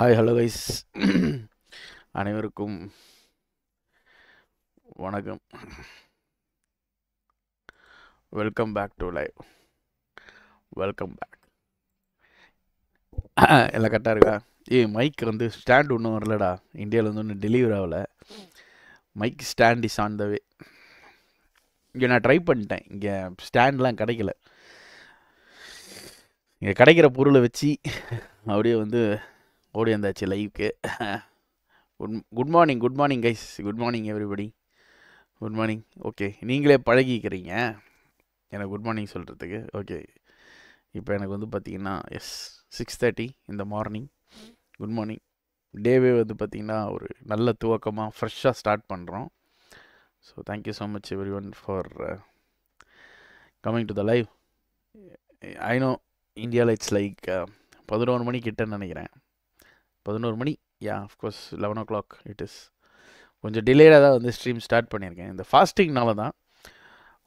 Hi hello guys அனைவருக்கும் வணக்கம் welcome back to live welcome back எல்லாம் கரெக்டாக இருக்கா ஏ மைக் வந்து ஸ்டாண்ட் ஒன்றும் வரலடா இந்தியாவில் வந்து ஒன்றும் டெலிவரி ஆகலை mic stand is on the way இங்கே நான் ட்ரை பண்ணிட்டேன் இங்கே ஸ்டாண்ட்லாம் கிடைக்கல இங்கே கிடைக்கிற பொருளை வச்சு அப்படியே வந்து ஓடி வந்தாச்சு லைவ்க்கு good good morning good morning guys good morning everybody good morning okay நீங்களே பழகிக்கிறீங்க எனக்கு குட் மார்னிங் சொல்கிறதுக்கு ஓகே இப்போ எனக்கு வந்து பார்த்திங்கன்னா எஸ் சிக்ஸ் தேர்ட்டி இந்த மார்னிங் குட் மார்னிங் டேவே வந்து பார்த்திங்கன்னா ஒரு நல்ல துவக்கமாக ஃப்ரெஷ்ஷாக ஸ்டார்ட் பண்ணுறோம் so thank you so much every one for coming to the live I know இந்தியாவில் இட்ஸ் லைக் பதினோரு மணிக்கிட்டேன்னு நினைக்கிறேன் பதினோரு மணி yeah of course eleven o'clock it is கொஞ்சம் டிலேடாக தான் வந்து ஸ்ட்ரீம் ஸ்டார்ட் பண்ணியிருக்கேன் இந்த ஃபாஸ்டிங்னால தான்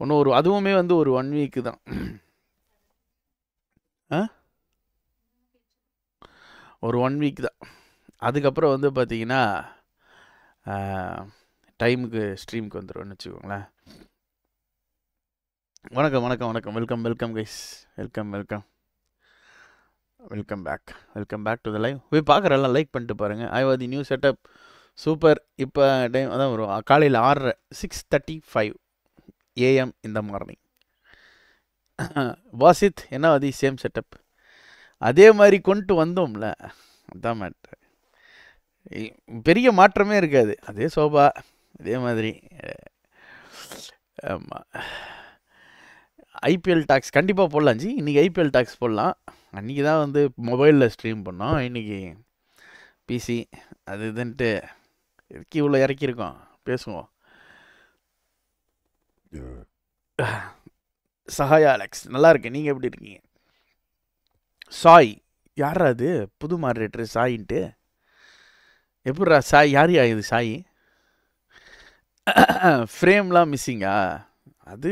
ஒன்று ஒரு அதுவுமே வந்து ஒரு ஒன் வீக்கு தான் ஒரு ஒன் வீக் தான் அதுக்கப்புறம் வந்து பார்த்திங்கன்னா டைமுக்கு ஸ்ட்ரீமுக்கு வந்துடும் வச்சுக்கோங்களேன் வணக்கம் வணக்கம் வணக்கம் welcome welcome guys welcome welcome welcome back welcome back to the live போய் பார்க்குறெல்லாம் லைக் பண்ணிட்டு பாருங்கள் ஐவாதி நியூ செட்டப் சூப்பர் இப்போ டைம் அதான் வரும் காலையில் ஆறு சிக்ஸ் தேர்ட்டி ஃபைவ் ஏஎம் இந்த மார்னிங் வாசித் என்ன அது சேம் செட்டப் அதே மாதிரி கொண்டு வந்தோம்ல அதான் மேட்ரு பெரிய மாற்றமே இருக்காது அதே சோபா அதே மாதிரி ஆமாம் ஐபிஎல் டாக்ஸ் கண்டிப்பாக போடலாம் ஜி இன்றைக்கி ஐபிஎல் டாக்ஸ் போடலாம் அன்றைக்கி தான் வந்து மொபைலில் ஸ்ட்ரீம் பண்ணோம் இன்றைக்கி பிசி அது இதுன்ட்டு இறக்கி இவ்வளோ இறக்கியிருக்கோம் பேசுவோம் சஹாயா அலெக்ஸ் நல்லா இருக்கு நீங்கள் எப்படி இருக்கீங்க சாய் யார் அது புது மாரேட்ரு சாயின்ட்டு எப்படிரா சாய் யார் இது சாய் ஃப்ரேம்லாம் மிஸ்ஸிங்கா அது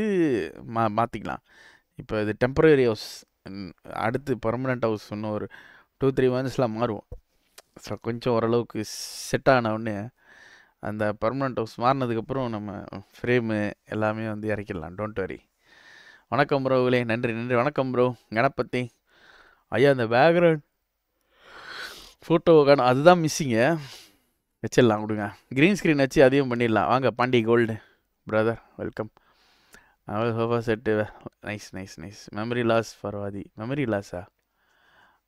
மா மாற்றிக்கலாம் இப்போ இது டெம்பரரி ஹவுஸ் அடுத்து பர்மனெண்ட் ஹவுஸ் இன்னும் ஒரு டூ த்ரீ மந்த்ஸில் மாறுவோம் ஸோ கொஞ்சம் ஓரளவுக்கு செட் ஆனவுடனே அந்த பர்மனெண்ட் ஹவுஸ் மாறினதுக்கப்புறம் நம்ம ஃப்ரேமு எல்லாமே வந்து இறக்கிடலாம் டோன்ட் வரி வணக்கம் ப்ரோ நன்றி நன்றி வணக்கம் ப்ரோ கணபதி ஐயா அந்த பேக்ரவுண்ட் ஃபோட்டோ காணும் அதுதான் மிஸ்ஸிங்க வச்சிடலாம் கொடுங்க க்ரீன் ஸ்க்ரீன் வச்சு அதையும் பண்ணிடலாம் வாங்க பாண்டி கோல்டு பிரதர் வெல்கம் அவள் sofa set nice nice nice memory loss பரவாதி மெமரி லாஸா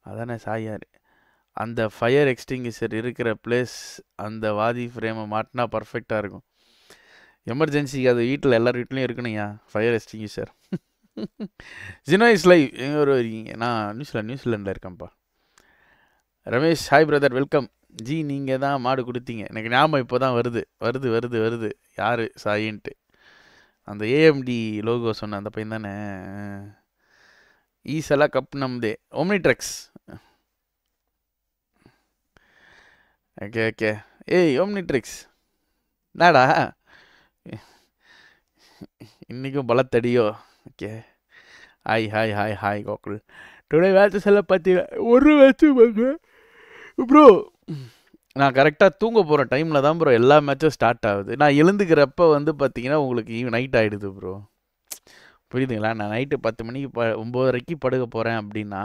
அதானே சாயார் அந்த ஃபயர் எக்ஸ்டிங்கிஷர் இருக்கிற பிளேஸ் அந்த வாதி ஃப்ரேமை மாட்டினா பர்ஃபெக்டாக இருக்கும் எமர்ஜென்சிக்கு அது வீட்டில் எல்லார் வீட்லேயும் இருக்கணும்யா fire extinguisher Gino is live எங்கே ஒரு இருக்கீங்க நான் நியூசிலாந்து நியூசிலாண்டில் இருக்கேன்ப்பா Ramesh hi brother welcome ji நீங்கள் தான் மாடு கொடுத்தீங்க எனக்கு ஞாபகம் இப்போ தான் வருது வருது வருது வருது யார் சாயின்ட்டு அந்த ஏஎம்டி லோகோ சொன்ன அந்த பையன் தானே ஈஸெல்லாம் கப் நம்தே ஓம்னி ட்ரக்ஸ் ஓகே ஓகே ஏய் ஓம்னி ட்ரிக்ஸ் நாடா இன்றைக்கும் பலத்தடியோ okay hi hi hi hi Gokul today வேச்சு செல்ல பார்த்தீங்க ஒரு வேச்சு ப்ரோ நான் கரெக்டாக தூங்க போகிற டைமில் தான் ப்ரோ எல்லா மேட்சும் ஸ்டார்ட் ஆகுது நான் எழுந்துக்கிறப்ப வந்து பார்த்தீங்கன்னா உங்களுக்கு நைட் ஆகிடுது ப்ரோ புரியுதுங்களா நான் நைட்டு பத்து மணிக்கு ப ஒம்போதரைக்கு படுக்க போகிறேன் அப்படின்னா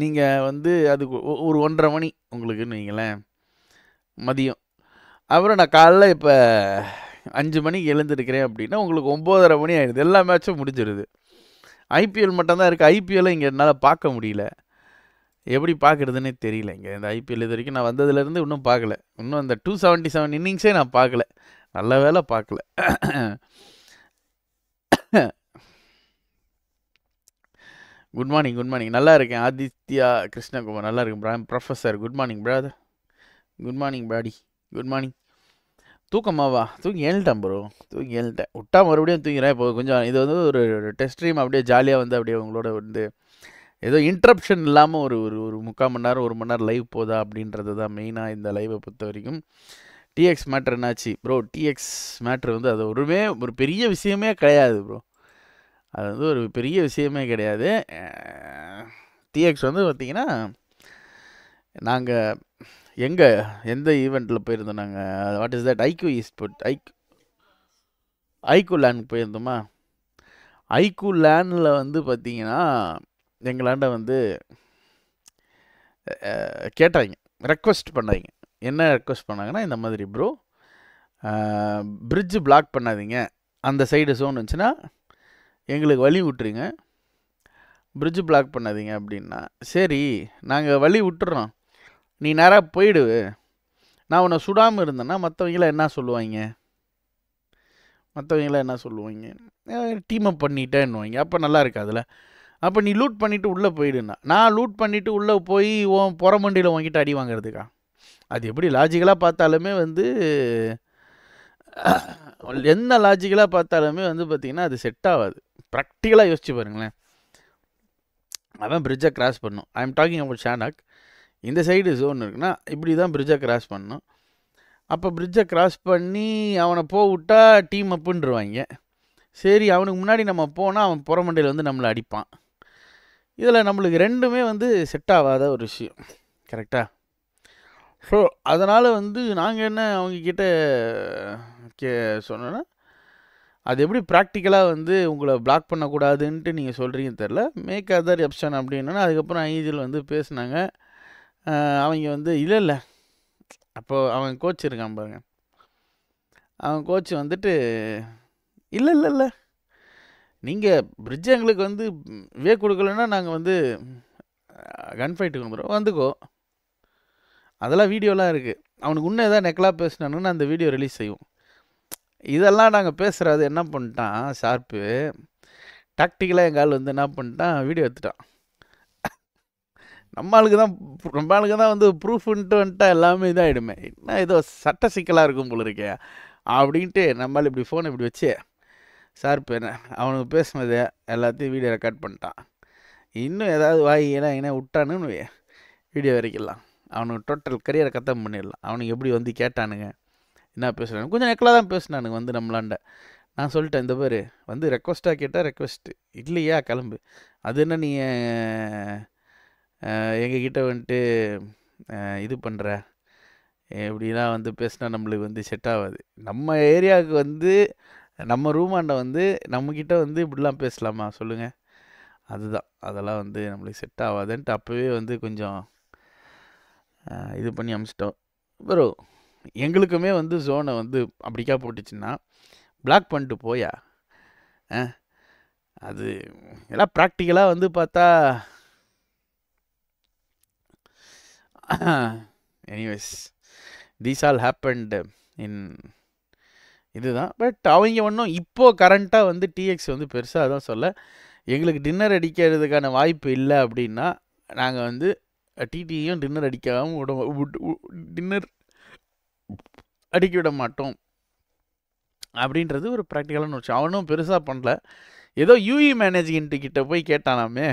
நீங்கள் வந்து அதுக்கு ஒரு ஒன்றரை மணி உங்களுக்குன்னு நீங்களே மதியம் அப்புறம் நான் காலைல இப்போ அஞ்சு மணிக்கு எழுந்திருக்கிறேன் அப்படின்னா உங்களுக்கு ஒம்போதரை மணி ஆகிடுது எல்லா மேட்சும் முடிஞ்சிடுது ஐபிஎல் மட்டும்தான் இருக்குது ஐபிஎல்லும் இங்கே என்னால் பார்க்க முடியல எப்படி பார்க்குறதுன்னே தெரியல இங்கே இந்த ஐபிஎல் இது வரைக்கும் நான் வந்ததுலேருந்து இன்னும் பார்க்கல இன்னும் அந்த டூ செவன்ட்டி செவன் இன்னிங்ஸே நான் பார்க்கல நல்ல வேலை பார்க்கல குட் மார்னிங் குட் மார்னிங் நல்லா இருக்கேன் ஆதித்யா கிருஷ்ணகுமார் நல்லா இருக்கும் ப்ரா professor good morning brother good morning ப்ராடி குட் மார்னிங் தூக்கமாவா தூக்கி ஏழுட்டேன் ப்ரோ தூக்கி ஏழுட்டேன் விட்டா மறுபடியும் தூங்கிறேன் இப்போ கொஞ்சம் இது வந்து ஒரு டெஸ்ட் ஸ்ட்ரீம் அப்படியே ஜாலியாக வந்து அப்படியே உங்களோட வந்து ஏதோ இன்ட்ரப்ஷன் இல்லாமல் ஒரு ஒரு ஒரு முக்கால் மணி நேரம் ஒரு மணி நேரம் லைவ் போதா அப்படின்றது தான் மெயினாக இந்த லைவை பொறுத்த வரைக்கும் டிஎக்ஸ் மேட்ரு என்னாச்சு ப்ரோ டிஎக்ஸ் மேட்ரு வந்து அது ஒருமே ஒரு பெரிய விஷயமே கிடையாது ப்ரோ அது வந்து ஒரு பெரிய விஷயமே கிடையாது டிஎக்ஸ் வந்து பார்த்திங்கன்னா நாங்கள் எங்கே எந்த ஈவெண்ட்டில் போயிருந்தோம் நாங்கள் வாட் இஸ் தட் ஐக்யூ போட் ஐக் ஐக்கூ லேண்ட் போயிருந்தோமா ஐக்கூ லேண்டில் வந்து பார்த்திங்கன்னா எங்களாண்ட வந்து கேட்டாங்க ரெக்வஸ்ட் பண்ணாங்க என்ன ரெக்வஸ்ட் பண்ணாங்கன்னா இந்த மாதிரி ப்ரோ பிரிட்ஜு பிளாக் பண்ணாதீங்க அந்த சைடு சோன் இருந்துச்சுன்னா எங்களுக்கு வழி விட்டுருங்க பிரிட்ஜு பிளாக் பண்ணாதீங்க அப்படின்னா சரி நாங்கள் வழி விட்டுறோம் நீ நேராக போயிடு நான் உன்னை சுடாமல் இருந்தேன்னா மற்றவங்களாம் என்ன சொல்லுவாங்க மற்றவங்களாம் என்ன சொல்லுவாங்க டீம் அப் வாங்க அப்போ நல்லா இருக்காதுல்ல அப்போ நீ லூட் பண்ணிவிட்டு உள்ளே போயிடுனா நான் லூட் பண்ணிவிட்டு உள்ளே போய் உன் புறமண்டியில் உங்ககிட்ட அடி வாங்குறதுக்கா அது எப்படி லாஜிக்கலாக பார்த்தாலுமே வந்து என்ன லாஜிக்கலாக பார்த்தாலுமே வந்து பார்த்திங்கன்னா அது செட் ஆகாது ப்ராக்டிக்கலாக யோசிச்சு பாருங்களேன் அவன் பிரிட்ஜை கிராஸ் பண்ணும் ஐ எம் டாக்கிங் அபவுட் ஷானாக் இந்த சைடு ஜோன் இருக்குன்னா இப்படி தான் பிரிட்ஜை கிராஸ் பண்ணும் அப்போ பிரிட்ஜை கிராஸ் பண்ணி அவனை போவிட்டா டீம் அப்புன்றுவாங்க சரி அவனுக்கு முன்னாடி நம்ம போனால் அவன் புறமண்டையில் வந்து நம்மளை அடிப்பான் இதில் நம்மளுக்கு ரெண்டுமே வந்து செட் ஆகாத ஒரு விஷயம் கரெக்டாக ஸோ அதனால் வந்து நாங்கள் என்ன அவங்கக்கிட்ட கே சொன்னோன்னா அது எப்படி ப்ராக்டிக்கலாக வந்து உங்களை பிளாக் பண்ணக்கூடாதுன்ட்டு நீங்கள் சொல்கிறீங்க தெரில மேக் அதர் எப்ஷன் அப்படின்னா அதுக்கப்புறம் ஐஜில் வந்து பேசினாங்க அவங்க வந்து இல்லை இல்லை அப்போது அவன் கோச் இருக்கான் பாருங்க அவன் கோச் வந்துட்டு இல்லை இல்லை இல்லை நீங்கள் பிரிட்ஜை எங்களுக்கு வந்து வே கொடுக்கலன்னா நாங்கள் வந்து கன் ஃபைட்டுக்கு வந்துடும் வந்துக்கோ அதெல்லாம் வீடியோலாம் இருக்குது அவனுக்கு இன்னும் எதாவது நெக்கலாக பேசினானுன்னு அந்த வீடியோ ரிலீஸ் செய்வோம் இதெல்லாம் நாங்கள் பேசுகிறது என்ன பண்ணிட்டான் ஷார்ப்பு டாக்டிக்கலாக எங்கள் ஆள் வந்து என்ன பண்ணிட்டான் வீடியோ எடுத்துட்டான் நம்ம ஆளுக்கு தான் நம்ம ஆளுக்கு தான் வந்து ப்ரூஃப்ன்ட்டு வந்துட்டா எல்லாமே இதாகிடுமே என்ன ஏதோ சட்ட சிக்கலாக இருக்கும் போல இருக்கே அப்படின்ட்டு நம்மளால் இப்படி ஃபோனை இப்படி வச்சு சார் பேர் அவனுக்கு பேசுனது எல்லாத்தையும் வீடியோ ரெக்கார்ட் பண்ணிட்டான் இன்னும் ஏதாவது வாய் ஏன்னா என்ன விட்டானுன்னு வீடியோ வரைக்கலாம் அவனுக்கு டோட்டல் கரியரை கத்தம் பண்ணிடலாம் அவனுக்கு எப்படி வந்து கேட்டானுங்க என்ன பேசுகிறானு கொஞ்சம் நெக்கலாக தான் பேசினானுங்க வந்து நம்மளாண்ட நான் சொல்லிட்டேன் இந்த பேர் வந்து ரெக்வஸ்ட்டாக கேட்டால் ரெக்வஸ்ட்டு இல்லையா கிளம்பு அது என்ன நீ எங்ககிட்ட வந்துட்டு இது பண்ணுற எப்படிலாம் வந்து பேசினா நம்மளுக்கு வந்து செட் ஆகாது நம்ம ஏரியாவுக்கு வந்து நம்ம ரூமாண்டை வந்து நம்மக்கிட்ட வந்து இப்படிலாம் பேசலாமா சொல்லுங்கள் அதுதான் அதெல்லாம் வந்து நம்மளுக்கு செட் ஆகாதுன்ட்டு அப்போவே வந்து கொஞ்சம் இது பண்ணி அமிச்சிட்டோம் ப்ரோ எங்களுக்குமே வந்து ஜோனை வந்து அப்படிக்கா போட்டுச்சுன்னா பிளாக் பண்ணிட்டு போயா அது எல்லாம் ப்ராக்டிக்கலாக வந்து பார்த்தா anyways these all happened in இதுதான் பட் அவங்க ஒன்றும் இப்போது கரண்ட்டாக வந்து டிஎக்ஸ் வந்து பெருசாக தான் சொல்ல எங்களுக்கு டின்னர் அடிக்கிறதுக்கான வாய்ப்பு இல்லை அப்படின்னா நாங்கள் வந்து டிடியும் டின்னர் அடிக்காமல் விட டின்னர் அடிக்க விட மாட்டோம் அப்படின்றது ஒரு ப்ராக்டிக்கலான விஷயம் அவனும் பெருசாக பண்ணல ஏதோ யூஇ மேனேஜ்மெண்ட்டு e கிட்ட போய் கேட்டானாமே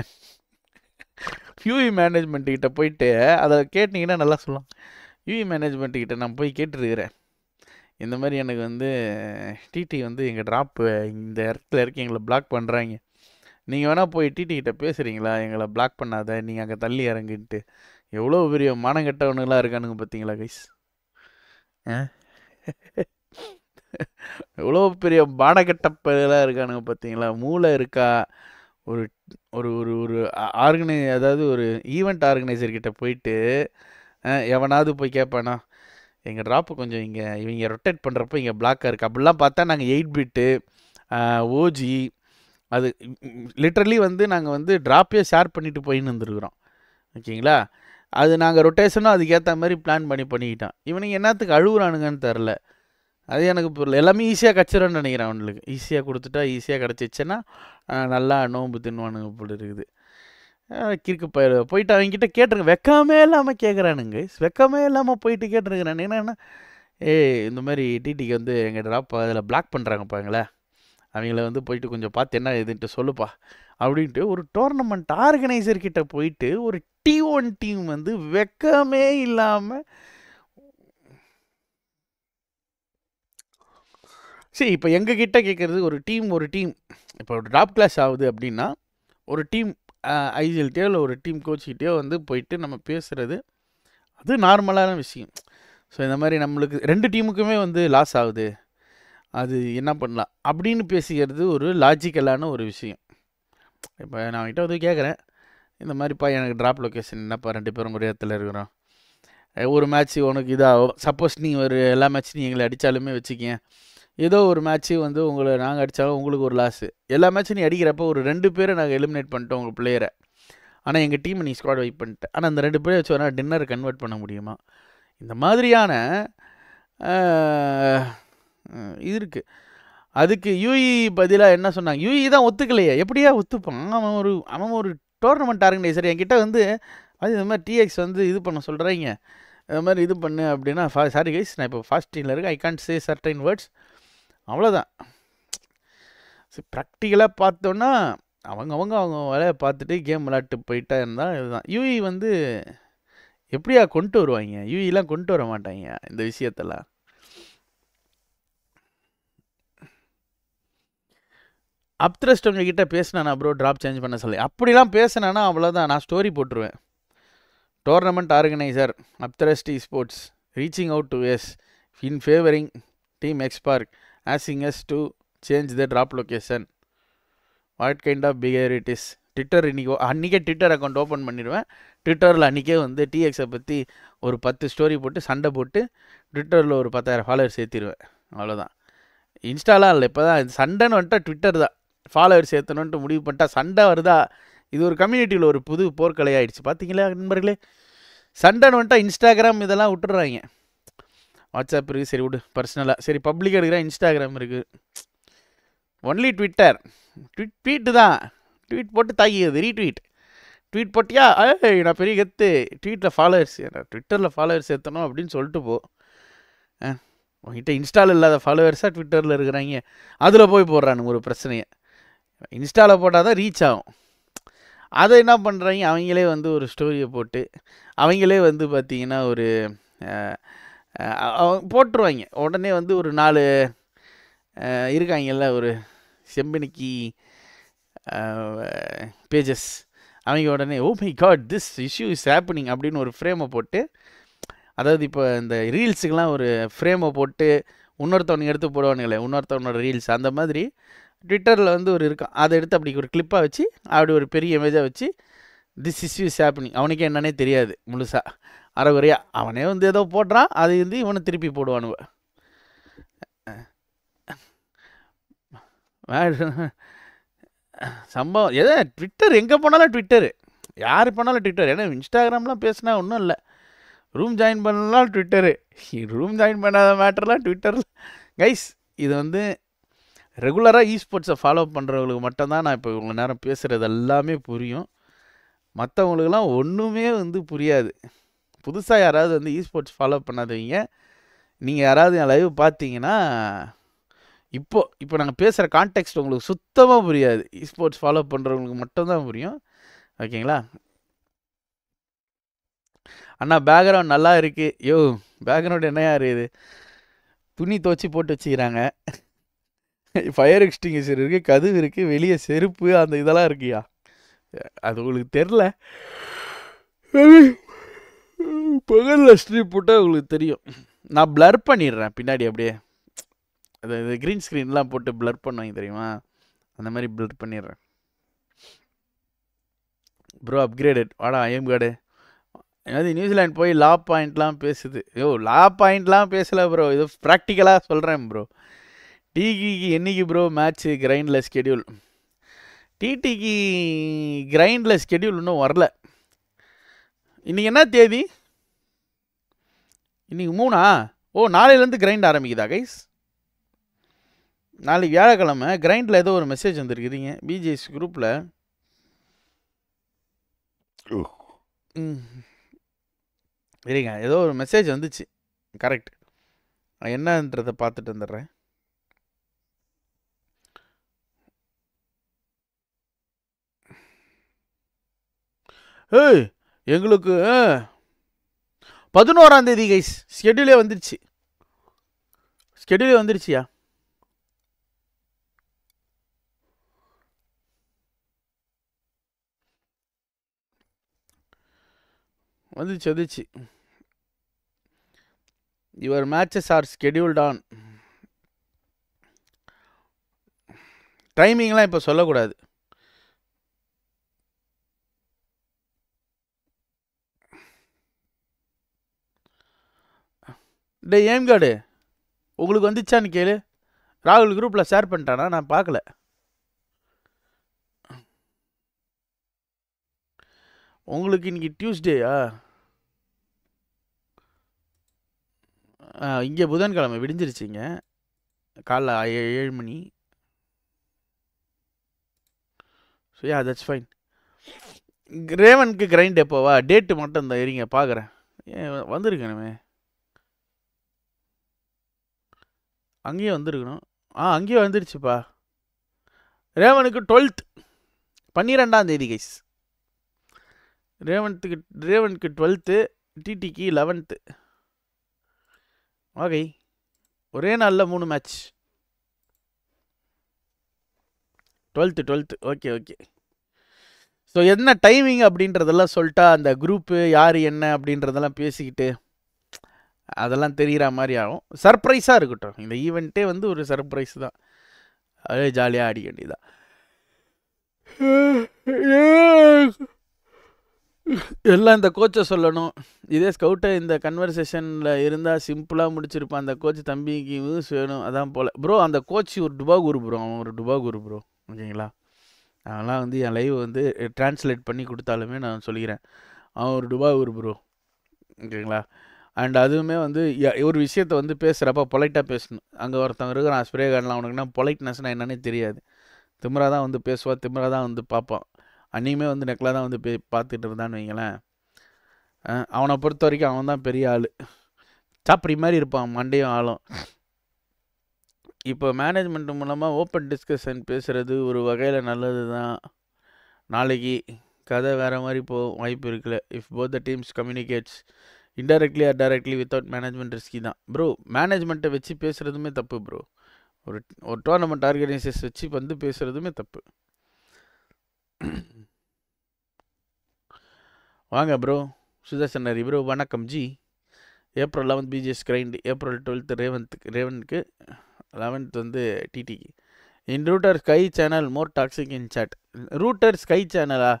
யூஇ மேனேஜ்மெண்ட்டு e கிட்ட போயிட்டு அதை கேட்டிங்கன்னா நல்லா சொல்லலாம் யூஇ மேனேஜ்மெண்ட்டு கிட்ட நான் போய் கேட்டுருக்கிறேன் இந்த மாதிரி எனக்கு வந்து டிடி வந்து எங்கள் ட்ராப்பு இந்த இடத்துல இருக்கு எங்களை பிளாக் பண்ணுறாங்க நீங்கள் வேணால் போய் கிட்டே பேசுகிறீங்களா எங்களை பிளாக் பண்ணாத நீங்கள் அங்கே தள்ளி இறங்கிட்டு எவ்வளோ பெரிய மானங்கெட்டவனுங்களாம் இருக்கானுங்க பார்த்தீங்களா கைஸ் எவ்வளோ பெரிய பாடகட்டப்பெல்லாம் இருக்கானுங்க பார்த்தீங்களா மூளை இருக்கா ஒரு ஒரு ஒரு ஒரு ஆர்கனை அதாவது ஒரு ஈவெண்ட் ஆர்கனைசர்கிட்ட போயிட்டு எவனாவது போய் கேட்பானா எங்கள் ட்ராப்பு கொஞ்சம் இங்கே இவங்க ரொட்டேட் பண்ணுறப்போ இங்கே பிளாக்காக இருக்குது அப்படிலாம் பார்த்தா நாங்கள் எயிட் பிட்டு ஓஜி அது லிட்ரலி வந்து நாங்கள் வந்து ட்ராப்பே ஷேர் பண்ணிவிட்டு போயின்னு இருந்துருக்குறோம் ஓகேங்களா அது நாங்கள் ரொட்டேஷனும் அதுக்கேற்ற மாதிரி பிளான் பண்ணி பண்ணிக்கிட்டோம் இவனுங்க என்னத்துக்கு அழுகுறானுங்கன்னு தெரில அது எனக்கு புரியல எல்லாமே ஈஸியாக கிடச்சிடும்னு நினைக்கிறேன் அவனுக்கு ஈஸியாக கொடுத்துட்டா ஈஸியாக கிடச்சிச்சுன்னா நல்லா நோன்பு தின்வானுங்க போல் இருக்குது கிறுக்கு பயிர் போயிட்டு அவங்ககிட்ட கேட்டுருங்க வெக்கமே இல்லாமல் கேட்குறானுங்க வெக்கமே இல்லாமல் போயிட்டு கேட்டுருக்குறானு என்னென்னா ஏ இந்த மாதிரி டிடிக்கு வந்து எங்கள் ட்ராப் அதில் பிளாக் பண்ணுறாங்க பாங்களேன் அவங்கள வந்து போயிட்டு கொஞ்சம் பார்த்து என்ன இதுன்ட்டு சொல்லுப்பா அப்படின்ட்டு ஒரு டோர்னமெண்ட் ஆர்கனைசர்கிட்ட போயிட்டு ஒரு டி ஒன் டீம் வந்து வெக்கமே இல்லாமல் சரி இப்போ எங்ககிட்ட கேட்குறது ஒரு டீம் ஒரு டீம் இப்போ ஒரு டாப் கிளாஸ் ஆகுது அப்படின்னா ஒரு டீம் ஐஜிஎல்டியோ இல்லை ஒரு டீம் கோச்சிக்கிட்டேயோ வந்து போயிட்டு நம்ம பேசுகிறது அது நார்மலான விஷயம் ஸோ இந்த மாதிரி நம்மளுக்கு ரெண்டு டீமுக்குமே வந்து லாஸ் ஆகுது அது என்ன பண்ணலாம் அப்படின்னு பேசிக்கிறது ஒரு லாஜிக்கலான ஒரு விஷயம் இப்போ நான் அவங்ககிட்ட வந்து கேட்குறேன் இந்த மாதிரிப்பா எனக்கு ட்ராப் லொக்கேஷன் என்னப்பா ரெண்டு பேரும் ஒரே இடத்துல இருக்கிறோம் ஒரு மேட்ச் உனக்கு இதாகும் சப்போஸ் நீங்கள் ஒரு எல்லா மேட்ச் நீ எங்களை அடித்தாலுமே வச்சுக்கேன் ஏதோ ஒரு மேட்ச்சு வந்து உங்களை நாங்கள் அடித்தாலும் உங்களுக்கு ஒரு லாஸு எல்லா மேட்ச்சும் நீ அடிக்கிறப்ப ஒரு ரெண்டு பேரை நாங்கள் எலிமினேட் பண்ணிட்டோம் உங்கள் பிளேயரை ஆனால் எங்கள் டீமை நீ ஸ்குவாட் வைப் பண்ணிட்டேன் ஆனால் அந்த ரெண்டு பேரை வச்சு வேணால் டின்னர் கன்வெர்ட் பண்ண முடியுமா இந்த மாதிரியான இது இருக்குது அதுக்கு யூஇ e பதிலாக என்ன சொன்னாங்க யூஇ e தான் ஒத்துக்கலையே எப்படியா ஒத்துப்பான் அவன் ஒரு அவன் ஒரு டோர்னமெண்ட் ஆர்கனைசர் என்கிட்ட வந்து அது இந்த மாதிரி டிஎக்ஸ் வந்து இது பண்ண சொல்கிறீங்க இந்த மாதிரி இது பண்ணு அப்படின்னா ஃபா சாரி கைஸ் நான் இப்போ ஃபாஸ்டிங்கில் இருக்கேன் I can't say certain words அவ்வளோதான் சரி ப்ராக்டிக்கலாக பார்த்தோன்னா அவங்க அவங்க அவங்க வேலையை பார்த்துட்டு கேம் விளாட்டு போயிட்டா இருந்தால் இதுதான் யூஇ e வந்து எப்படியா கொண்டு வருவாங்க யூஇலாம் e கொண்டு வர மாட்டாங்க இந்த விஷயத்தெல்லாம் அப்த்ரஸ்ட் உங்ககிட்ட பேசினானா ப்ரோ ட்ராப் சேஞ்ச் பண்ண சொல்லி அப்படிலாம் பேசினானா அவ்வளோதான் நான் ஸ்டோரி போட்டுருவேன் tournament organiser Upthrust sports reaching out to ways in favouring team Xspark asking us to change the drop location what kind of behaviour it is Twitter இன்றைக்கி அன்றைக்கே Twitter account open பண்ணிடுவேன் ட்விட்டரில் அன்றைக்கே வந்து டிஎக்ஸை பற்றி ஒரு பத்து ஸ்டோரி போட்டு சண்டை போட்டு ட்விட்டரில் ஒரு பத்தாயிரம் ஃபாலோவர் சேர்த்திடுவேன் அவ்வளோதான் இன்ஸ்டாலாம் இல்லை இப்போ தான் சண்டைன்னு வந்துட்டால் ட்விட்டர் தான் ஃபாலோவர் சேர்த்தணுன்ட்டு முடிவு பண்ணிட்டா சண்டை வருதா இது ஒரு கம்யூனிட்டியில் ஒரு புது போர்க்கலை ஆயிடுச்சு பார்த்தீங்களா நண்பர்களே சண்டைன்னு வந்துட்டால் இன்ஸ்டாகிராம் இதெல்லாம் விட்டுறாங்க வாட்ஸ்அப் இருக்குது சரி விடு பர்சனலாக சரி பப்ளிக் எடுக்கிறேன் இன்ஸ்டாகிராம் இருக்குது ஒன்லி ட்விட்டர் ட்விட் ட்வீட்டு தான் ட்வீட் போட்டு தாக்கிக்கிறது ரீட்வீட் ட்வீட் போட்டியா நான் பெரிய கற்று ட்வீட்டில் ஃபாலோவர்ஸ் ட்விட்டரில் ஃபாலோவர்ஸ் ஏற்றணும் அப்படின்னு சொல்லிட்டு போ உங்ககிட்ட இன்ஸ்டால் இல்லாத ஃபாலோவர்ஸாக ட்விட்டரில் இருக்கிறாங்க அதில் போய் போடுறானுங்க ஒரு பிரச்சனையை இன்ஸ்டாவில் போட்டால் தான் ரீச் ஆகும் அதை என்ன பண்ணுறாங்க அவங்களே வந்து ஒரு ஸ்டோரியை போட்டு அவங்களே வந்து பார்த்திங்கன்னா ஒரு போட்டுருவாங்க உடனே வந்து ஒரு நாலு இருக்காங்கல்ல ஒரு செம்பினிக்கு பேஜஸ் அவங்க உடனே oh my God this issue is happening அப்படின்னு ஒரு ஃப்ரேமை போட்டு அதாவது இப்போ இந்த ரீல்ஸுக்கெலாம் ஒரு ஃப்ரேமை போட்டு இன்னொருத்தவனுக்கு எடுத்து போடுவானுங்களே இன்னொருத்தவனோட ரீல்ஸ் அந்த மாதிரி ட்விட்டரில் வந்து ஒரு இருக்கும் அதை எடுத்து அப்படி ஒரு கிளிப்பாக வச்சு அப்படி ஒரு பெரிய இமேஜாக வச்சு திஸ் இஷ்யூ இஸ் ஹேப்பனிங் அவனுக்கே என்னன்னே தெரியாது முழுசாக அறகுறையா அவனே வந்து ஏதோ போடுறான் அது வந்து இவனை திருப்பி போடுவானுவ சம்பவம் எதோ ட்விட்டர் எங்கே போனாலும் ட்விட்டரு யார் பண்ணாலும் ட்விட்டர் ஏன்னா இன்ஸ்டாகிராம்லாம் பேசினா ஒன்றும் இல்லை ரூம் ஜாயின் பண்ணலாம் ட்விட்டரு ரூம் ஜாயின் பண்ணாத மேட்டர்லாம் ட்விட்டரில் கைஸ் இது வந்து ரெகுலராக இஸ்போர்ட்ஸை ஃபாலோ பண்ணுறவங்களுக்கு மட்டும்தான் நான் இப்போ இவ்வளோ நேரம் பேசுகிறது எல்லாமே புரியும் மற்றவங்களுக்குலாம் ஒன்றுமே வந்து புரியாது புதுசாக யாராவது வந்து இ ஸ்போர்ட்ஸ் ஃபாலோ பண்ணாதவங்க நீங்கள் யாராவது என் லைவ் பார்த்தீங்கன்னா இப்போது இப்போ நாங்கள் பேசுகிற கான்டெக்ட் உங்களுக்கு சுத்தமாக புரியாது இ ஸ்போர்ட்ஸ் ஃபாலோ பண்ணுறவங்களுக்கு மட்டும்தான் புரியும் ஓகேங்களா அண்ணா பேக்ரவுண்ட் நல்லா இருக்குது யோ பேக்ரவுண்ட் என்னையா இருக்குது துணி துவச்சி போட்டு வச்சுக்கிறாங்க ஃபயர் எக்ஸ்டிங்கிஷர் இருக்குது கதுவு இருக்குது வெளியே செருப்பு அந்த இதெல்லாம் இருக்கியா அது உங்களுக்கு தெரில பகலில் ஸ்ட்ரீப் போட்டால் உங்களுக்கு தெரியும் நான் பிளர் பண்ணிடுறேன் பின்னாடி அப்படியே அது இது க்ரீன் ஸ்க்ரீன்லாம் போட்டு பிளர் பண்ணுவாங்க தெரியுமா அந்த மாதிரி பிளர் பண்ணிடுறேன் ப்ரோ அப்கிரேடட் வாடா ஐஎம் கார்டு அதாவது நியூசிலாண்ட் போய் லா பாயிண்ட்லாம் பேசுது ஐயோ லா பாயிண்ட்லாம் பேசலை ப்ரோ இது ப்ராக்டிக்கலாக சொல்கிறேன் ப்ரோ டிகிக்கு என்றைக்கு ப்ரோ மேட்ச்சு கிரைண்டில் ஸ்கெடியூல் டிடிக்கு கிரைண்டில் ஸ்கெடியூல் இன்னும் வரல இன்றைக்கி என்ன தேதி இன்னைக்கு மூணா ஓ நாளையிலேருந்து கிரைண்ட் ஆரம்பிக்குதா கைஸ் நாளைக்கு வியாழக்கிழமை கிரைண்டில் ஏதோ ஒரு மெசேஜ் வந்துருக்குதுங்க பிஜேஸ் குரூப்பில் சரிங்க ஏதோ ஒரு மெசேஜ் வந்துச்சு கரெக்ட் என்னன்றதை பார்த்துட்டு வந்துடுறேன் ஹே எங்களுக்கு பதினோராம் தேதி கைஸ் ஸ்கெடியூலே வந்துருச்சு ஸ்கெடியூலே வந்துருச்சியா வந்துச்சு வந்துச்சு your matches are scheduled on டைமிங்லாம் இப்போ சொல்லக்கூடாது டே ஏம் கார்டு உங்களுக்கு வந்துச்சான்னு கேளு ராகுல் குரூப்பில் ஷேர் பண்ணிட்டானா நான் பார்க்கல உங்களுக்கு இன்றைக்கி டியூஸ்டேயா இங்கே புதன்கிழமை விடிஞ்சிருச்சிங்க காலைல ஏ ஏழு மணி ஸோ யா தட்ஸ் ஃபைன் ரேவனுக்கு கிரைண்ட் எப்போவா டேட்டு மட்டும் தான் எரிங்க பார்க்குறேன் ஏன் வந்திருக்கணுமே அங்கேயும் வந்திருக்கணும் ஆ அங்கேயும் வந்துருச்சுப்பா ரேவனுக்கு டுவெல்த் பன்னிரெண்டாம் தேதி கைஸ் ரேவன்த்துக்கு ரேவனுக்கு டுவெல்த்து டிடிக்கு லெவன்த்து ஓகே ஒரே நாளில் மூணு match twelfth twelfth okay okay so என்ன டைமிங் அப்படின்றதெல்லாம் சொல்லிட்டா அந்த குரூப்பு யார் என்ன அப்படின்றதெல்லாம் பேசிக்கிட்டு அதெல்லாம் தெரிகிற மாதிரி ஆகும் சர்ப்ரைஸாக இருக்கட்டும் இந்த ஈவெண்ட்டே வந்து ஒரு சர்ப்ரைஸ் தான் அதே ஜாலியாக ஆடி வேண்டியதான் எல்லாம் இந்த கோச்சை சொல்லணும் இதே ஸ்கவுட்டை இந்த கன்வர்சேஷனில் இருந்தால் சிம்பிளாக முடிச்சிருப்பான் அந்த கோச் தம்பிக்கு யூஸ் வேணும் அதான் போல் ப்ரோ அந்த கோச் ஒரு டுபா குரு ப்ரோ அவன் ஒரு டுபா குரு ப்ரோ ஓகேங்களா அதெல்லாம் வந்து என் லைவ் வந்து டிரான்ஸ்லேட் பண்ணி கொடுத்தாலுமே நான் சொல்லிக்கிறேன் அவன் ஒரு டுபா குரு ப்ரோ ஓகேங்களா அண்ட் அதுவுமே வந்து ஒரு விஷயத்த வந்து பேசுகிறப்ப பொலைட்டாக பேசணும் அங்கே ஒருத்தவங்க இருக்கிற ஸ்ப்ரே கார்டில் அவனுக்குனா பொலைட்னஸ்னால் என்னன்னே தெரியாது திமிராக தான் வந்து பேசுவாள் திமிராக தான் வந்து பார்ப்பான் அன்னையுமே வந்து நெக்கலாக தான் வந்து பே பார்த்துட்டு இருந்தான்னு வைங்களேன் அவனை பொறுத்த வரைக்கும் அவன் தான் பெரிய ஆள் சாப்பிடி மாதிரி இருப்பான் மண்டையும் ஆளும் இப்போ மேனேஜ்மெண்ட் மூலமாக ஓப்பன் டிஸ்கஷன் பேசுகிறது ஒரு வகையில் நல்லது தான் நாளைக்கு கதை வேறு மாதிரி போகும் வாய்ப்பு இருக்குல்ல if both the teams communicates indirectly or directly without management risky தான் ப்ரோ மேனேஜ்மெண்ட்டை வச்சு பேசுகிறதுமே தப்பு ப்ரோ ஒரு ஒரு டோர்னமெண்ட் ஆர்கனைசர்ஸ் வச்சு வந்து பேசுகிறதுமே தப்பு வாங்க ப்ரோ சுதர்சன் ஹரி ப்ரோ வணக்கம் ji April eleventh PGS grind April twelfth ரேவன்த்துக்கு ரேவனுக்கு லெவன்த் வந்து டிடிக்கு in Rooter sky channel more toxic in chat Rooter sky சேனலா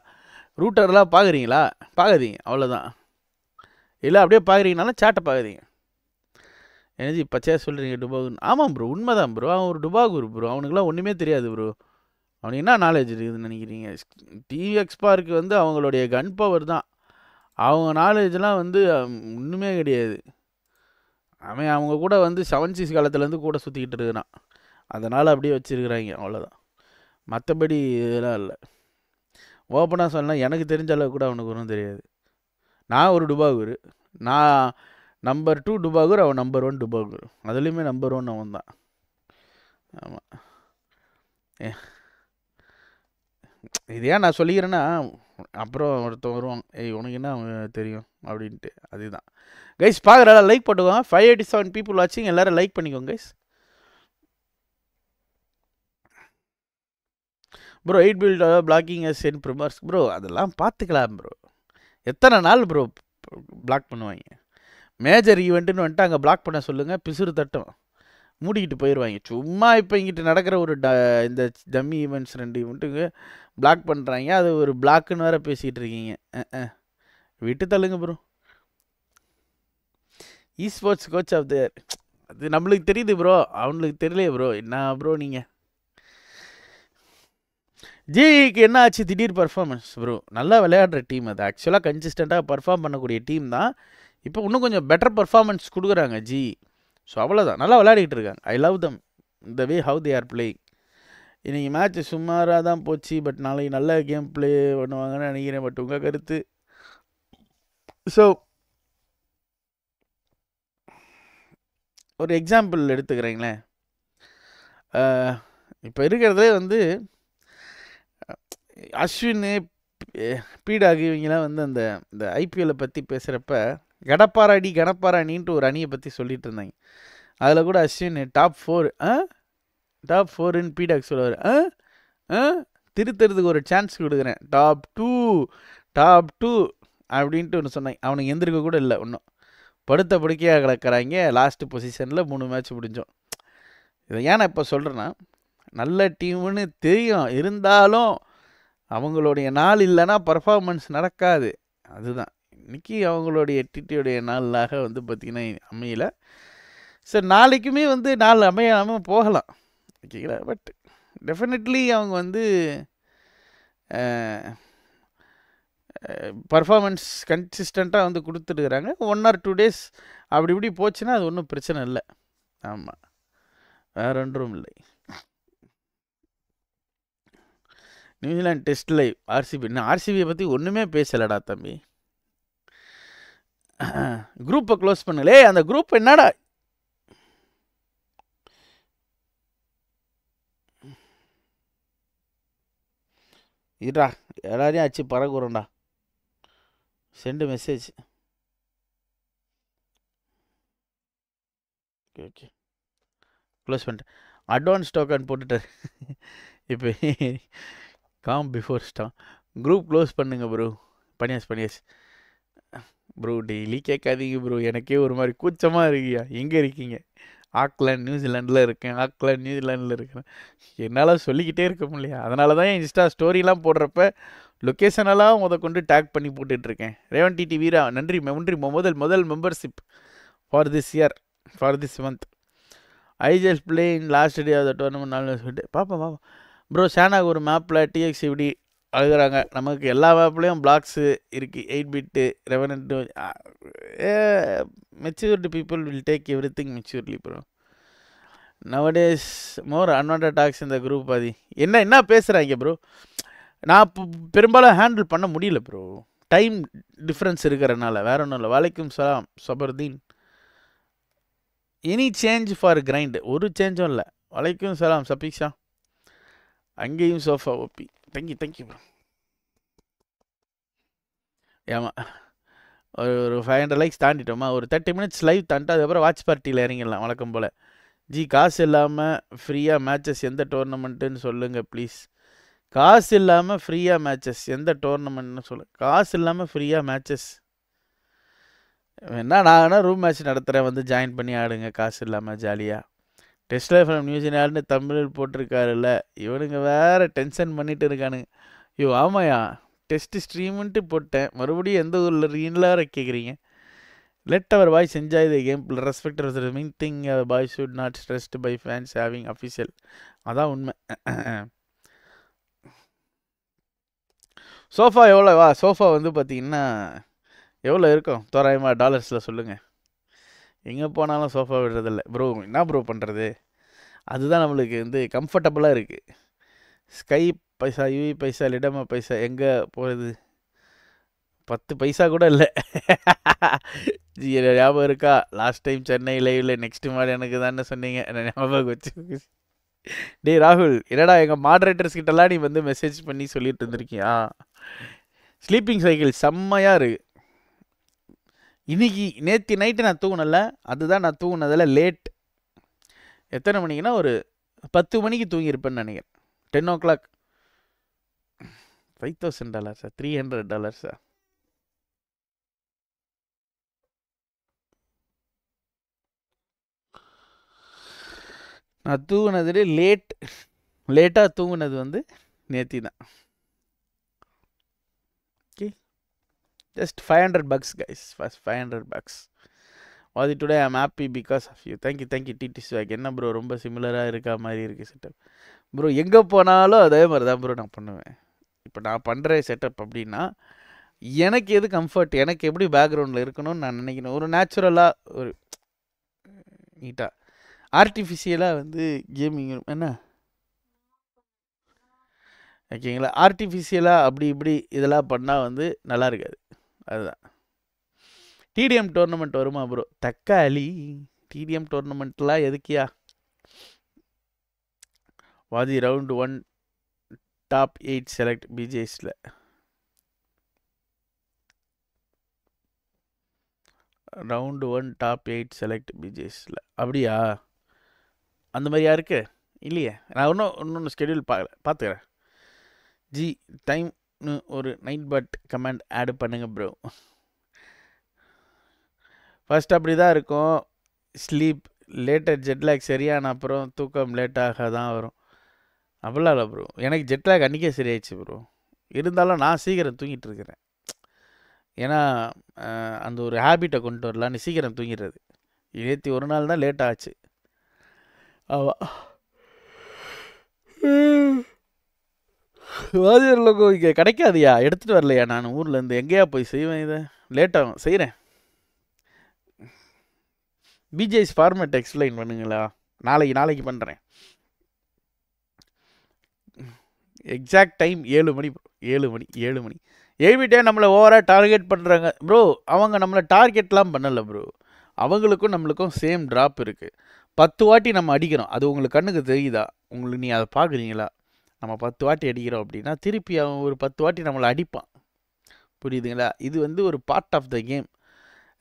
ரூட்டர்லாம் பார்க்குறீங்களா பார்க்குறீங்க அவ்வளோதான் இல்லை அப்படியே பார்க்குறீங்கனாலும் சாட்டை பார்க்குறீங்க எனர்ஜி பச்சையாக சொல்கிறீங்க டுபாகுன்னு ஆமாம் ப்ரோ உண்மை தான் ப்ரோ அவன் ஒரு டுபாகூர் ப்ரோ அவனுக்குலாம் ஒன்றுமே தெரியாது ப்ரோ அவனுக்கு என்ன நாலேஜ் இருக்குதுன்னு நினைக்கிறீங்க டிவி எக்ஸ்பார்க்கு வந்து அவங்களுடைய கன் பவர் தான் அவங்க நாலேஜ்லாம் வந்து ஒன்றுமே கிடையாது அவன் அவங்க கூட வந்து செவன் சிக்ஸ் காலத்துலேருந்து கூட சுற்றிக்கிட்டு இருக்கிறான் அதனால் அப்படியே வச்சுருக்குறாங்க அவ்வளோதான் மற்றபடி இதெல்லாம் இல்லை ஓப்பனாக சொன்னால் எனக்கு தெரிஞ்ச அளவுக்கு கூட அவனுக்கு ஒன்றும் தெரியாது நான் ஒரு டுபாகூர் நான் நம்பர் டூ டுபாகூர் அவன் நம்பர் ஒன் டுபாகூர் அதுலேயுமே நம்பர் ஒன் அவன் தான் ஆமாம் இது ஏன் நான் சொல்லிக்கிறேன்னா அப்புறம் ஒருத்தன் வருவான் ஏய் உனக்கு என்ன தெரியும் அப்படின்ட்டு அதுதான் கைஸ் பார்க்குறால லைக் பண்ணுவாங்க ஃபைவ் எயிட்டி செவன் பீப்புள் வாட்சிங் எல்லோரும் லைக் பண்ணிக்கோங்க கைஸ் ப்ரோ எயிட் பில் பிளாக்கிங் சென்ட் ப்ரிமார்ஸ் ப்ரோ அதெல்லாம் பார்த்துக்கலாம் ப்ரோ எத்தனை நாள் ப்ரோ பிளாக் பண்ணுவாங்க மேஜர் ஈவெண்ட்டுன்னு வந்துட்டு அங்கே பிளாக் பண்ண சொல்லுங்கள் பிசுறு தட்டும் மூடிக்கிட்டு போயிடுவாங்க சும்மா இப்போ இங்கிட்டு நடக்கிற ஒரு ட இந்த டம்மி ஈவெண்ட்ஸ் ரெண்டு ஈவெண்ட்டுங்க பிளாக் பண்ணுறாங்க அது ஒரு பிளாக்குன்னு வேறு பேசிகிட்டு இருக்கீங்க விட்டு தள்ளுங்க bro esports coach of தயர் அது நம்மளுக்கு தெரியுது ப்ரோ அவனுக்கு தெரியலையே ப்ரோ என்ன ப்ரோ நீங்கள் ஜேஇக்கு என்ன ஆச்சு திடீர் பர்ஃபார்மன்ஸ் ப்ரோ நல்லா விளையாடுற டீம் அது ஆக்சுவலாக கன்சிஸ்டண்ட்டாக பர்ஃபார்ம் பண்ணக்கூடிய டீம் தான் இப்போ இன்னும் கொஞ்சம் பெட்டர் பர்ஃபார்மன்ஸ் கொடுக்குறாங்க ஜி ஸோ அவ்வளோதான் நல்லா விளையாடிக்கிட்டு இருக்காங்க I love them the way how they are playing இன்றைக்கி மேட்ச் சுமாராக தான் போச்சு பட் நாளைக்கு நல்ல கேம் ப்ளே பண்ணுவாங்கன்னு நினைக்கிறேன் பட் உங்கள் கருத்து ஸோ ஒரு எக்ஸாம்பிள் எடுத்துக்கிறீங்களேன் இப்போ இருக்கிறதே வந்து அஸ்வின் பீடாகு இவங்கெல்லாம் வந்து அந்த இந்த ஐபிஎல்லை பற்றி பேசுகிறப்ப கடப்பாராடி கடப்பாராணின்ட்டு ஒரு அணியை பற்றி சொல்லிட்டு இருந்தாங்க அதில் கூட அஸ்வின் டாப் ஃபோர் ஆ டாப் ஃபோருன்னு பீடாக் சொல்லுவார் ஆ ஆ திருத்துறதுக்கு ஒரு சான்ஸ் கொடுக்குறேன் டாப் டூ டாப் டூ அப்படின்ட்டு ஒன்று சொன்னாங்க அவனுக்கு எந்திரிக்க கூட இல்லை ஒன்றும் படுத்த படுக்கையாக கிடக்கிறாங்க லாஸ்ட்டு பொசிஷனில் மூணு மேட்ச் முடிஞ்சோம் இதை ஏன் இப்போ சொல்கிறேன்னா நல்ல டீம்னு தெரியும் இருந்தாலும் அவங்களுடைய நாள் இல்லைன்னா பர்ஃபார்மன்ஸ் நடக்காது அதுதான் இன்றைக்கி அவங்களுடைய டிடியுடைய நாளாக வந்து பார்த்திங்கன்னா அமையல சரி நாளைக்குமே வந்து நாள் அமையாமல் போகலாம் ஓகேங்களா பட் டெஃபினெட்லி அவங்க வந்து பர்ஃபார்மன்ஸ் கன்சிஸ்டண்ட்டாக வந்து கொடுத்துருக்குறாங்க ஒன் ஆர் டூ டேஸ் அப்படி இப்படி போச்சுன்னா அது ஒன்றும் பிரச்சனை இல்லை ஆமாம் வேறு ஒன்றும் இல்லை நியூசிலாந்து டெஸ்ட்டில் ஆர்சிபி நான் ஆர்சிபியை பற்றி ஒன்றுமே பேசலடா தம்பி குரூப்பை க்ளோஸ் பண்ணலே அந்த குரூப் என்னடா இட்ரா எல்லாரையும் ஆச்சு பறக்குறோண்டா send message okay okay close பண்ணிட்டேன் அட்வான்ஸ் டோக்கன் போட்டுட்டார் இப்போ calm before storm group close பண்ணுங்கள் ப்ரோ பனியாஸ் பனியாஸ் ப்ரோ டெய்லி கேட்காதீங்க ப்ரோ எனக்கே ஒரு மாதிரி கூச்சமாக இருக்கியா எங்கே இருக்கீங்க ஆக்லாண்ட் நியூசிலாண்டில் இருக்கேன் ஆக்லாண்ட் நியூசிலாண்டில் இருக்கிறேன் என்னால் சொல்லிக்கிட்டே இருக்க முடியல அதனால தான் என் இன்ஸ்டா ஸ்டோரிலாம் போடுறப்ப லொக்கேஷனெல்லாம் முத கொண்டு டேக் பண்ணி போட்டுட்ருக்கேன் ரேவன் டிடி வீரா நன்றி நன்றி முதல் முதல் membership for this year for this month ஐஜெல் play in last day of the tournament நாலு சொல்லிட்டு பாப்பா ப்ரோ சேனாக்கு ஒரு மேப்பில் டிஎக்ஸ் இப்படி அழுகிறாங்க நமக்கு எல்லா மேப்லேயும் பிளாக்ஸு இருக்குது eight bit Revenant matured people will take every thing maturely bro nowadays more unwanted talks இந்த குரூப் பாதி என்ன என்ன பேசுகிறாங்க ப்ரோ நான் பெரும்பாலும் ஹேண்டில் பண்ண முடியல ப்ரோ டைம் டிஃப்ரென்ஸ் இருக்கிறனால வேற ஒன்றும் இல்லை வலைக்கும் சலாம் Sabardeen any change for grind ஒரு சேஞ்சும் இல்லை வலைக்கும் சலாம் சபீக்ஷா அங்கேயும் சோஃபா ஓப்பி தேங்க்யூ தேங்க்யூ ஏமா ஒரு ஒரு ஃபைவ் ஹண்ட்ரட் லைக்ஸ் தாண்டிட்டோமா ஒரு தேர்ட்டி மினிட்ஸ் லைவ் தாண்டிட்டு அதுக்கப்புறம் வாட்ச் பார்ட்டியில் இறங்கிடலாம் வழக்கம் போல் ஜி காசு இல்லாமல் ஃப்ரீயாக மேட்சஸ் எந்த டோர்னமெண்ட்டுன்னு சொல்லுங்கள் ப்ளீஸ் காசு இல்லாமல் ஃப்ரீயாக மேட்சஸ் எந்த டோர்னமெண்ட்னு சொல்லு காசு இல்லாமல் ஃப்ரீயாக மேட்சஸ் என்ன நான் வேணால் ரூம் மேட்ச் நடத்துகிறேன் வந்து ஜாயின் பண்ணி ஆடுங்க காசு இல்லாமல் ஜாலியாக டெஸ்ட்ல ஃபிரம் நியூசிலாண்டு தமிழ் போட்டிருக்காருல்ல இவனுங்க வேறு டென்ஷன் பண்ணிட்டு இருக்கானுங்க ஐயோ ஆமாயா டெஸ்ட் ஸ்ட்ரீமுன்ட்டு போட்டேன் மறுபடியும் எந்த ஊரில் ரீன்லார கேட்குறீங்க let our boy enjoy the game respect mean thing our boy should not stressed by fans having official அதான் உண்மை சோஃபா எவ்வளோவா சோஃபா வந்து பார்த்தீங்கன்னா எவ்வளோ இருக்கும் தோராயமாக டாலர்ஸில் சொல்லுங்கள் எங்கே போனாலும் சோஃபா விடுறதில்ல ப்ரோ என்ன ப்ரோ பண்ணுறது அதுதான் நம்மளுக்கு வந்து கம்ஃபர்டபுளாக இருக்குது ஸ்கை பைசா யூவி பைசா லிடம பைசா எங்கே போகிறது பத்து பைசா கூட இல்லை ஞாபகம் இருக்கா லாஸ்ட் டைம் சென்னை லைவில் நெக்ஸ்ட் மாதிரி எனக்கு தானே சொன்னீங்க ஞாபகம் வச்சு டே ராகுல் என்னடா எங்கள் மாட்ரேட்டர்ஸ் கிட்டலாம் நீ வந்து மெசேஜ் பண்ணி சொல்லிட்டு இருந்திருக்கியா ஸ்லீப்பிங் சைக்கிள் செம்மையாக இருக்குது இன்றைக்கி நேற்று நைட்டு நான் தூங்கினல அதுதான் நான் தூங்கினதில் லேட் எத்தனை மணிக்குன்னா ஒரு பத்து மணிக்கு தூங்கியிருப்பேன் நினைக்கிறேன் ten o'clock five thousand டாலர்ஸா த்ரீ ஹண்ட்ரட் டாலர்ஸா நான் தூங்கினதுலேயே லேட் லேட்டாக தூங்கினது வந்து நேத்தி தான் just five just guys first five hundred 500 bucks வாதி today I'm happy because of you thank you thank you TT swag என்ன ப்ரோ ரொம்ப சிமிலராக இருக்கா மாதிரி இருக்குது செட்டப் ப்ரோ எங்கே போனாலும் அதே மாதிரி தான் ப்ரோ நான் பண்ணுவேன் இப்போ நான் பண்ணுற செட்டப் அப்படின்னா எனக்கு எது கம்ஃபர்ட் எனக்கு எப்படி பேக்ரவுண்டில் இருக்கணும்னு நான் நினைக்கணும் ஒரு நேச்சுரலாக ஒரு நீட்டாக ஆர்டிஃபிஷியலாக வந்து கேமிங் என்ன ஓகேங்களா ஆர்டிஃபிஷியலாக அப்படி இப்படி இதெல்லாம் பண்ணால் வந்து நல்லா இருக்காது அதுதான் டிடிஎம் டோர்னமெண்ட் வருமா ப்ரோ தக்காளி டிடிஎம் டோர்னமெண்ட்லாம் எதுக்கியா வாதி round one top eight select பிஜேஸில் round one top eight select பிஜேஸில் அப்படியா அந்த மாதிரி யாருக்கு இல்லையே நான் இன்னும் இன்னொன்று ஸ்கெடியூல் பார்க்குறேன் பார்த்துக்கிறேன் ஜி டைம் ஒரு நைட் பட் கமெண்ட் ஆடு பண்ணுங்கள் ப்ரோ ஃபஸ்ட் அப்படி தான் இருக்கும் ஸ்லீப் லேட்டர் ஜெட்லேக் சரியான அப்புறம் தூக்கம் லேட்டாக தான் வரும் அப்படிலாம் இல்லை ப்ரோ எனக்கு ஜெட்லேக் அன்றைக்கே சரியாயிடுச்சு ப்ரோ இருந்தாலும் நான் சீக்கிரம் தூங்கிட்டு இருக்கிறேன் ஏன்னா அந்த ஒரு ஹேபிட்டை கொண்டு வரலான்னு சீக்கிரம் தூங்கிடுறது இருபத்தி ஒரு நாள் தான் லேட் ஆச்சு ஆவா வாஜர் லோகோ இங்கே கிடைக்காதியா எடுத்துகிட்டு வரலையா நான் ஊர்லேருந்து எங்கேயா போய் செய்வேன் இதை லேட்டாகும் செய்கிறேன் பிஜேஸ் ஃபார்மேட் எக்ஸ்பிளைன் பண்ணுங்களா நாளைக்கு நாளைக்கு பண்ணுறேன் எக்ஸாக்ட் டைம் ஏழு மணி ஏழு மணி ஏழு மணி ஏழுமிட்டே நம்மளை ஓவராக டார்கெட் பண்ணுறாங்க ப்ரோ அவங்க நம்மளை டார்கெட்லாம் பண்ணலை ப்ரோ அவங்களுக்கும் நம்மளுக்கும் சேம் ட்ராப் இருக்குது பத்து வாட்டி நம்ம அடிக்கிறோம் அது உங்களுக்கு கண்ணுக்கு தெரியுதா உங்களுக்கு நீ அதை பார்க்குறீங்களா நம்ம பத்து வாட்டி அடிக்கிறோம் அப்படின்னா திருப்பி அவன் ஒரு பத்து வாட்டி நம்மளை அடிப்பான் புரியுதுங்களா இது வந்து ஒரு பார்ட் ஆஃப் த கேம்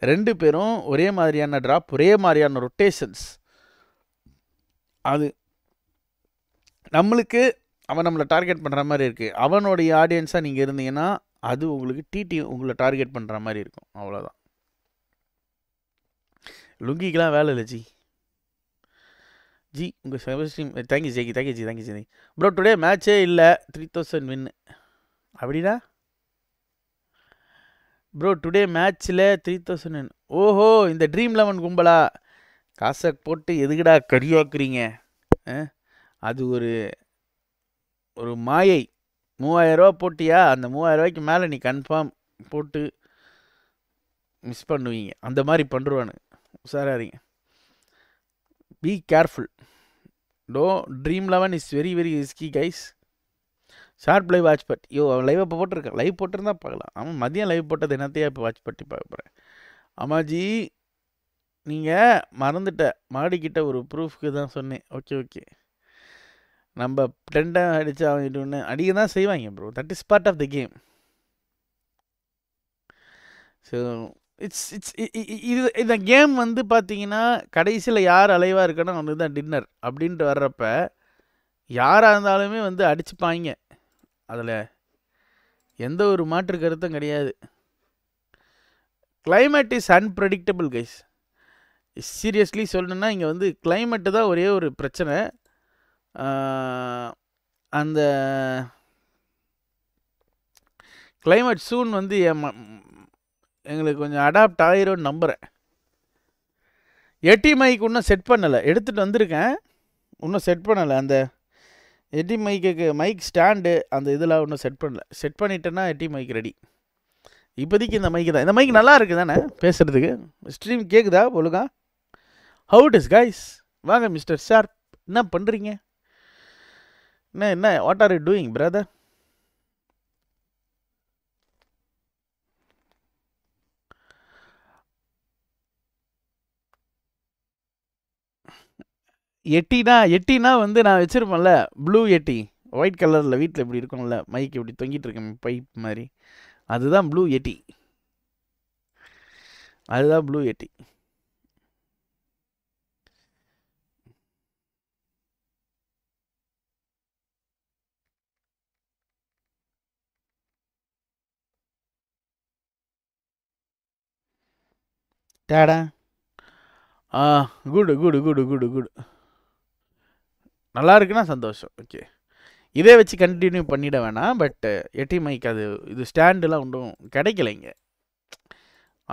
ரெண்டு பேரும் ஒரே மாதிரியான ட்ராப் ஒரே மாதிரியான ரொட்டேஷன்ஸ் அது நம்மளுக்கு அவன் நம்மளை டார்கெட் பண்ணுற மாதிரி இருக்குது அவனுடைய ஆடியன்ஸாக நீங்கள் இருந்தீங்கன்னா அது உங்களுக்கு டிடி உங்களை டார்கெட் பண்ணுற மாதிரி இருக்கும் அவ்வளோதான் லுங்கிக்கெலாம் வேலை இல்லை ஜி ஜி உங்கள் சர்வீஸ் டீம் தேங்க்யூ ஜெய்கி thank you ji thank you ji bro today மேட்ச்சே இல்லை த்ரீ தௌசண்ட் வின்னு அப்படிடா ப்ரோ டுடே மேட்ச்சில் த்ரீ தௌசண்ட் வின் ஓஹோ இந்த ட்ரீம் லெவன் கும்பலா காசை போட்டு எதுக்குடா கரியாக்குறீங்க அது ஒரு ஒரு மாயை மூவாயிரரூவா போட்டியா அந்த மூவாயிரரூவாய்க்கு மேலே நீ கன்ஃபார்ம் போட்டு மிஸ் பண்ணுவீங்க அந்த மாதிரி பண்ணுருவானு உசாராதீங்க be careful though Dream Eleven is very very risky guys short live watch but ஐயோ அவன் லைவ் இப்போ போட்டிருக்கேன் லைவ் போட்டிருந்தா பார்க்கலாம் ஆமாம் மதியம் லைவ் போட்டது என்னத்தையே இப்போ வாட்ச் பட்டி பார்க்க போகிறேன் அம்மாஜி நீங்கள் மறந்துட்ட மாடிக்கிட்ட ஒரு ப்ரூஃப்க்கு தான் சொன்னேன் ஓகே ஓகே நம்ம ட்ரெண்டாக அடித்தா ஒன்று அடிக்க தான் செய்வாங்க bro that is part of the game so it's it's இது இந்த கேம் வந்து பார்த்தீங்கன்னா கடைசியில் யார் அலைவாக இருக்கணும் வந்து தான் டின்னர் அப்படின்ட்டு வர்றப்ப யாராக இருந்தாலுமே வந்து அடிச்சுப்பாங்க அதில் எந்த ஒரு மாற்று கருத்தும் கிடையாது climate is unpredictable guys seriously சொல்லணுன்னா இங்கே வந்து கிளைமேட்டு தான் ஒரே ஒரு பிரச்சனை அந்த கிளைமேட் சூன் வந்து என் எங்களுக்கு கொஞ்சம் அடாப்ட் ஆகிரும்னு நம்புகிறேன் எட்டி மைக்கு இன்னும் செட் பண்ணலை எடுத்துகிட்டு வந்திருக்கேன் இன்னும் செட் பண்ணலை அந்த எட்டி மைக்கு மைக் ஸ்டாண்டு அந்த இதெல்லாம் இன்னும் செட் பண்ணல செட் பண்ணிட்டேன்னா எட்டி மைக் ரெடி இப்போதைக்கு இந்த மைக்கு தான் இந்த மைக் நல்லா இருக்குது தானே பேசுகிறதுக்கு ஸ்ட்ரீம் கேட்குதா ஒழுங்கா ஹவு இட் இஸ் கைஸ் வாங்க மிஸ்டர் சார் என்ன பண்ணுறீங்க என்ன என்ன what are you doing brother எட்டினா எட்டினா வந்து நான் வச்சுருப்பேன்ல ப்ளூ எட்டி ஒயிட் கலரில் வீட்டில் இப்படி இருக்கும்ல மைக் இப்படி தொங்கிட்டு இருக்கேன் பைப் மாதிரி அதுதான் ப்ளூ எட்டி அதுதான் ப்ளூ எட்டி டேடா ஆ குடு குடு குடு குடு குடு நல்லா இருக்குன்னா சந்தோஷம் ஓகே இதே வச்சு கண்டினியூ பண்ணிட வேணாம் பட்டு எட்டி மைக் அது இது ஸ்டாண்டுலாம் ஒன்றும் கிடைக்கல இங்கே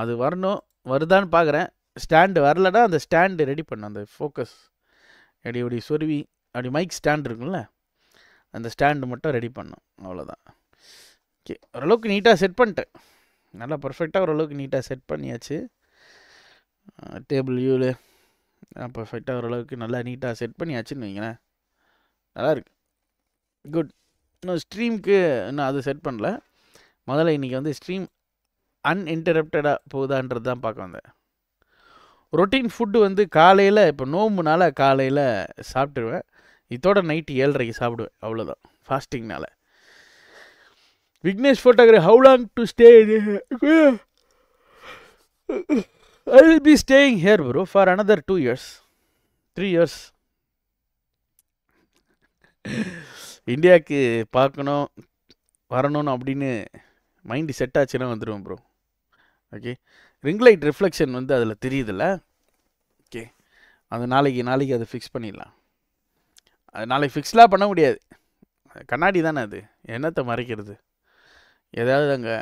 அது வரணும் வருதான்னு பார்க்குறேன் ஸ்டாண்டு வரலன்னா அந்த ஸ்டாண்டு ரெடி பண்ண அந்த ஃபோக்கஸ் அப்படி இப்படி சொருவி அப்படி மைக் ஸ்டாண்ட் இருக்குல்ல அந்த ஸ்டாண்டு மட்டும் ரெடி பண்ணும் அவ்வளோதான் ஓகே ஓரளவுக்கு நீட்டாக செட் பண்ணிட்டேன் நல்லா பர்ஃபெக்டாக ஓரளவுக்கு நீட்டாக செட் பண்ணியாச்சு டேபிள் வியூவில் பர்ஃபெக்டாக ஓரளவுக்கு நல்லா நீட்டாக செட் பண்ணியாச்சுன்னு வைங்களேன் நல்லா இருக்கு குட் இன்னும் ஸ்ட்ரீமுக்கு இன்னும் அது செட் பண்ணல முதல்ல இன்றைக்கி வந்து ஸ்ட்ரீம் அன்இன்டரப்டடாக போகுதான்றது தான் பார்க்க வந்தேன் ரொட்டீன் ஃபுட்டு வந்து காலையில் இப்போ நோம்புனால காலையில் சாப்பிட்ருவேன் இதோட நைட்டு ஏழரைக்கு சாப்பிடுவேன் அவ்வளோதான் ஃபாஸ்டிங்னால் Vignesh photography how long to stay I will be staying here bro for another two years three years இந்தியாவுக்கு பார்க்கணும் வரணும்னு அப்படின்னு மைண்டு செட் ஆச்சுன்னா வந்துடுவோம் bro okay ring light reflection வந்து அதில் தெரியுதுல்ல ஓகே அது நாளைக்கு நாளைக்கு அதை ஃபிக்ஸ் பண்ணிடலாம் அது நாளைக்கு ஃபிக்ஸ்லாம் பண்ண முடியாது கண்ணாடி தானே அது என்னத்தை மறைக்கிறது ஏதாவது அங்கே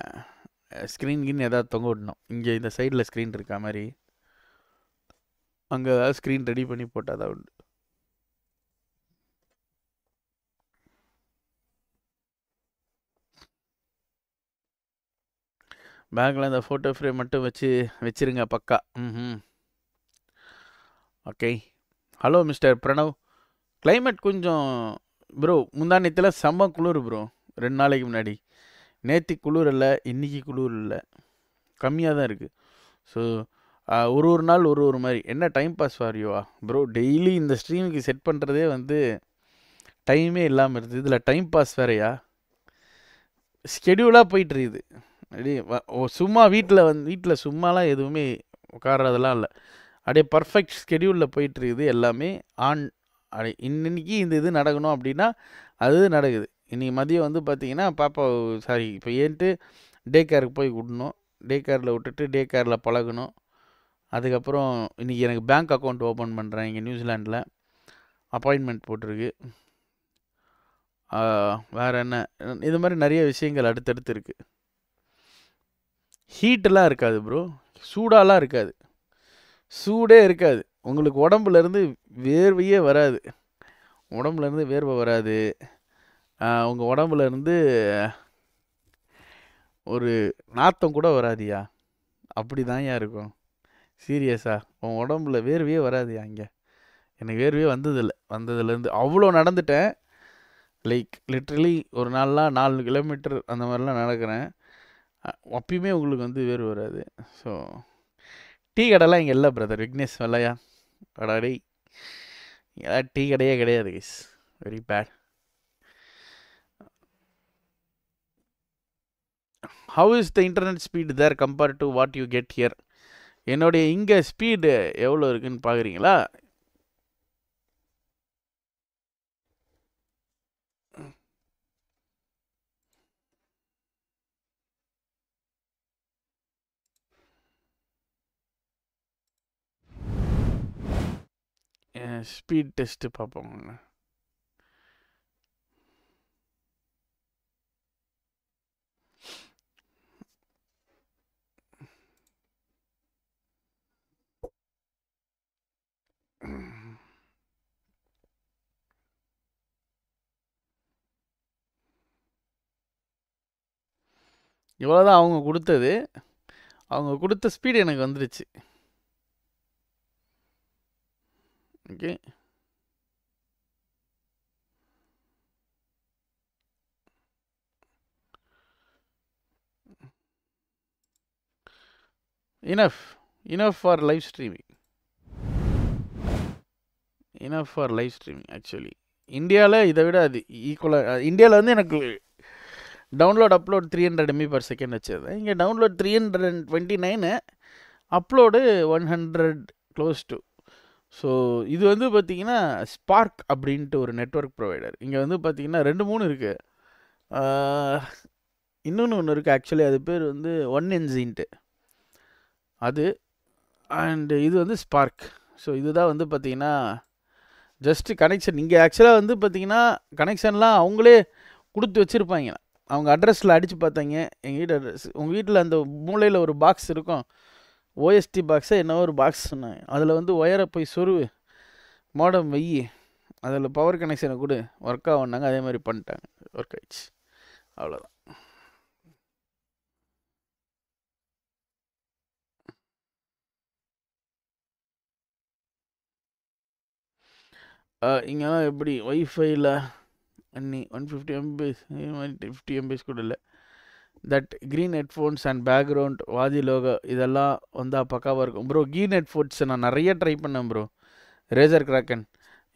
ஸ்க்ரீன் கின்னு ஏதாவது தொங்க விடணும் இங்கே இந்த சைடில் ஸ்க்ரீன் இருக்கா மாதிரி அங்கே ஏதாவது ஸ்க்ரீன் ரெடி பண்ணி போட்டால் தான் உண்டு பேங்கில் இந்த ஃபோட்டோ ஃப்ரேம் மட்டும் வச்சு வச்சுருங்க பக்கா ம் okay hello mister Pranav climate கொஞ்சம் ப்ரோ முந்தானத்தில் செம்ம குளிர் ப்ரோ ரெண்டு நாளைக்கு முன்னாடி நேற்று குளிர் இல்லை இன்றைக்கி குளிர் இல்லை கம்மியாக தான் இருக்குது ஸோ ஒரு ஒரு நாள் ஒரு ஒரு மாதிரி என்ன டைம் பாஸ் வாரியோவா ப்ரோ டெய்லி இந்த ஸ்ட்ரீமுக்கு செட் பண்ணுறதே வந்து டைமே இல்லாமல் இருக்குது இதில் டைம் பாஸ் வேறையா ஸ்கெடியூலாக போயிட்டுருக்குது சும்மா வீட்டில் வந்து வீட்டில் சும்மாலாம் எதுவுமே உட்காடுறதெல்லாம் இல்லை அப்படியே பர்ஃபெக்ட் ஸ்கெடியூலில் போயிட்டுருக்குது எல்லாமே ஆன் அப்படி இன்னைக்கு இந்த இது நடக்கணும் அப்படின்னா அது நடக்குது இன்றைக்கி மதியம் வந்து பார்த்திங்கன்னா பாப்பா சாரி இப்போ ஏன்ட்டு டே கேருக்கு போய் விடணும் டே கேரில் விட்டுட்டு டே கேரில் பழகணும் அதுக்கப்புறம் இன்றைக்கி எனக்கு பேங்க் அக்கௌண்ட் ஓப்பன் பண்ணுறேன் இங்கே நியூசிலாண்டில் அப்பாயின்மெண்ட் போட்டிருக்கு வேறு என்ன இது மாதிரி நிறைய விஷயங்கள் அடுத்தடுத்து இருக்குது ஹீட்டெல்லாம் இருக்காது ப்ரோ சூடாலாம் இருக்காது சூடே இருக்காது உங்களுக்கு உடம்புலேருந்து வேர்வையே வராது உடம்புலேருந்து வேர்வை வராது உங்கள் உடம்புலேருந்து ஒரு நாத்தம் கூட வராதியா அப்படி தான்யா இருக்கும் சீரியஸா உன் உடம்புல வேர்வையே வராதியா இங்கே எனக்கு வேர்வையே வந்ததில்லை வந்ததுலேருந்து அவ்வளோ நடந்துட்டேன் லைக் லிட்ரலி ஒரு நாளெலாம் நாலு கிலோமீட்டர் அந்த மாதிரிலாம் நடக்கிறேன் அப்பயுமே உங்களுக்கு வந்து வேறு வராது ஸோ டீ கடைலாம் இங்கே இல்லை பிரதர் விக்னேஷ் வெள்ளையா அடாடே ஏதாவது டீ கடையே கிடையாது கிஸ் very bad how is the internet speed there compared to what you get here என்னுடைய இங்கே ஸ்பீடு எவ்வளோ இருக்குதுன்னு பார்க்குறீங்களா ஸ்பீட் டெஸ்ட்டு பார்ப்போங்கண்ண இவ்வளோ தான் அவங்க கொடுத்தது அவங்க கொடுத்த ஸ்பீடு எனக்கு வந்துடுச்சு Okay. Enough. Enough for live streaming. enough for live streaming actually. இந்தியாவில் இதை விட அது ஈக்குவலாக இந்தியாவில் வந்து எனக்கு download upload three hundred MB per second வச்சிருந்தேன் இங்கே download three hundred and twenty nine upload one hundred close to so இது வந்து பார்த்திங்கன்னா ஸ்பார்க் அப்படின்ட்டு ஒரு நெட்ஒர்க் ப்ரொவைடர் இங்கே வந்து பார்த்திங்கன்னா ரெண்டு மூணு இருக்குது இன்னொன்று ஒன்று இருக்குது ஆக்சுவலி அது பேர் வந்து ஒன் என்ஜின்ட்டு அது அண்டு இது வந்து ஸ்பார்க் ஸோ இதுதான் வந்து பார்த்திங்கன்னா ஜஸ்ட்டு கனெக்ஷன் இங்கே ஆக்சுவலாக வந்து பார்த்திங்கன்னா கனெக்ஷன்லாம் அவங்களே கொடுத்து வச்சுருப்பாங்க அவங்க அட்ரஸில் அடித்து பார்த்தாங்க எங்கள் வீட்டு அட்ரஸ் உங்கள் வீட்டில் அந்த மூலையில் ஒரு பாக்ஸ் இருக்கும் ஓஎஸ்டி பாக்ஸை என்ன ஒரு பாக்ஸ் சொன்னேன் அதில் வந்து ஒயரை போய் சொருவு மோடம் வெய்யி அதில் பவர் கனெக்ஷனை கொடு ஒர்க் ஆகணாங்க அதே மாதிரி பண்ணிட்டாங்க ஒர்க் ஆயிடுச்சு அவ்வளோதான் இங்கெல்லாம் எப்படி ஒய்ஃபைல அன்னி ஒன் ஃபிஃப்டி மாதிரி ஃபிஃப்டி எம்பிஸ் கூட இல்லை that green headphones and background வாதி லோகோ இதெல்லாம் வந்தால் பக்காவாக இருக்கும் ப்ரோ க்ரீன் ஹெட்ஃபோன்ஸை நான் நிறைய ட்ரை பண்ணேன் ப்ரோ ரேசர் கிராக்கன்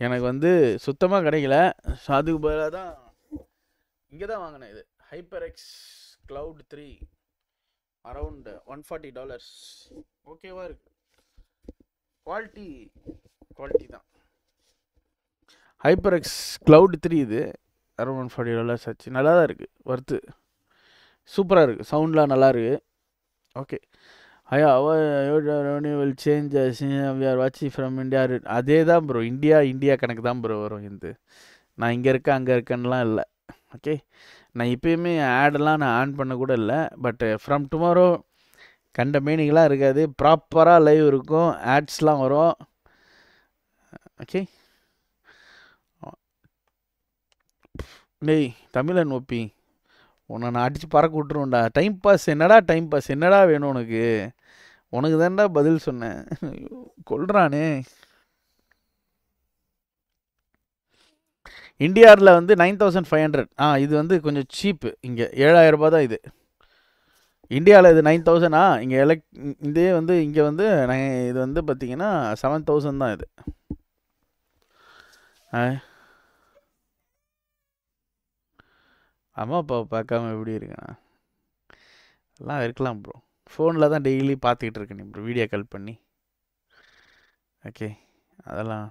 எனக்கு வந்து சுத்தமாக கிடைக்கல ஸோ அதுக்கு பதிலாக தான் இங்கே தான் வாங்கினேன் இது hyper X cloud three around one forty dollars ஓகேவாக இருக்கு குவாலிட்டி குவாலிட்டி தான் ஹைப்பர் எக்ஸ் க்ளவுட் த்ரீ இது அரௌண்ட் ஒன் ஃபார்ட்டி டாலர்ஸ் ஆச்சு நல்லா தான் இருக்குது ஒர்த்து சூப்பராக இருக்குது சவுண்ட்லாம் நல்லா இருக்குது ஓகே ஐயா வில் சேஞ்ச் வி ஆர் வாட்சி ஃப்ரம் இந்தியா அதே தான் ப்ரோ இந்தியா இந்தியா கணக்கு தான் ப்ரோ வரும் இந்த நான் இங்கே இருக்கேன் அங்கே இருக்கேன்லாம் இல்லை ஓகே நான் இப்போயுமே ஆடெல்லாம் நான் ஆன் பண்ண கூட இல்லை பட்டு ஃப்ரம் டுமாரோ கண்ட மீனிங்லாம் இருக்காது ப்ராப்பராக லைவ் இருக்கும் ஆட்ஸ்லாம் வரும் ஓகே டெய் தமிழன் ஒப்பி உன்னை நான் அடித்து பறக்க விட்டுருவேன்டா டைம் பாஸ் என்னடா டைம் பாஸ் என்னடா வேணும் உனக்கு உனக்கு தான்டா பதில் சொன்னேன் கொள்றானே இந்தியாவில் வந்து நைன் தௌசண்ட் ஃபைவ் ஹண்ட்ரட் ஆ இது வந்து கொஞ்சம் சீப்பு இங்கே ஏழாயிரரூபா தான் இது இந்தியாவில் இது நைன் தௌசண்டா இங்கே எலக் இதே வந்து இங்கே வந்து இது வந்து பார்த்திங்கன்னா செவன் தௌசண்ட் தான் இது அம்மா அப்பாவை பார்க்காம எப்படி இருக்குண்ணா எல்லாம் இருக்கலாம் ப்ரோ ஃபோனில் தான் டெய்லி பார்த்துக்கிட்டு இருக்கேன் நீ ப்ரோ வீடியோ கால் பண்ணி ஓகே அதெல்லாம்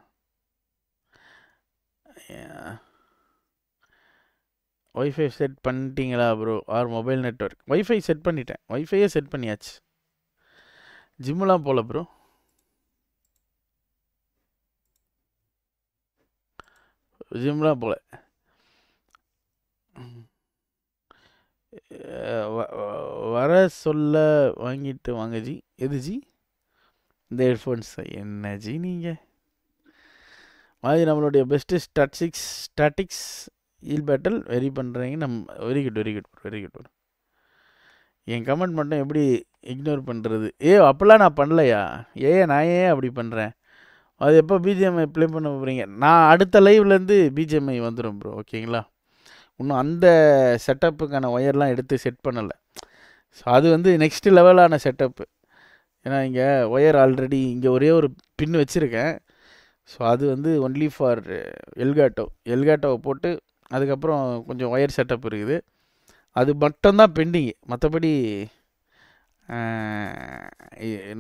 ஒய்ஃபை செட் பண்ணிட்டீங்களா bro or mobile network wifi set பண்ணிட்டேன் ஒய்ஃபையே செட் பண்ணியாச்சு ஜிம்முலாம் போகல ப்ரோ ஜிம்லாம் போகல வர சொல்ல வாங்கிட்டு வாங்க ஜி எது ஜி இந்த ஹெட்ஃபோன்ஸ் என்ன ஜி நீங்கள் மாதிரி நம்மளுடைய பெஸ்ட்டு ஸ்டாட்டிக்ஸ் ஸ்டாட்டிக்ஸ் ஈல் பேட்டல் வெரி பண்ணுறீங்க நம் very good very good very good என் கமெண்ட் மட்டும் எப்படி இக்னோர் பண்ணுறது ஏ அப்போல்லாம் நான் பண்ணலையா ஏ நான் ஏன் அப்படி பண்ணுறேன் அது எப்போ பிஜிஎம்ஐ ப்ளே பண்ண போகிறீங்க நான் அடுத்த லைவ்லேருந்து பிஜிஎம்ஐ வந்துடும் ப்ரோ ஓகேங்களா இன்னும் அந்த செட்டப்புக்கான ஒயர்லாம் எடுத்து செட் பண்ணலை ஸோ அது வந்து நெக்ஸ்ட் லெவலான செட்டப்பு ஏன்னா இங்கே ஒயர் ஆல்ரெடி இங்கே ஒரே ஒரு பின் வச்சுருக்கேன் ஸோ அது வந்து ஒன்லி ஃபார் எல்காட்டோ எல்காட்டோவை போட்டு அதுக்கப்புறம் கொஞ்சம் ஒயர் செட்டப் இருக்குது அது மட்டும்தான் பெண்டிங் மற்றபடி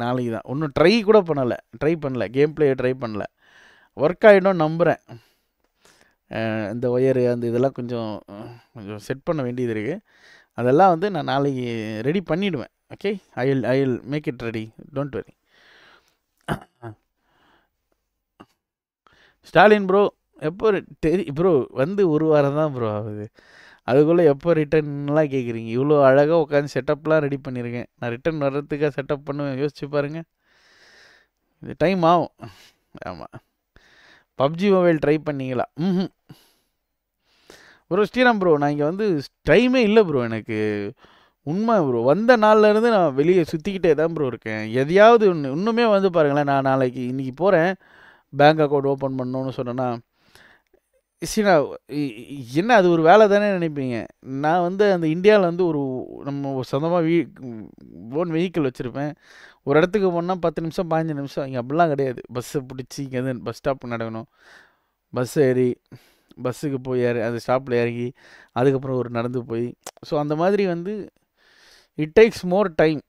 நாளைக்கு தான் ஒன்றும் ட்ரை கூட பண்ணலை ட்ரை பண்ணலை கேம் பிளேயை ட்ரை பண்ணலை ஒர்க் ஆகிடும் நம்புகிறேன் இந்த ஒயரு அந்த இதெல்லாம் கொஞ்சம் கொஞ்சம் செட் பண்ண வேண்டியது இருக்குது அதெல்லாம் வந்து நான் நாளைக்கு ரெடி பண்ணிவிடுவேன் okay I will I will make it ready don't worry Stalin bro எப்போ தெரி ப்ரோ வந்து ஒரு வாரம் தான் ப்ரோ ஆகுது அதுக்குள்ளே எப்போ ரிட்டர்ன்லாம் கேட்குறீங்க இவ்வளோ அழகாக உட்காந்து செட்டப்லாம் ரெடி பண்ணியிருக்கேன் நான் ரிட்டர்ன் வர்றதுக்காக செட்டப் பண்ணுவேன் யோசிச்சு பாருங்கள் இது டைம் ஆகும் ஆமாம் பப்ஜி மொபைல் ட்ரை பண்ணிங்களா ம் ப்ரோ ஸ்ரீராம் ப்ரோ நான் இங்கே வந்து டைமே இல்லை ப்ரோ எனக்கு உண்மை ப்ரோ வந்த நாள்லேருந்து நான் வெளியே சுற்றிக்கிட்டே தான் ப்ரோ இருக்கேன் எதையாவது ஒன்று இன்னுமே வந்து பாருங்களேன் நான் நாளைக்கு இன்றைக்கி போகிறேன் பேங்க் அக்கௌண்ட் ஓப்பன் பண்ணணுன்னு சொன்னேன்னா சீனா என்ன அது ஒரு வேலை தானே நினைப்பீங்க நான் வந்து அந்த இந்தியாவில் வந்து ஒரு நம்ம சொந்தமாக வீ ஓன் வெஹிக்கிள் வச்சுருப்பேன் ஒரு இடத்துக்கு போனால் பத்து நிமிஷம் பதினஞ்சு நிமிஷம் இங்கே அப்படிலாம் கிடையாது பஸ்ஸை பிடிச்சி இங்கேருந்து பஸ் ஸ்டாப் நடக்கணும் பஸ் ஏறி பஸ்ஸுக்கு போய் ஏறி அந்த ஸ்டாப்பில் இறங்கி அதுக்கப்புறம் ஒரு நடந்து போய் ஸோ அந்த மாதிரி வந்து இட் டேக்ஸ் மோர் டைம்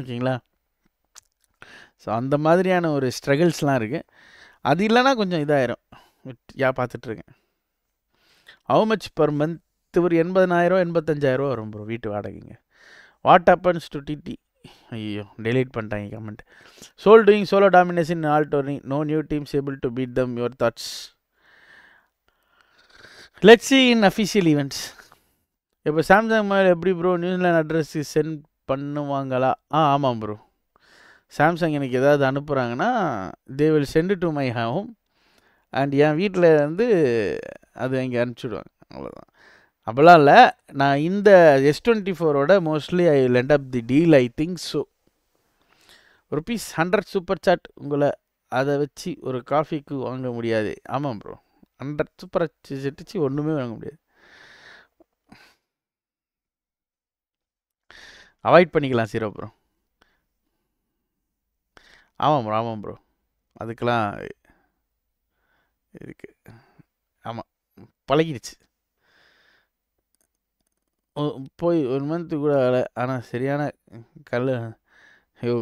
ஓகேங்களா ஸோ அந்த மாதிரியான ஒரு ஸ்ட்ரகிள்ஸ்லாம் இருக்குது அது இல்லைன்னா கொஞ்சம் இதாயிரும் யா பார்த்துட்ருக்கேன் ஹவு மச் பர் மந்த் ஒரு எண்பதனாயிரம் ரூபா வரும் ப்ரோ வீட்டு வாடகைங்க வாட் அப்பன்ஸ் டு டிடி ஐயோ டெலீட் பண்ணிட்டாங்க comment Soul doing solo domination all tourneys no new teams able to beat them your thoughts let see in official events இப்போ Samsung mobile எப்படி bro New Zealand அட்ரஸ்க்கு send பண்ணுவாங்களா ஆ ஆமாம் bro Samsung எனக்கு எதாவது அனுப்புகிறாங்கன்னா they will send to my home and என் வீட்டில் வந்து அது இங்கே அனுப்பிச்சுடுவாங்க அவ்வளோதான் அப்படிலாம் இல்லை நான் இந்த எஸ் டுவெண்ட்டி ஃபோரோட mostly I lend up the deal I think so rupees hundred super chat உங்களை அதை வச்சு ஒரு காஃபிக்கு வாங்க முடியாது ஆமாம் ப்ரோ ஹண்ட்ரட் சூப்பர் செட்டுச்சு ஒன்றுமே வாங்க முடியாது அவாய்ட் பண்ணிக்கலாம் சீரோ ப்ரோ ஆமாம் ப்ரோ ஆமாம் ப்ரோ அதுக்கெலாம் இருக்கு ஆமாம் பழகிடுச்சு போய் ஒரு மந்த்து கூட ஆகலை ஆனால் சரியான கல் ஐயோ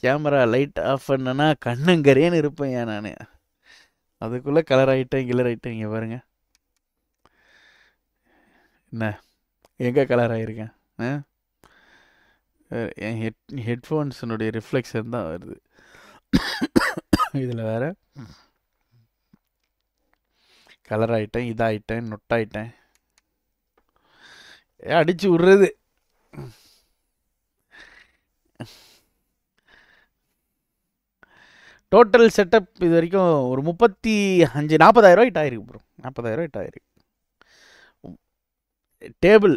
கேமரா லைட் ஆஃப் பண்ணனா கண்ணங்கரேன்னு இருப்பேன் ஏன் நான் அதுக்குள்ளே கலர் ஆகிட்டேன் கிளர் ஆகிட்டேன் நீங்கள் பாருங்கள் என்ன எங்கே கலர் ஆகிருக்கேன் என் ஹெட் ஹெட்ஃபோன்ஸினுடைய ரிஃப்ளெக்ஷன் தான் வருது இதில் வேறு கலர் ஆகிட்டேன் இதாகிட்டேன் நொட்டாயிட்டேன் ஏ அடித்து விடுறது டோட்டல் செட்டப் இது வரைக்கும் ஒரு முப்பத்தி அஞ்சு நாற்பதாயிரம் ரூபாய்ட்டு ஆயிருக்கு ப்ரோ நாற்பதாயிரம் ரூபாய்ட்டு ஆயிருக்கு டேபிள்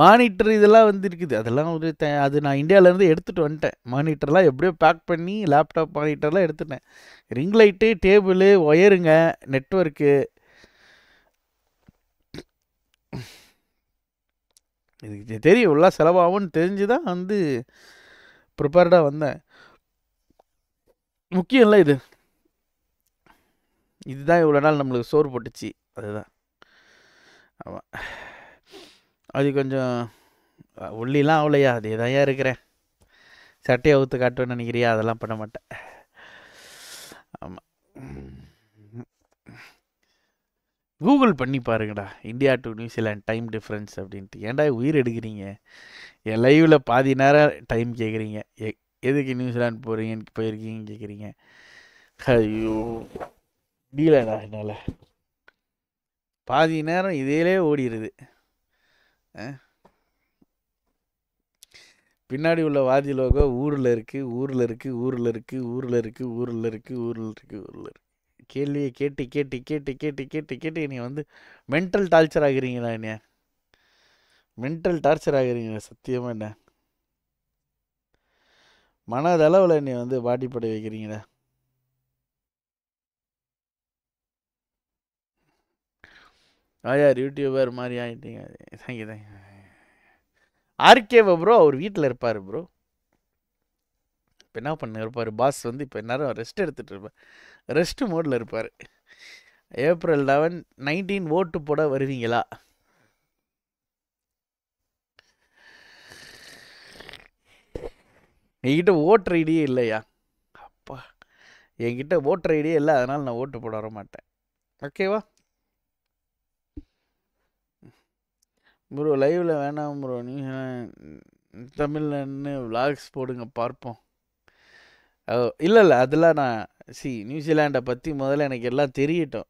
மானிட்டர் இதெல்லாம் வந்து இருக்குது அதெல்லாம் ஒரு த அது நான் இந்தியாவிலேருந்து எடுத்துகிட்டு வந்துட்டேன் மானிட்டர்லாம் எப்படியோ பேக் பண்ணி லேப்டாப் மானிட்டர்லாம் எடுத்துட்டேன் ரிங் லைட்டு டேபிளு ஒயருங்க நெட்ஒர்க்கு இதுக்கு தெரியும் எல்லாம் செலவாகும்னு தெரிஞ்சு தான் வந்து ப்ரிப்பேர்டாக வந்தேன் முக்கியம் இல்லை இது இதுதான் இவ்வளோ நாள் நம்மளுக்கு சோறு போட்டுச்சு அதுதான் ஆமாம் அது கொஞ்சம் உள்ளிலாம் அவ்வளையா அதே தான் இருக்கிறேன் சட்டையை ஊற்று காட்டுவேன்னு நினைக்கிறியா அதெல்லாம் பண்ண மாட்டேன் ஆமாம் கூகுள் பண்ணி பாருங்கடா India to New Zealand time difference அப்படின்ட்டு ஏன்டா உயிர் எடுக்கிறீங்க என் லைவில் பாதி நேரம் டைம் கேட்குறீங்க எ எதுக்கு நியூசிலாண்ட் போகிறீங்கன்னு போயிருக்கீங்கன்னு கேட்குறீங்க ஐயோ முடியலடா என்னால் பாதி நேரம் இதிலே ஓடிடுது பின்னாடி உள்ள வாதி லோகோ ஊரில் இருக்குது ஊரில் இருக்குது ஊரில் இருக்குது ஊரில் இருக்குது ஊரில் இருக்குது ஊரில் இருக்குது ஊரில் இருக்குது கேள்வியை கேட்டு கேட்டு கேட்டு கேட்டு கேட்டு கேட்டு நீங்கள் வந்து மென்டல் டார்ச்சர் ஆகிறீங்களா என்ன மென்டல் டார்ச்சர் ஆகிறீங்களா சத்தியமாக என்ன மனதளவில் என்னை வந்து பாடிப்படை வைக்கிறீங்களா யார் யூடியூபர் மாதிரி ஆகிட்டீங்க தேங்க்யூ தேங்க்யூ ஆர்கேவை ப்ரோ அவர் வீட்டில் இருப்பார் ப்ரோ இப்போ என்ன பண்ண இருப்பார் பாஸ் வந்து இப்போ நேரம் ரெஸ்ட் எடுத்துகிட்டு இருப்பார் ரெஸ்ட் மோடில் இருப்பார் ஏப்ரல் லெவன் நைன்டீன் ஓட்டு போட வருவீங்களா என்கிட்ட ஓட்டர் ஐடியே இல்லையா அப்பா என்கிட்ட ஓட்டர் ஐடியே இல்லை அதனால் நான் ஓட்டு போட வர மாட்டேன் ஓகேவா ப்ரோ லைவில் வேணாம் ப்ரோ நீங்கள் தமிழ்லன்னு விலாக்ஸ் போடுங்க பார்ப்போம் இல்லை இல்லை அதெல்லாம் நான் சி நியூசிலாண்டை பற்றி முதல்ல எனக்கு எல்லாம் தெரியட்டும்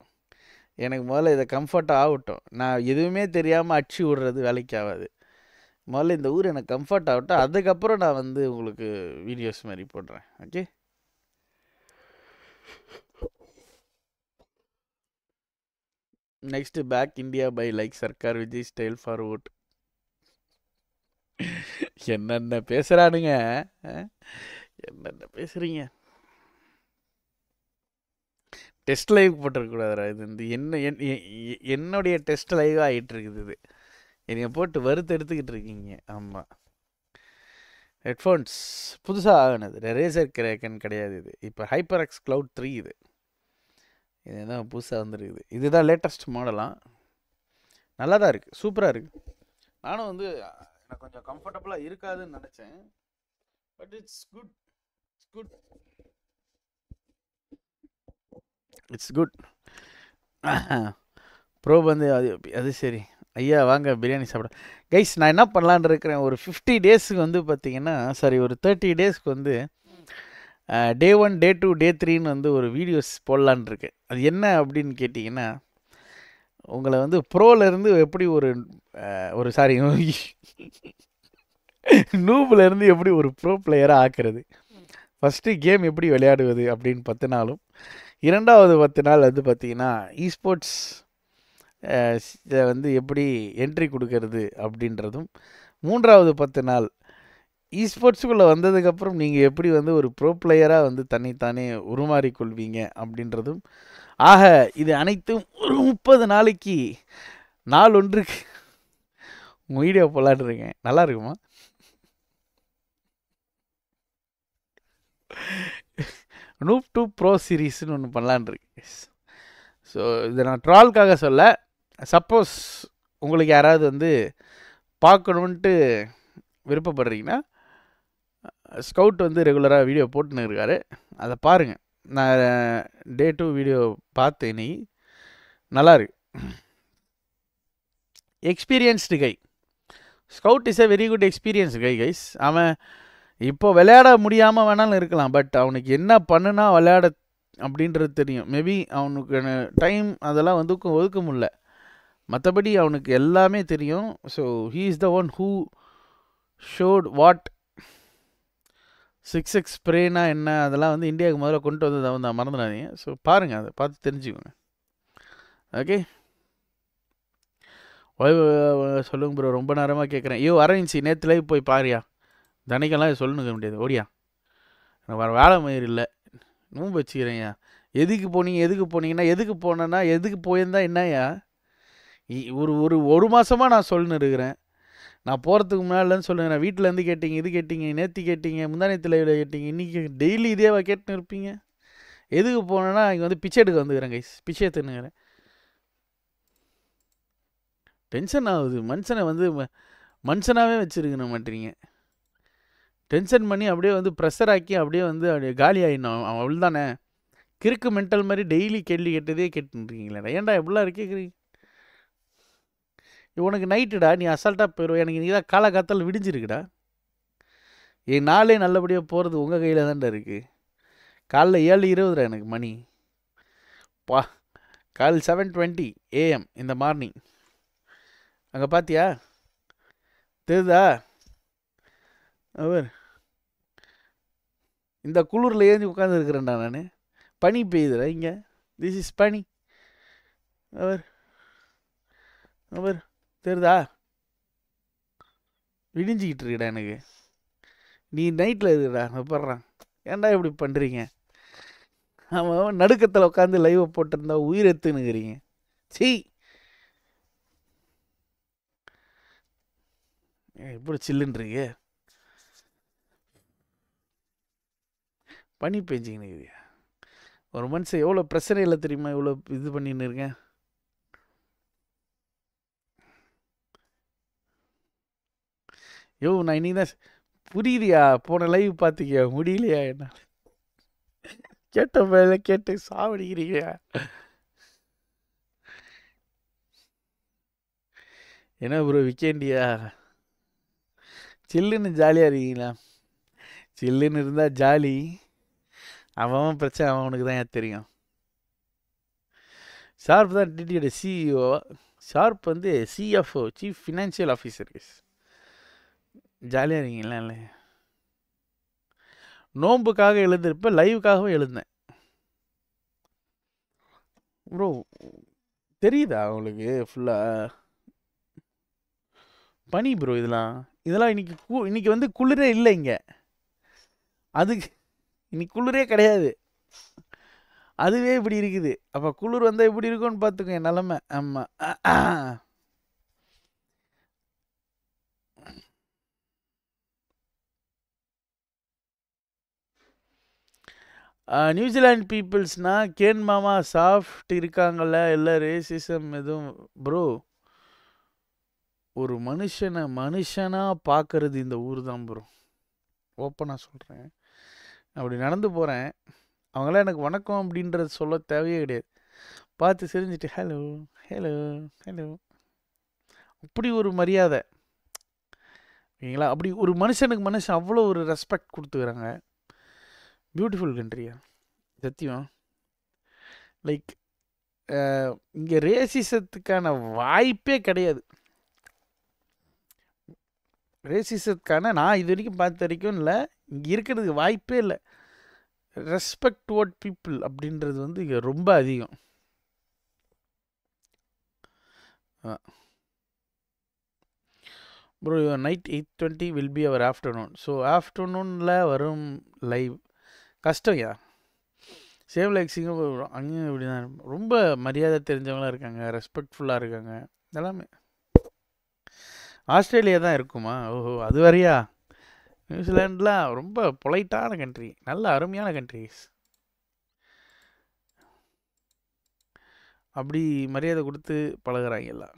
எனக்கு முதல்ல இதை கம்ஃபர்ட்டாக ஆகட்டும் நான் எதுவுமே தெரியாமல் அடிச்சு விடுறது வேலைக்கு ஆகாது முதல்ல இந்த ஊர் எனக்கு கம்ஃபர்ட் ஆகட்டும் அதுக்கப்புறம் நான் வந்து உங்களுக்கு வீடியோஸ் மாதிரி போடுறேன் okay next back India by like Sarkar Vijay style for vote என்னென்ன பேசுகிறானுங்க என்னென்ன பேசுகிறீங்க டெஸ்ட் லைவ் போட்டிருக்கக்கூடாதுரா இது இந்த என்ன என்னுடைய டெஸ்ட் லைவ் ஆகிட்டு இருக்குது இது என்னை போட்டு வருத்த எடுத்துக்கிட்டு இருக்கீங்க ஆமாம் ஹெட்ஃபோன்ஸ் புதுசாக ஆகினது ரேசர் கிரேக்கன் கிடையாது இது இப்போ ஹைப்பர் எக்ஸ் க்ளவுட் த்ரீ இது இது என்ன புதுசாக வந்துருக்குது இதுதான் லேட்டஸ்ட் மாடலாம் நல்லா தான் இருக்குது சூப்பராக இருக்குது நானும் வந்து எனக்கு கொஞ்சம் கம்ஃபர்டபுளாக இருக்காதுன்னு நினச்சேன் but it's good it's good it's good bro வந்து அது அது சரி ஐயா வாங்க பிரியாணி சாப்பிட கைஸ் நான் என்ன பண்ணலான் இருக்கிறேன் ஒரு ஃபிஃப்டி டேஸுக்கு வந்து பார்த்தீங்கன்னா சாரி ஒரு தேர்ட்டி டேஸ்க்கு வந்து டே ஒன் டே டூ டே த்ரீன்னு வந்து ஒரு வீடியோஸ் போடலான் இருக்கேன் அது என்ன அப்படின்னு கேட்டிங்கன்னா உங்களை வந்து ப்ரோலேருந்து எப்படி ஒரு ஒரு சாரி நூப்புலேருந்து எப்படி ஒரு ப்ரோ பிளேயராக ஆக்குறது ஃபஸ்ட்டு கேம் எப்படி விளையாடுவது அப்படின்னு பத்து நாளும் இரண்டாவது பத்து நாள் வந்து பார்த்திங்கன்னா இஸ்போர்ட்ஸ் வந்து எப்படி என்ட்ரி கொடுக்கறது அப்படின்றதும் மூன்றாவது பத்து நாள் இஸ்போர்ட்ஸுக்குள்ளே வந்ததுக்கப்புறம் நீங்கள் எப்படி வந்து ஒரு ப்ரோ பிளேயராக வந்து தன்னைத்தானே உருமாறிக்கொள்வீங்க அப்படின்றதும் ஆக இது அனைத்தும் ஒரு முப்பது நாளைக்கு நாள் ஒன்றுக்கு வீடியோ போலாட்டுருக்கேன் நல்லா இருக்குமா நூப் டூ ப்ரோ சீரீஸ்னு ஒன்று பண்ணலான் ஸோ இதை நான் ட்ரால்காக சொல்ல சப்போஸ் உங்களுக்கு யாராவது வந்து பார்க்கணுன்ட்டு விருப்பப்படுறீங்கன்னா ஸ்கவுட் வந்து ரெகுலராக வீடியோ போட்டுன்னு இருக்காரு அதை பாருங்கள் நான் டே டூ வீடியோ பார்த்தேன் நீ நல்லா இருக்கு experienced guy Scout is a very good experience guy guys அவன் இப்போ விளையாட முடியாமல் வேணாலும் இருக்கலாம் பட் அவனுக்கு என்ன பண்ணுனா விளையாட அப்படின்றது தெரியும் மேபி அவனுக்கு டைம் அதெல்லாம் வந்து ஒதுக்க முடில மற்றபடி அவனுக்கு எல்லாமே தெரியும் so he is the one who shot what six X ஸ்ப்ரேனா என்ன அதெல்லாம் வந்து இந்தியாவுக்கு முதல்ல கொண்டு வந்தது தான் வந்து மறந்துடாதீங்க ஸோ பாருங்கள் அதை பார்த்து தெரிஞ்சுக்கோங்க ஓகே சொல்லுங்க ப்ரோ ரொம்ப நேரமாக கேட்குறேன் ஐயோ அரவிந்த்சி நேற்றுலேயே போய் பாரியா தனிக்கெல்லாம் சொல்லணுங்க முடியாது ஓடியா எனக்கு வர வேலை மயிர் இல்லை நோன்பு வச்சுக்கிறேன்யா எதுக்கு போனீங்க எதுக்கு போனீங்கன்னா எதுக்கு போனேன்னா எதுக்கு போயிருந்தா என்னையா ஒரு ஒரு ஒரு மாதமாக நான் சொல்லுன்னு இருக்கிறேன் நான் போகிறதுக்கு முன்னாடிலன்னு சொல்லுங்க நான் வீட்டிலேருந்து கேட்டீங்க இது கேட்டீங்க நேற்று கேட்டீங்க தலைவியில் கேட்டீங்க இன்றைக்கி டெய்லி இதேவா கேட்டுன்னு இருப்பீங்க எதுக்கு போனேன்னா இங்கே வந்து பிச்சை எடுக்க வந்துக்கிறேன் கைஸ் பிச்சை எடுத்துன்னுக்கிறேன் டென்ஷன் ஆகுது மனுஷனை வந்து மனுஷனாகவே வச்சுருக்கணும் மாட்டீங்க டென்ஷன் பண்ணி அப்படியே வந்து ப்ரெஷர் ஆக்கி அப்படியே வந்து அப்படியே காலி ஆகிடணும் அவள் தானே கிறுக்கு மென்டல் மாதிரி டெய்லி கேள்வி கேட்டதே கேட்டுருக்கீங்களே ஏன்டா எவ்வளோ இருக்கே உனக்கு நைட்டுடா நீ அசால்ட்டாக போயிடும் எனக்கு நீ தான் காலகாத்தால் விடிஞ்சிருக்குடா என் நாளே நல்லபடியாக போகிறது உங்கள் கையில் தான்டா இருக்குது காலைல ஏழு இருபதுடா எனக்கு மணி பா கால் செவன் டுவெண்ட்டி ஏஎம் இந்த மார்னிங் அங்கே பார்த்தியா தெரியுதா அவர் இந்த குளிரில் ஏஞ்சி உட்காந்துருக்குறேன்டா நான் பனி பெய்யுதுடா இங்கே திஸ் இஸ் பனி அவர் அவர் தெரியுதா விடிஞ்சிக்கிட்டு இருக்கடா எனக்கு நீ நைட்டில் இருக்குடா எப்பட்றான் ஏன்டா இப்படி பண்ணுறீங்க ஆமாம் நடுக்கத்தில் உட்காந்து லைவை போட்டிருந்தா உயிர் எத்துனுங்கிறீங்க சி எப்படி சில்லுன்றீங்க பனி பெஞ்சிங்கன்னு ஒரு மனுஷன் எவ்வளோ பிரச்சனை இல்லை தெரியுமா இவ்வளோ இது பண்ணின்னு இருக்கேன் யோ நான் இன்னைக்கு தான் புரியுதியா போன லைவ் பார்த்துக்கியா முடியலையா என்ன கேட்ட மேல கேட்டு சாவடிக்கிறீங்க என்ன ப்ரோ விக்கேண்டியா சில்லுன்னு ஜாலியாக இருக்கீங்களா சில்லுன்னு இருந்தால் ஜாலி அவன் பிரச்சனை அவனுக்கு தான் ஏன் தெரியும் ஷார்ப் தான் டிடியோட சிஇஓ e ஷார்ப் வந்து CFO chief financial officer is ஜாலியாக இருக்கீங்களா இல்லை நோம்புக்காக எழுந்திருப்ப லைவுக்காகவும் எழுந்தேன் ப்ரோ தெரியுதா உங்களுக்கு ஃபுல்லாக பனி ப்ரோ இதெல்லாம் இதெல்லாம் இன்னைக்கு இன்னைக்கு வந்து குளிரே இல்லை இங்கே அதுக்கு இன்னைக்கு குளிரே கிடையாது அதுவே இப்படி இருக்குது அப்போ குளிர் வந்தால் எப்படி இருக்கும்னு பார்த்துக்கோங்க நிலமை ஆமாம் நியூசிலாண்ட் பீப்புள்ஸ்னால் கேன் மாமா சாஃப்ட் இருக்காங்கள இல்லை ரேசிசம் எதுவும் ப்ரோ ஒரு மனுஷனை மனுஷனாக பார்க்கறது இந்த ஊர் தான் ப்ரோ ஓப்பனாக சொல்கிறேன் அப்படி நடந்து போகிறேன் அவங்களாம் எனக்கு வணக்கம் அப்படின்றது சொல்ல தேவையே கிடையாது பார்த்து செரிஞ்சிட்டு ஹலோ ஹலோ ஹலோ அப்படி ஒரு மரியாதை ஓகேங்களா அப்படி ஒரு மனுஷனுக்கு மனுஷன் அவ்வளோ ஒரு ரெஸ்பெக்ட் கொடுத்துக்கிறாங்க பியூட்டிஃபுல் கண்ட்ரியா சத்தியம் லைக் இங்கே ரேசிசத்துக்கான வாய்ப்பே கிடையாது ரேசிசத்துக்கான நான் இது வரைக்கும் பார்த்த வரைக்கும் இல்லை இங்கே இருக்கிறதுக்கு வாய்ப்பே இல்லை ரெஸ்பெக்ட் டுவர்ட் பீப்புள் அப்படின்றது வந்து இங்கே ரொம்ப அதிகம் bro night eight twenty will be our afternoon so ஆஃப்டர்நூனில் வரும் லைவ் கஷ்டம்யா சேம் லைக் சிங்கப்பூர் அங்கேயும் இப்படி தான் ரொம்ப மரியாதை தெரிஞ்சவங்களாம் இருக்காங்க ரெஸ்பெக்ட்ஃபுல்லாக இருக்காங்க எல்லாமே ஆஸ்திரேலியா தான் இருக்குமா ஓஹோ அது வரையா நியூசிலாண்டில் ரொம்ப பொலைட்டான கண்ட்ரி நல்ல அருமையான கண்ட்ரிஸ் அப்படி மரியாதை கொடுத்து பழகிறாங்க எல்லாம்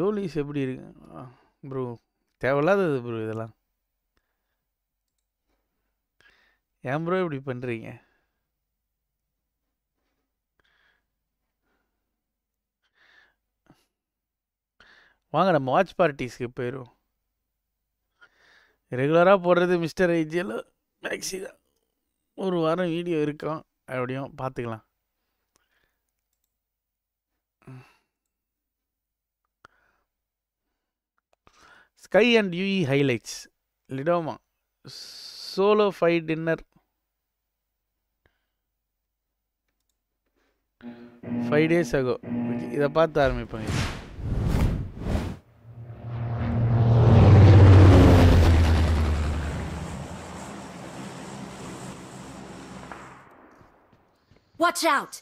டோலிஸ் எப்படி இருக்கு ப்ரோ தேவையில்லாதது ப்ரோ இதெல்லாம் ஏன் ப்ரோ இப்படி பண்ணுறீங்க வாங்க நம்ம வாட்ச் பார்ட்டிஸ்க்கு போயிடும் ரெகுலராக போடுறது மிஸ்டர் ஐஜியில் தான் ஒரு வாரம் வீடியோ இருக்கும் அப்படியும் பார்த்துக்கலாம் ஸ்கை அண்ட் யூஇ ஹைலைட்ஸ் லிடோமா சோலோ ஃபை டின்னர் ஃபைவ் டேஸ் ஆகும் இதை பார்த்து ஆரம்பிப்பாங்க Watch out.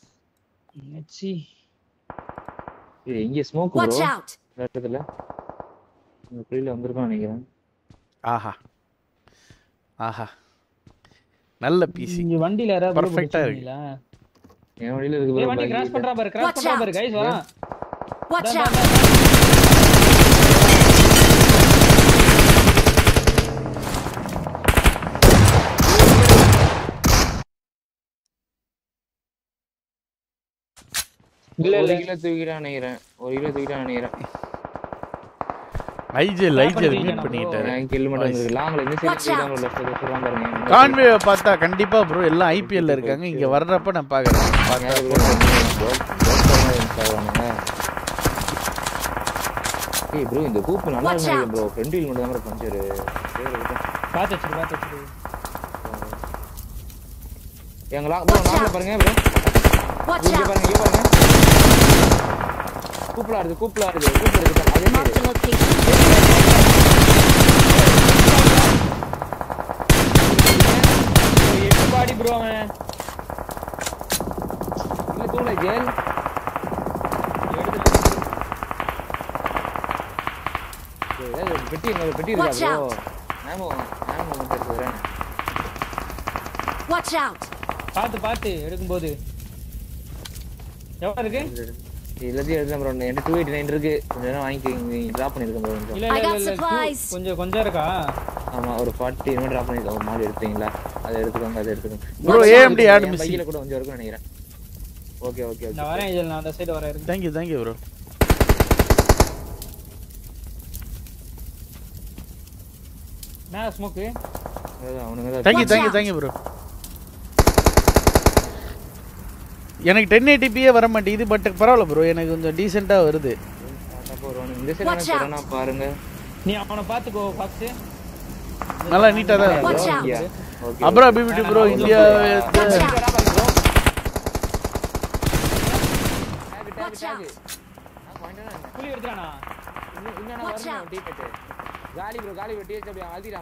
Smoke bro Watch out. வேறதுல புரியல வந்திருக்கான் நினைக்கிறேன் ஆஹா ஆஹா நல்ல பிசி இங்க வண்டில யாராவது பர்ஃபெக்ட்டா என் வழியில இருக்கு ப்ரோ இல்ல இல்ல கீழே தூக்கிட்டான் நினைக்கிறேன் ஒரு கிலோ தூக்கிட்டான் நினைக்கிறேன் ஐஜெல் ஐஜெல் மியூட் பண்ணிட்டாரு கில் மட்டும் இருக்கு கான்வே பார்த்தா கண்டிப்பா ப்ரோ எல்லாம் ஐபிஎல்ல இருக்காங்க இங்க வர்றப்ப நான் பாக்குறேன் ஏய் ப்ரோ இந்த கூப் நல்லா இருக்கு ப்ரோ ஃப்ரண்ட் வீல் மட்டும் தான் பஞ்சர் பாத்து வச்சிரு பாருங்க கூப்பிடா இருக்கு கூப்பிடா இருக்கு கூப்பிடா இருக்கு அதே மாதிரி எட்டு பாடி ப்ரோ அவன் இல்ல பெட்டி பெட்டி இருக்கா ப்ரோ ஆமோ ஆமோ வந்துருக்கு எவ்வளவு இருக்கு எல்லாத்தையும் எழுதுறேன் ப்ரோ என்கிட்ட டூ எயிட்டி நைன் இருக்கு கொஞ்ச நேரம் வாங்கிக்கோங்க ட்ராப் பண்ணிருக்கேன் ப்ரோ கொஞ்சம் கொஞ்சம் கொஞ்சம் இருக்கா ஆமா ஒரு ஃபார்ட்டி என்ன ட்ராப் பண்ணிருக்கோம் மாதிரி எடுத்தீங்களா அதை எடுத்துக்கோங்க அதை எடுத்துக்கோங்க ப்ரோ ஏஎம்டி ஆட் மிஸ் கூட கொஞ்சம் இருக்கும் நினைக்கிறேன் ஓகே ஓகே ஓகே நான் வரேன் இதில் நான் அந்த சைடு வரேன் thank you thank you bro நான் ஸ்மோக்கு அவனுங்க thank you thank you thank you bro எனக்கு டென் எயிட்டிபியே வர மாட்டேங்குது பட் பரவாயில்ல ப்ரோ எனக்கு கொஞ்சம் டீசெண்டாக வருது பாருங்க நீ அவனை பார்த்துக்கோ ஃபர்ஸ்ட் நல்லா நீட்டா தான் அப்புறம் பிபிடி ப்ரோ இந்தியா காலி ப்ரோ காலி ப்ரோ டிஎஸ்டபிள்யூ அழுதிடா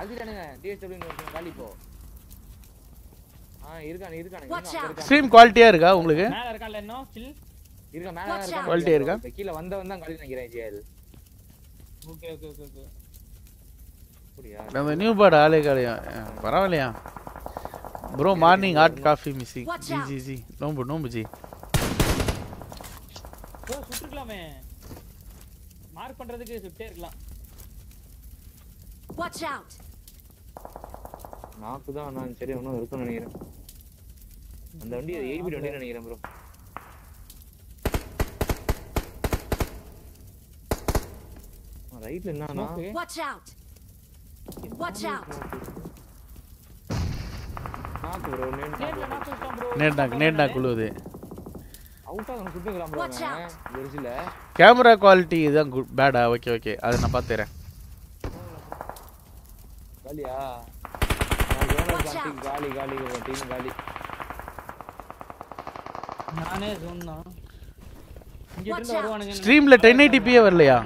அழுதிடானுங்க டிஎஸ்டபிள் காலி போ ஆ இருக்கானே இருக்கானே ஸ்ட்ரீம் குவாலிட்டியா இருக்கா உங்களுக்கு மேல இருக்கான்ல இன்னும் ஸ்டில் இருக்க இருக்கா குவாலிட்டியா இருக்கா கீழே வந்த வந்தா கழி நினைக்கிறேன் ஜிஎல் ஓகே ஓகே நம்ம நியூ பாட் ஆளே காலையா பரவாயில்லையா bro morning hot coffee missing ji ji ji நோம்பு நோம்பு ஜி ஓ சுட்டுக்கலாமே மார்க் பண்றதுக்கு சுட்டே இருக்கலாம் வாட்ச் அவுட் நாற்பது தான் நான் சரி ஒன்றும் இருக்கும்னு நினைக்கிறேன் அந்த வண்டி எயிட் வண்டி நினைக்கிறேன் ப்ரோ ரைட்ல என்னன்னா வாட்ச் அவுட் வாட்ச் அவுட் நாக்கு ப்ரோ நேட் நாக்கு நேட் நாக்கு உழுவுது அவுட்டா நம்ம சுத்திக்கலாம் ப்ரோ வெரிசில கேமரா குவாலிட்டி இதான் பேடா ஓகே ஓகே அதை நான் பாத்துறேன் காலியா Watch out. गाली गाली को टीम गाली நானே ஜூன் தான் இங்க இருந்து வருவானுங்க ஸ்ட்ரீம்ல 1080p வரலையா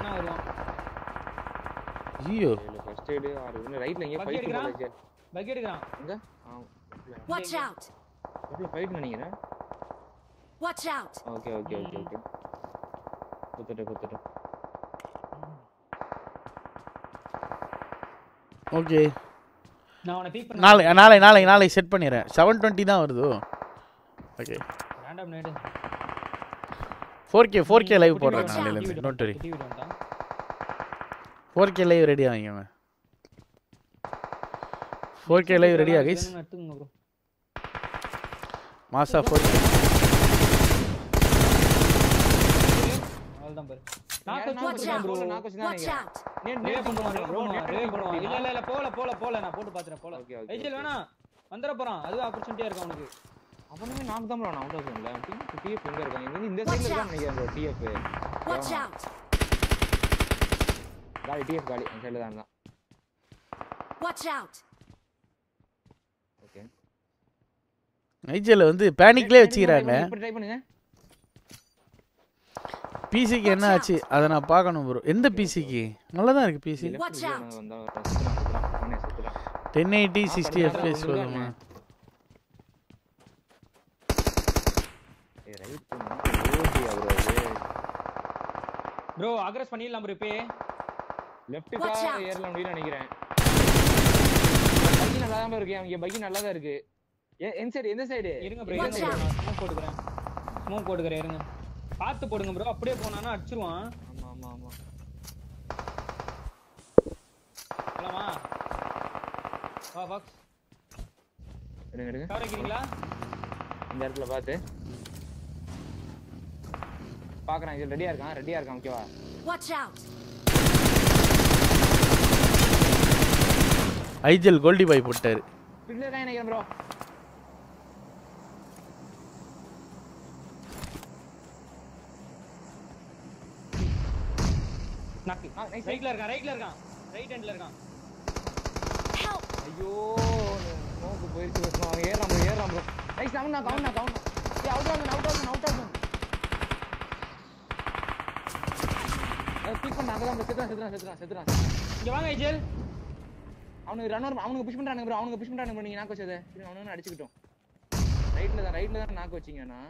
ஐயோ ஃபர்ஸ்ட் எய்ட் ஆர் இன்ன ரைட்ல எங்க ஃபைட் போறாங்க பக்கி எடுக்கறான் எங்க வாட்ச் அவுட் எப்படி ஃபைட் நினைக்கிறேன் watch out okay okay okay okay குத்துட்டு குத்துட்டு ஓகே okay. நான் அவனை நாளை நாளை நாளை நாளை செட் பண்ணிடுறேன் செவன் டுவெண்ட்டி தான் வருது okay random nade four K four K live போடுறேன் நாளையிலேருந்து நோட் வரி ஃபோர் கே லைவ் ரெடி ஆகிங்க ஃபோர் கே லைவ் ரெடியா கைஸ் மாசா ஃபோர் கே இல்ல இல்ல இல்ல போல போல போல நான் போட்டு பாத்துறேன் போல ஏஜில் வேணா வந்துற போறான் அது ஆப்பர்சூனிட்டியா இருக்கு அவனுக்கு அவனுமே நாக் தான் நான் அவுட் ஆகும்ல டிஎஃப் எங்க இருக்கான் இங்க இந்த சைடுல இருக்கான் நினைக்கிறேன் டிஎஃப் வாட்ச் காலி டிஎஃப் காலி அந்த தான் ஓகே நைஜெல்ல வந்து பேனிக்லயே வச்சிருக்காங்க இப்ப ட்ரை பண்ணுங்க பிசிக்கு என்ன ஆச்சு அதை நான் பார்க்கணும் ப்ரோ எந்த பிசிக்கு நல்லா தான் இருக்குது PC ten eighty sixty FS வருமா ப்ரோ அக்ரஸ் பண்ணிடலாம் ப்ரோ இப்போ லெஃப்ட்டுக்காக ஏறலாம் முடியும்னு நினைக்கிறேன் பைக் நல்லா தான் இருக்கு அங்க பைக் நல்லா தான் இருக்கு என் சைடு எந்த சைடு இருங்க ப்ரோ இருங்க போட்டுக்கறேன் போட்டுக்கிறேன் ஸ்மோக் போட்டுக்கிறேன் இருங்க பார்த்து போடுங்க ப்ரோ அப்படியே போனானே அடிச்சுடுவான் ஆமா ஆமா ஆமா போலாமா வா வா எடுங்க எடுங்க கவர் கிரீங்களா இந்த இடத்துல பார்த்து பாக்குறேன் இது ரெடியா இருக்கான் ரெடியா இருக்கான் ஓகேவா வாட்ச் அவுட் ஐஜல் கோல்டி பாய் போட்டாரு பிள்ளை தான் நினைக்கிறேன் ப்ரோ ரைட்ல இருக்கான் இருக்கான் ரைட் இருக்கான் ஐயோ நோக்கு போயிடுச்சு ப்ரோ நான் அவுட் அவுட் செத்துறான் செத்துறான் வாங்க ஏஜெல் அவனுக்கு புஷ் பண்றானுங்க அவனுக்கு புஷ் பண்றானுங்க நீங்க நாக்கு வச்சதே அவனுக்கு ரைட்ல தான் ரைட்ல தான் நாக்கு வச்சீங்கன்னா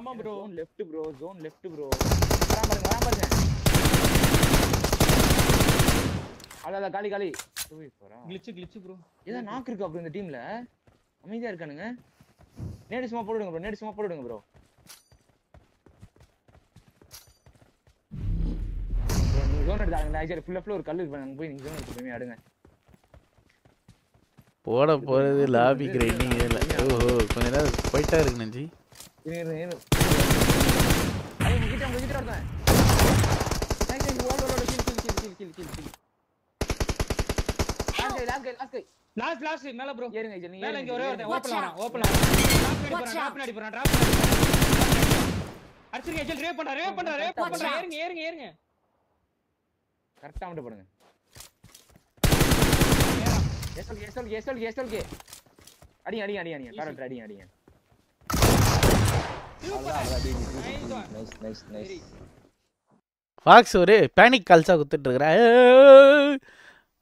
ஆமா bro left bro zone left bro வராம பாருங்க பாருங்க அடடா காலி காலி கிளிச்சு கிளிச்சு ப்ரோ ஏதோ நாக்கு இருக்கு அப்புறம் இந்த டீம்ல அமைதியா இருக்கானுங்க நேடி சும்மா போடுங்க ப்ரோ நேடி சும்மா போடுங்க ப்ரோ ஜோன் எடுத்தாங்க நான் ஐசர் ஃபுல்ல ஒரு கல்லு இருக்கு போய் நீங்க ஜோன் எடுத்து போய் அடுங்க போட போறது லாபி கிரைண்டிங் இல்ல ஓஹோ கொஞ்ச நேர போயிட்டா இருக்கு நஞ்சி இரு இரு அது கிட்ட கிட்ட வரதா nice wall wall kill kill kill kill kill kill last last மேல ப்ரோ ஏறுங்க மேல இங்க ஒரே ஒருத்தன் ஓபன் ஆறான் ஓபன் ஆறான் டிராப் பண்ணி போறான் டிராப் பண்ணி அடிச்சிருங்க ரேப் பண்றா ரேப் பண்றா ரேப் பண்றா ஏறுங்க ஏறுங்க ஏறுங்க கரெக்ட்டா போடுங்க கே அடி அடி அடி அடி கரெக்ட் அடி அடி ஃபாக்ஸ் ஒரு பேனிக் கல்சா குத்துட்டு இருக்கிற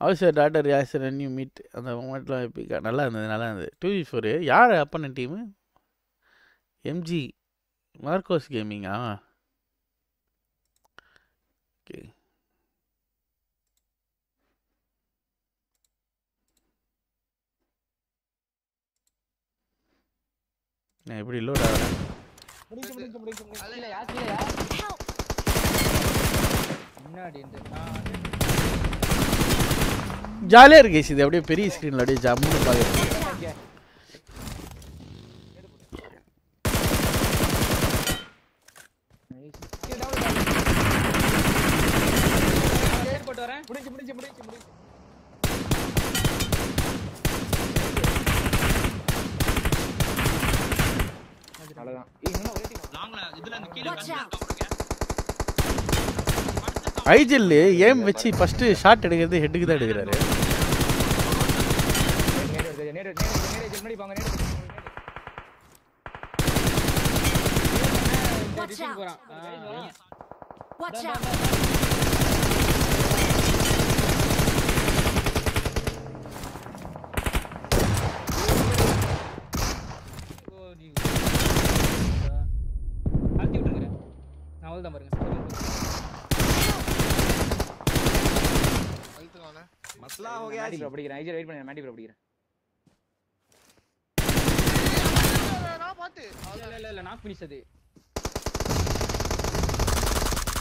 ஆல்சோ டாட்டர் யாஸ் அன் யூ மீட் அந்த மொமெண்ட்லாம் எப்படி நல்லா இருந்தது நல்லா இருந்தது டூ வி ஃபோர் யார் அப்பன டீமு எம்ஜி மார்க்கோஸ் கேமிங்கா ஓகே நான் எப்படி லோட் ஆகிறேன் முன்னாடி ஜாலியாக இருக்கு இது அப்படியே பெரிய ஸ்க்ரீனில் அப்படியே ஜம்முன்னு பார்க்குறது அவ்வளோதான் இதுல கீழே ஐஜெல் ஏம் வச்சு ஃபஸ்ட்டு ஷார்ட் எடுக்கிறது ஹெட்டுக்கு தான் எடுக்கிறாரு நான் அவ்வளோதான் பாருங்க मसला हो गया जी पकड़ के रहा इधर वेट நான் பாத்து இல்ல இல்ல இல்ல நாக் பினிஷ் அது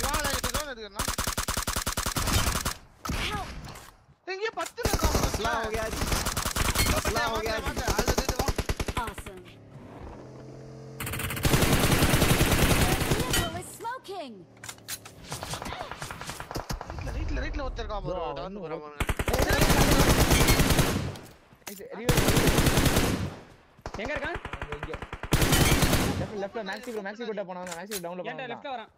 வாடா இது ஜோன் எடுக்கறனா எங்க 10 ல காம மसला हो गया जी मसला हो ரைட்ல ரைட்ல ஒருத்தர் காம ஒரு டவுன் எங்க இருக்கான் இங்க லெஃப்ட் லெஃப்ட்ல மேக்ஸி ப்ரோ மேக்ஸி கிட்ட போனா மேக்ஸி டவுன்ல போனா லெஃப்ட்ல வரான்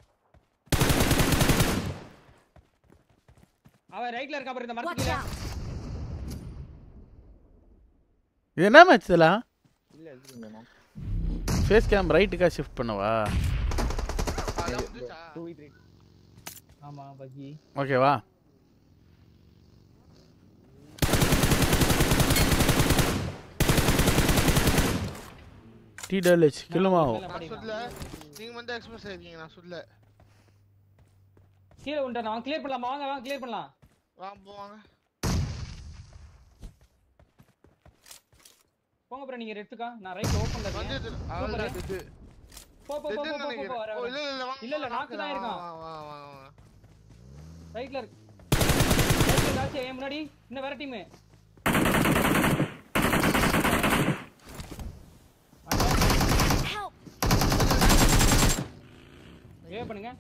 அவன் ரைட்ல இருக்கா அப்புறம் இந்த மரத்துல இது என்ன மேட்ச் இதெல்லாம் இல்ல ஃபேஸ் கேம் ரைட்டுக்கா ஷிஃப்ட் பண்ணவா ஆமா பஜ்ஜி ஓகேவா டி டேமேஜ் கில்லும் ஆகும் நீங்க வந்து எக்ஸ்பிரஸ் ஆயிருக்கீங்க நான் சொல்ல கீழே உண்டா நான் கிளியர் பண்ணலாம் வாங்க வாங்க கிளியர் பண்ணலாம் வாங்க போவாங்க போங்க ப்ரோ நீங்க ரெட்டுக்கா நான் ரைட் ஓபன்ல இருக்கேன் போ போ போ போ போ இல்ல இல்ல இல்ல இல்ல நாக்கு தான் இருக்கான் ரைட்ல இருக்கு ரைட்ல காசி முன்னாடி இன்ன வேற டீம் ப்ரே பண்ணுங்க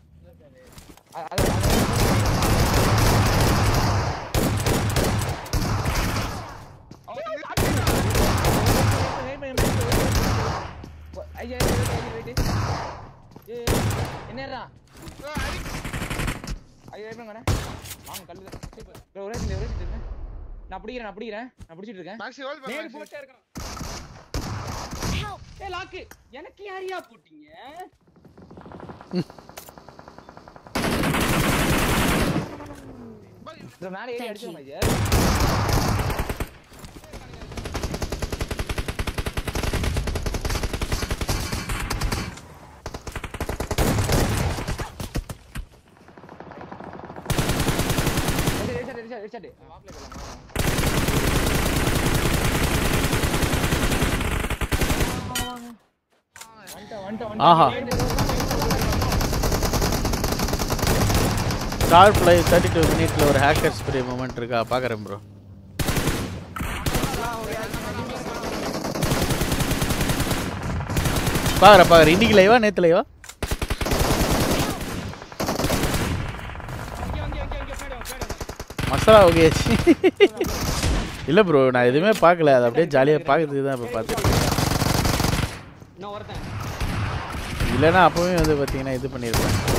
என்னடா ஐயோ வாங்க கல்லு ஒரே நான் பிடிக்கிறேன் நான் பிடிக்கிறேன் நான் பிடிச்சிட்டு இருக்கேன் ஏ லாக்கு எனக்கு யாரியா போட்டீங்க இந்த மேல ஏறி அடிச்சோம் ஐயா ஆஹா கால் ப்ளை தேர்ட்டி டூ மினிட்ஸில் ஒரு ஹேக்கர் ஸ்ப்ரே மூமெண்ட் இருக்கா பார்க்குறேன் ப்ரோ பார்க்குறேன் பார்க்குறேன் இன்னைக்கு லைவா நேற்று லைவா மசாலா ஓகேச்சு இல்லை ப்ரோ நான் எதுவுமே பார்க்கல அது அப்படியே ஜாலியாக பார்க்கறதுக்கு தான் இப்போ பார்த்துருக்கேன் இல்லைன்னா அப்போவே வந்து பார்த்தீங்கன்னா இது பண்ணியிருக்கேன்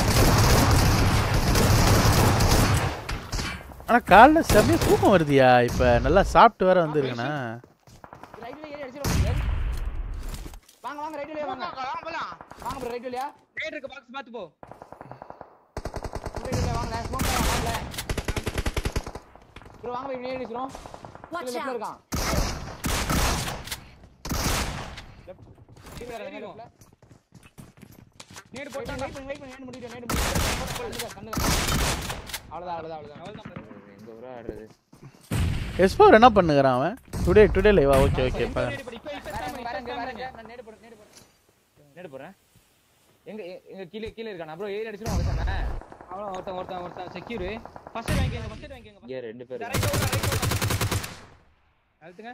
ஆனா காலைல செம்மையா தூக்கம் வருதியா இப்ப நல்லா சாப்பிட்டு வேற வந்திருக்கேனா வாங்க வாங்க ரைட் வழியா வாங்க வாங்க போலாம் வாங்க ப்ரோ ரைட் ரைட் பாக்ஸ் இருக்கான் அவ்வளவுதான் அவ்வளவுதான் அவ்வளவுதான் ப்ரோ எஸ் ஃபோர் என்ன பண்ணுகிறான் அவன் டுடே டுடே லைவா ஓகே ஓகே நேடு போறேன் எங்க எங்க கீழே கீழ இருக்கானா ப்ரோ ஏறி அடிச்சிரும் வந்துட்டானே அவன் ஒருத்தன் ஒருத்தன் ஒருத்தன் செக்யூர் ஃபர்ஸ்ட் வாங்கி வாங்கிங்க ஃபர்ஸ்ட் வாங்கி வாங்கிங்க ஏ ரெண்டு பேர் அழுத்துங்க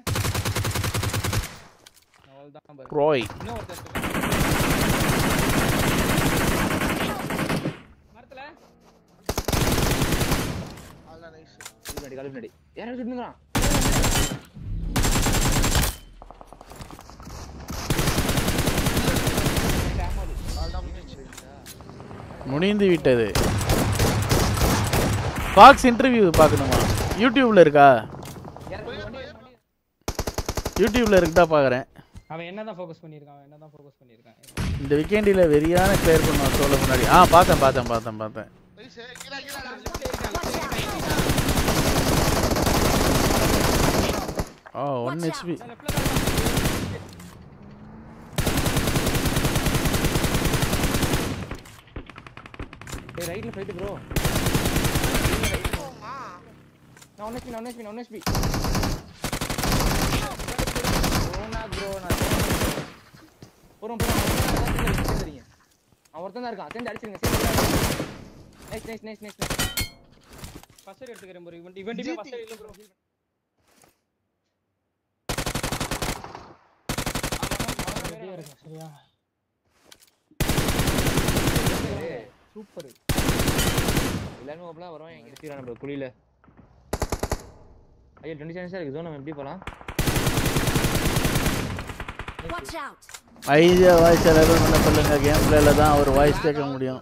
ப்ரோய் இன்னும் ஒருத்தன் மரத்துல முடிந்து விட்டது பாக்ஸ் இன்டர்வியூ பார்க்கணுமா யூடியூப்ல இருக்கா யூடியூப்ல இருக்குதா பார்க்குறேன் அவன் என்னதான் ஃபோக்கஸ் பண்ணியிருக்கான் அவன் என்னதான் ஃபோக்கஸ் பண்ணியிருக்கான் இந்த வீக்கெண்டில் வெறியான கிளியர் பண்ணுவான் சோல முன்னாடி ஆ பார்த்தேன் பார்த்தேன் பார்த்தேன் பார்த்தேன் Oh, one HP. Hey, right fight bro. Non HP, non HP, non HP. Bro, na bro, na. போறோம் போறோம் அவன் ஒருத்தன் தான் இருக்கான் சேர்ந்து அடிச்சிருங்க சேர்ந்து nice nice nice nice nice first எடுத்துக்கிறேன் ப்ரோ இவன் ஃபர்ஸ்ட் இல்ல ப்ரோ சரியா சூப்பர் எல்லாரும் ஓப்பனா வருவான் ஐயோ எப்படி வாய்ஸ் சொல்லுங்க கேம் பிளேல தான் அவர் வாய்ஸ் கேட்க முடியும்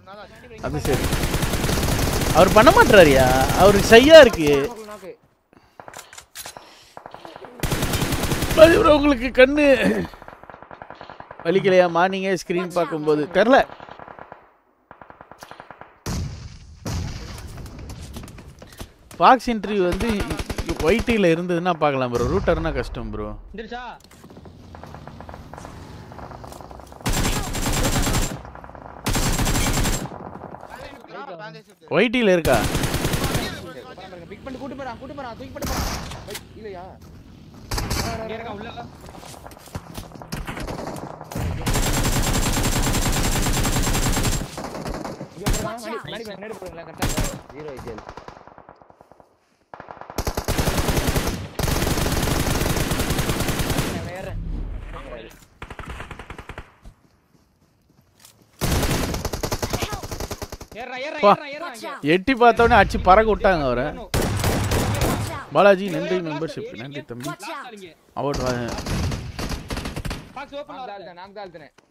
அபிஷேக் அவர் பண்ண மாட்டாரியா அவருக்கு சையா இருக்கு உங்களுக்கு கண்ணு வலிக்கலையா மார்னிங்கே ஸ்க்ரீன் பார்க்கும்போது தெரில பாக்ஸ் இன்டர்வியூ வந்து ஒயிட்டியில் இருந்ததுன்னா பார்க்கலாம் ப்ரோ ரூட்டர்னா கஷ்டம் ப்ரோ ஒயிட்டில இருக்கா பிக் பண்ணி கூட்டி போறா கூட்டி போறா தூக்கி போறா இல்லையா இருக்கா உள்ள ஜீரோ ஐடியா எட்டி பார்த்தோன்னே அடிச்சு பறக்க விட்டாங்க அவர் பாலாஜி நன்றி மெம்பர்ஷிப் நன்றி தம்பி அவர் நான்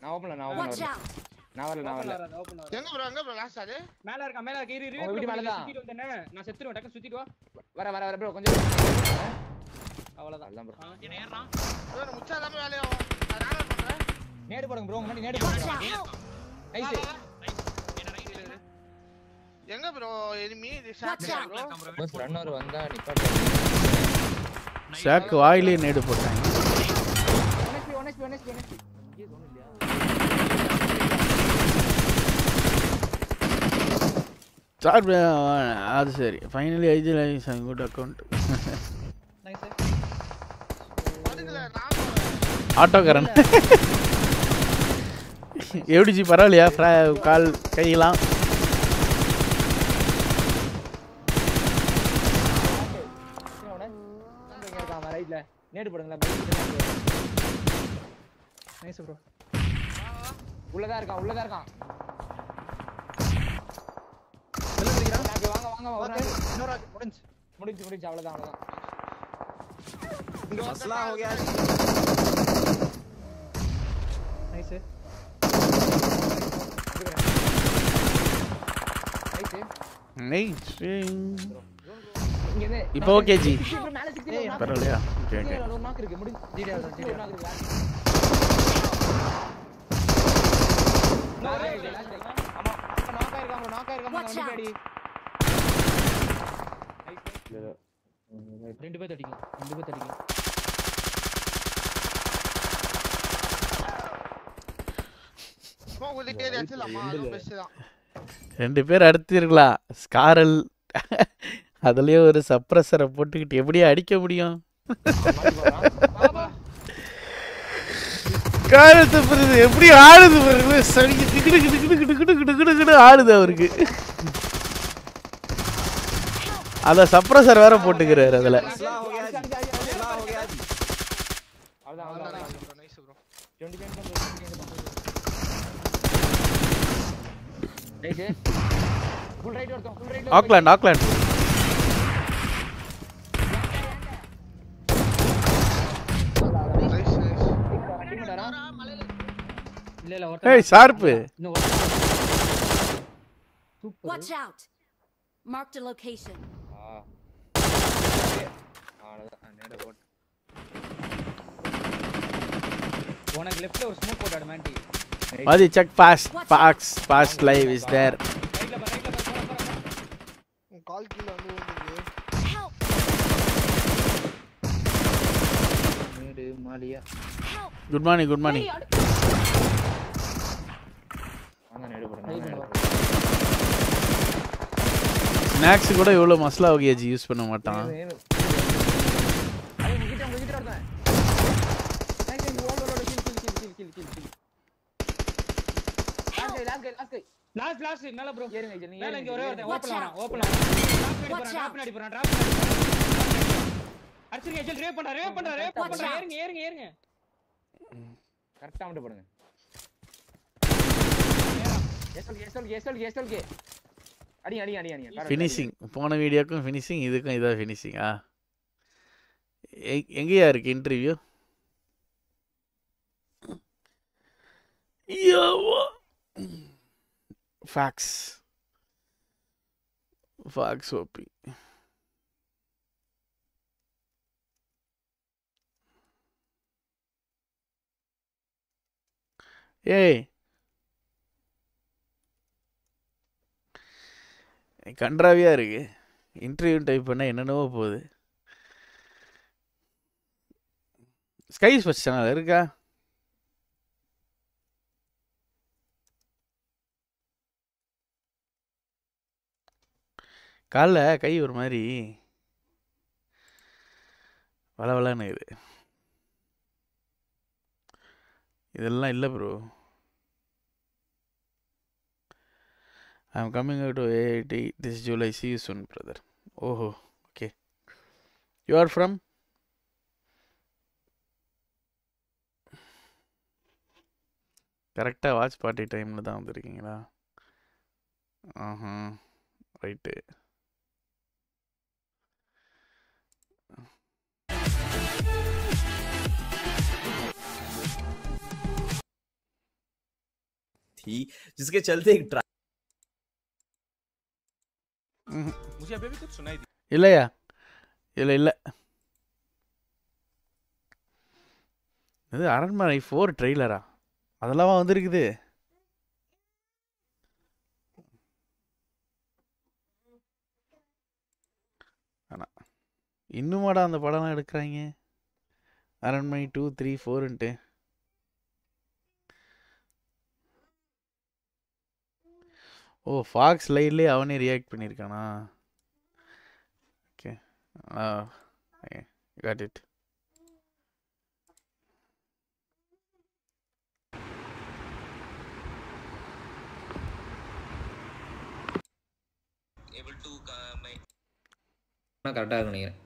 நான் ஓபன்ல நான் நான் வரல நான் அது நான் வர வர கொஞ்சம் நேடு போடுங்க ப்ரோ முன்னாடி நேடு போடுங்க நைஸ் எங்க ப்ரோ எனிமி இது ஷாட் ப்ரோ வந்தா நிப்பாட்டு ஷாக் நேடு போட்டாங்க சார் அது சரி ஃபைனலி ஐஜி லைஸ் குட் அக்கவுண்ட் ஆட்டோக்காரன் எப்படி பரவாயில்லையா கால் கையெல்லாம் நேடு போடுங்களா நைஸ் ப்ரோ தான் இருக்கான் தான் இருக்கான் வாங்க வாங்க இன்னொரு முடிஞ்சு முடிஞ்சு முடிஞ்சு அவ்வளவுதான் அவ்வளவுதான் मसला हो गया नहीं से नहीं से இப்போ ஓகே ஜி பரவாயில்லையா ஓகே ரெண்டு பேர் தடிக்கலாம் ரெண்டு பேர் தடிக்கலாம் ரெண்டு பேர் அடுத்திருக்கலாம் ஸ்காரல் அதுலயே ஒரு சப்ரஸரை போட்டுக்கிட்டு எப்படி அடிக்க முடியும் காலத்து பிறகு எப்படி ஆடுது பிறகு சனிக்கு கிடு கிடு கிடு கிடு கிடு ஆடுது அவருக்கு அத சப்ரஸர் வேற போட்டுக்கிறாரு அதுல Auckland Auckland Hey, sharp. Watch out. Mark the location. Ah. check fast. Fast, fast live is there. Good money, good money. Hey, snacks கூட இவ்வளோ மசாலா வகையாஜி யூஸ் பண்ண மாட்டான் லாஸ்ட் ஏறுங்க போடுங்க ஃபினிஷிங் போன வீடியோக்கும் ஃபினிஷிங் இதுக்கும் இதாக ஃபினிஷிங்கா எங்கேயா இருக்கு இன்டர்வியூ ஃபாக்ஸ் ஃபாக்ஸ் ஓபி ஏய் கன்றாவியாக இருக்குது இன்டர்வியூ டைப் பண்ணால் என்னென்னவோ போகுது ஸ்கை ஸ்பெஷல் சேனல் இருக்கா காலைல கை ஒரு மாதிரி வளவலான்னு இது இதெல்லாம் இல்லை bro I am coming out to AIT this July. See you soon, brother. Oh, okay. You are from? கரெக்டாக வாட்ச் பார்ட்டி டைமில் தான் வந்திருக்கீங்களா ஆஹா ரைட்டு थी जिसके चलते एक मुझे अभी भी कुछ सुनाई இல்லையா இல்லை இல்லை இது அரண்மனை ஃபோர் ட்ரெய்லரா அதெல்லாம் வந்துருக்குது ஆனால் இன்னுமாடா அந்த படம்லாம் எடுக்கிறாங்க அரண்மனை டூ த்ரீ ஃபோருன்ட்டு ஓ ஃபாக்ஸ் லைட்லேயே அவனே ரியாக்ட் பண்ணியிருக்கானா ஓகே ஆ காட் இட் கரெக்டாக இருக்கும் நினைக்கிறேன்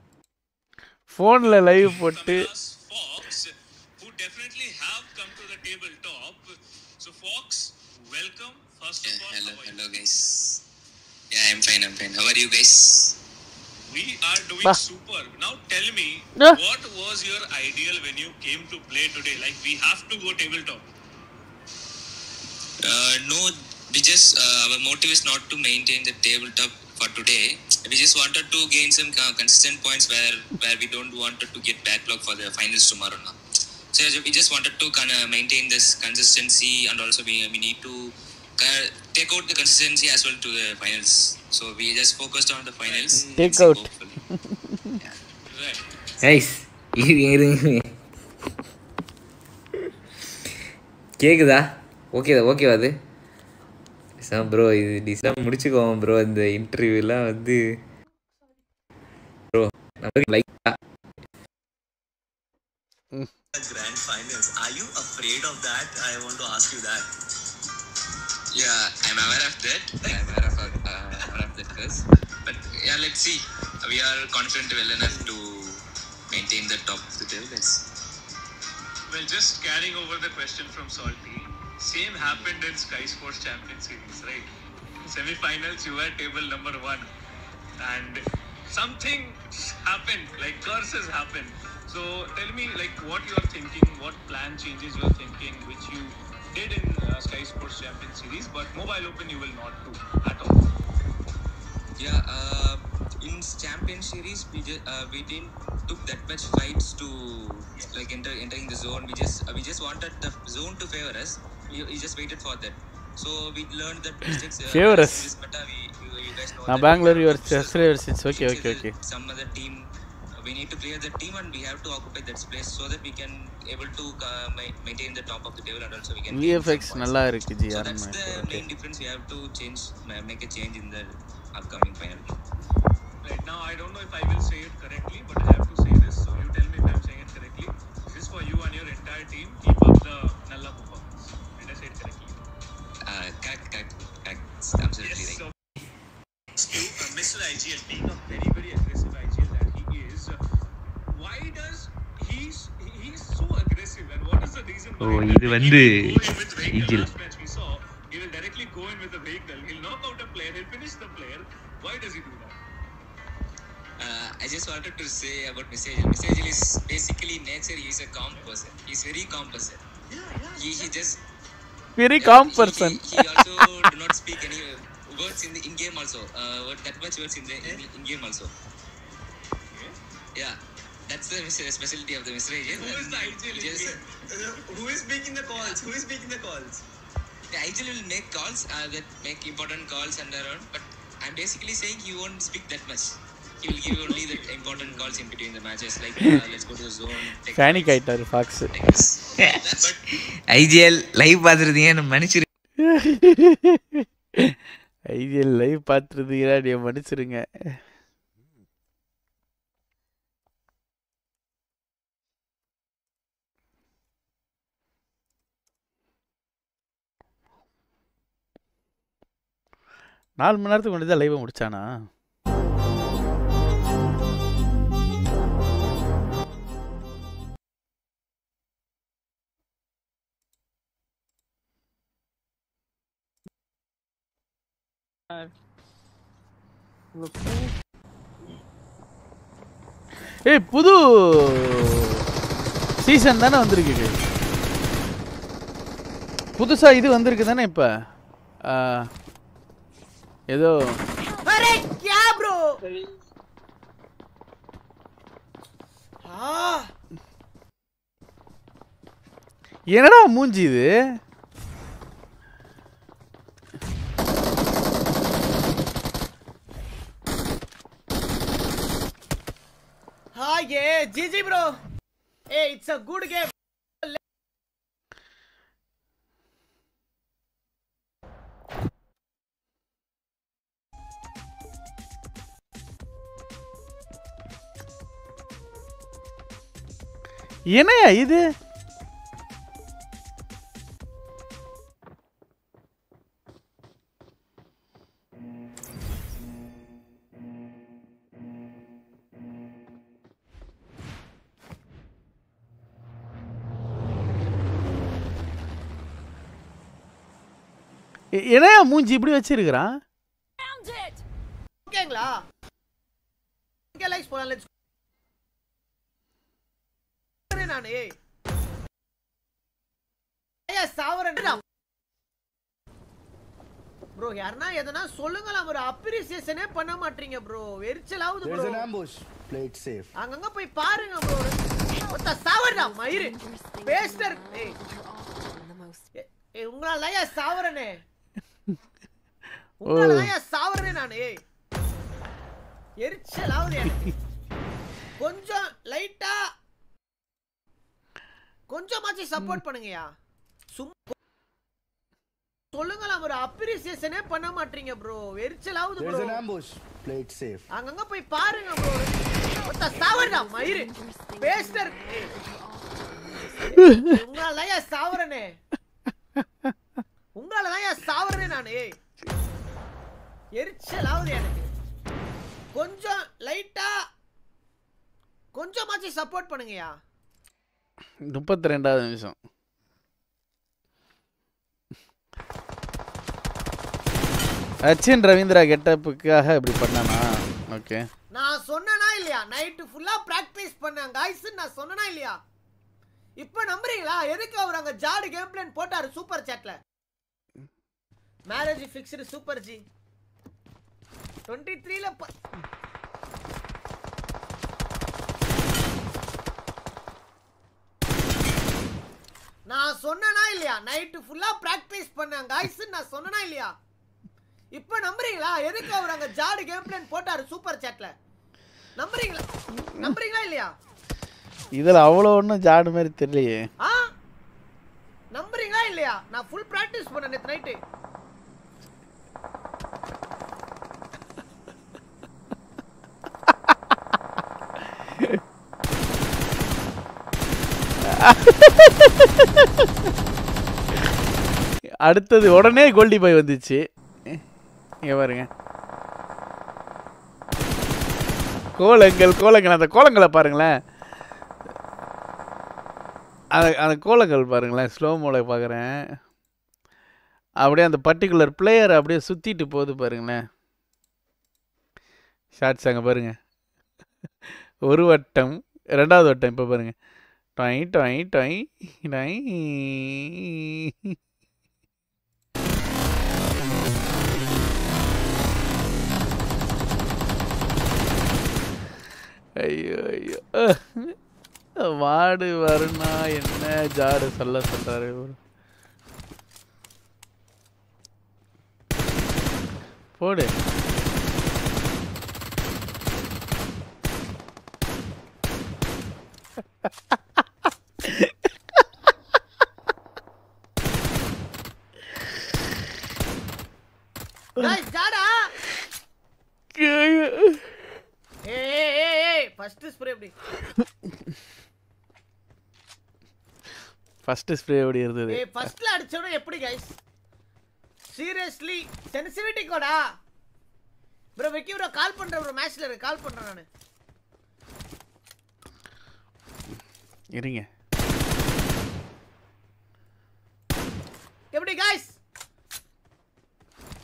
ஃபோனில் லைவ் போட்டு who definitely have come to the tabletop. So, Fox, welcome. How's yeah, hello, hello guys. Yeah, I'm fine, I'm fine. How are you guys? We are doing bah. super. Now tell me, what was your ideal when you came to play today? Like, we have to go tabletop. Uh, no, we just, uh, our motive is not to maintain the tabletop for today. We just wanted to gain some consistent points where, where we don't want to get backlog for the finals tomorrow now. So we just wanted to kind of maintain this consistency and also we, we need to take out the consistency as well to the finals. So we just focused on the finals. Take so out. yeah. Right. Guys, கேக்குதா ஓகேதா ஓகேவா அது sir bro இது டிஸ்டாக முடிச்சுக்கோம் bro இந்த இன்டர்வியூலாம் வந்து bro நம்மளுக்கு லைக்கா Grand finals. Are you afraid of that? I want to ask you that. Yeah, I'm aware of that. I'm aware of, uh, aware of that curse. But yeah, let's see. We are confident well enough to maintain the top of the table. Well, just carrying over the question from Salty, same happened in Sky Sports Champions Series, right? Semi-finals, you were table number one, and something happened, like curses happened. So tell me, like, what you are thinking, what plan changes you are thinking, which you did in uh, Sky Sports Champions Series, but Mobile Open you will not do at all. Yeah, uh, in Champions Series we just, uh, we didn't took that much fights to yes. like enter entering the zone. We just uh, we just wanted the zone to favor us. We, we just waited for that. So we learned that mistakes. Uh, favor us. Meta, we, you, you guys know now Bangalore, you are Chelsea. It's okay, okay, okay. Some other team we need to clear the team and we have to occupy that space so that we can able to uh, maintain the top of the table and also we can VFX nalla இருக்கு ji. so that's the main difference we have to change make a change in the upcoming final right now I don't know if I will say it correctly but I have to say this so you tell me if I'm saying it correctly this is for you and your entire team keep up the nalla performance did I say it correctly uh, correct correct correct absolutely yes, right so, Stu, Mr. IGL being a very very ஓ இது வந்து இஜில் Uh, I just wanted to say about Misajil. Misajil is basically nature. He's a calm person. He's very calm person. Yeah, yeah. He, he just very calm person. He, he, he also do not speak any words in the in game also. Uh, that much words in the in, in game also. Yeah. That's the specialty of the Mr. agent. Who is the IGL? Just, who is making the calls? Who is making the calls? The IGL will make calls, uh, that make important calls and around, but I'm basically saying he won't speak that much. He will give only the important calls in between the matches, like uh, let's go to the zone. Panic ஆயிட்டாரு Fox. IGL live பார்த்துருந்தீங்க நம்ம மன்னிச்சிரு IGL live பார்த்துருந்தீங்கன்னா நீங்கள் மன்னிச்சிருங்க நாலு மணி நேரத்துக்கு வந்து தான் லைவை முடித்தானா ஏய் புது சீசன் தானே வந்திருக்கு புதுசாக இது வந்திருக்கு தானே இப்போ ஏதோ அரே क्या ब्रो என்னடா மூஞ்சி இது हाँ ये जी जी ब्रो ए इट्स अ गुड गेम என்னையா இது என்னையா மூஞ்சி இப்படி வச்சிருக்கிறான் ஓகேங்களா லைக்ஸ் போலாம் நானு சாவரன் ப்ரோ யாரனா எதனா சொல்லுங்கலாம் ஒரு அப்ரிசியேஷனே பண்ண மாட்டீங்க ப்ரோ எரிச்சலாவது bro there's an ambush play அங்கங்க போய் பாருங்க ப்ரோ ஒத்த சாவரடா மயிரு பேஸ்டர் ஏய் ஏய் உங்களால ஐயா சாவரனே உங்களால ஐயா oh. சாவரனே நானே ஏய் எரிச்சலாவது எனக்கு கொஞ்சம் லைட்டா கொஞ்சமாச்சும் சப்போர்ட் பண்ணுங்கயா சும்மா சொல்லுங்களா ஒரு அப்ரிசியேஷனே பண்ண மாட்டீங்க ப்ரோ எரிச்சலாவது bro ambush play it safe அங்கங்க போய் பாருங்க ப்ரோ ஒத்த சாவடா மயிரு பேஸ்டர் உங்கால தான் சாவரனே உங்கால தான் சாவரனே நானு எரிச்சலாவது எனக்கு கொஞ்சம் லைட்டா கொஞ்சமாச்சும் சப்போர்ட் பண்ணுங்கயா முப்பத்தி ரெண்டாவது நிமிஷம் அச்சின் ரவீந்திரா கெட்டப்புக்காக இப்படி பண்ணனா ஓகே நான் சொன்னனா இல்லையா நைட்டு ஃபுல்லா பிராக்டீஸ் பண்ணேன் गाइस நான் சொன்னனா இல்லையா இப்போ நம்புறீங்களா எதுக்கு அவர் அங்க ஜாடு கேம் பிளான் போட்டாரு சூப்பர் சாட்ல மேரேஜ் ஃபிக்ஸ்டு சூப்பர் ஜி ல நான் சொன்னனா இல்லையா நைட்டு ஃபுல்லாக ப்ராக்டிஸ் பண்ணேன் गाइस நான் சொன்னனா இல்லையா இப்போ நம்புறீங்களா எதுக்கு அவர் அங்கே ஜாடு கேம் பிளான் போட்டார் சூப்பர் சேட்டில் நம்புறீங்களா நம்புறீங்களா இல்லையா இதில் அவ்வளோ ஒன்றும் ஜாடு மாதிரி தெரியலையே ஆ நம்புறீங்களா இல்லையா நான் ஃபுல் ப்ராக்டிஸ் பண்ணேன் நேற்று நைட்டு Yeah. அடுத்தது உடனே கோல்டி பாய் வந்துச்சு இங்கே பாருங்க கோலங்கள் கோலங்கள் அந்த கோலங்களை பாருங்களேன் அந்த அந்த கோலங்கள் பாருங்களேன் ஸ்லோ மோவில் பார்க்குறேன் அப்படியே அந்த பர்டிகுலர் பிளேயர் அப்படியே சுற்றிட்டு போகுது பாருங்களேன் ஷார்ட்ஸ் அங்கே பாருங்கள் ஒரு வட்டம் ரெண்டாவது வட்டம் இப்போ பாருங்கள் டொய் டொய் டொய் டொய் ஐயோ ஐயோ வாடு வருணா என்ன ஜாடு சொல்ல சொல்றாரு போடு ha ha ஃபர்ஸ்ட் ஸ்ப்ரே எப்படி ஃபர்ஸ்ட் ஸ்ப்ரே எப்படி இருந்தது ஏய் ஃபர்ஸ்ட்ல உடனே எப்படி गाइस சீரியஸ்லி சென்சிட்டிவிட்டி கோடா ப்ரோ விக்கி ப்ரோ கால் பண்றேன் ப்ரோ மேட்ச்ல இருக்கு கால் பண்றேன் நானு இருங்க எப்படி guys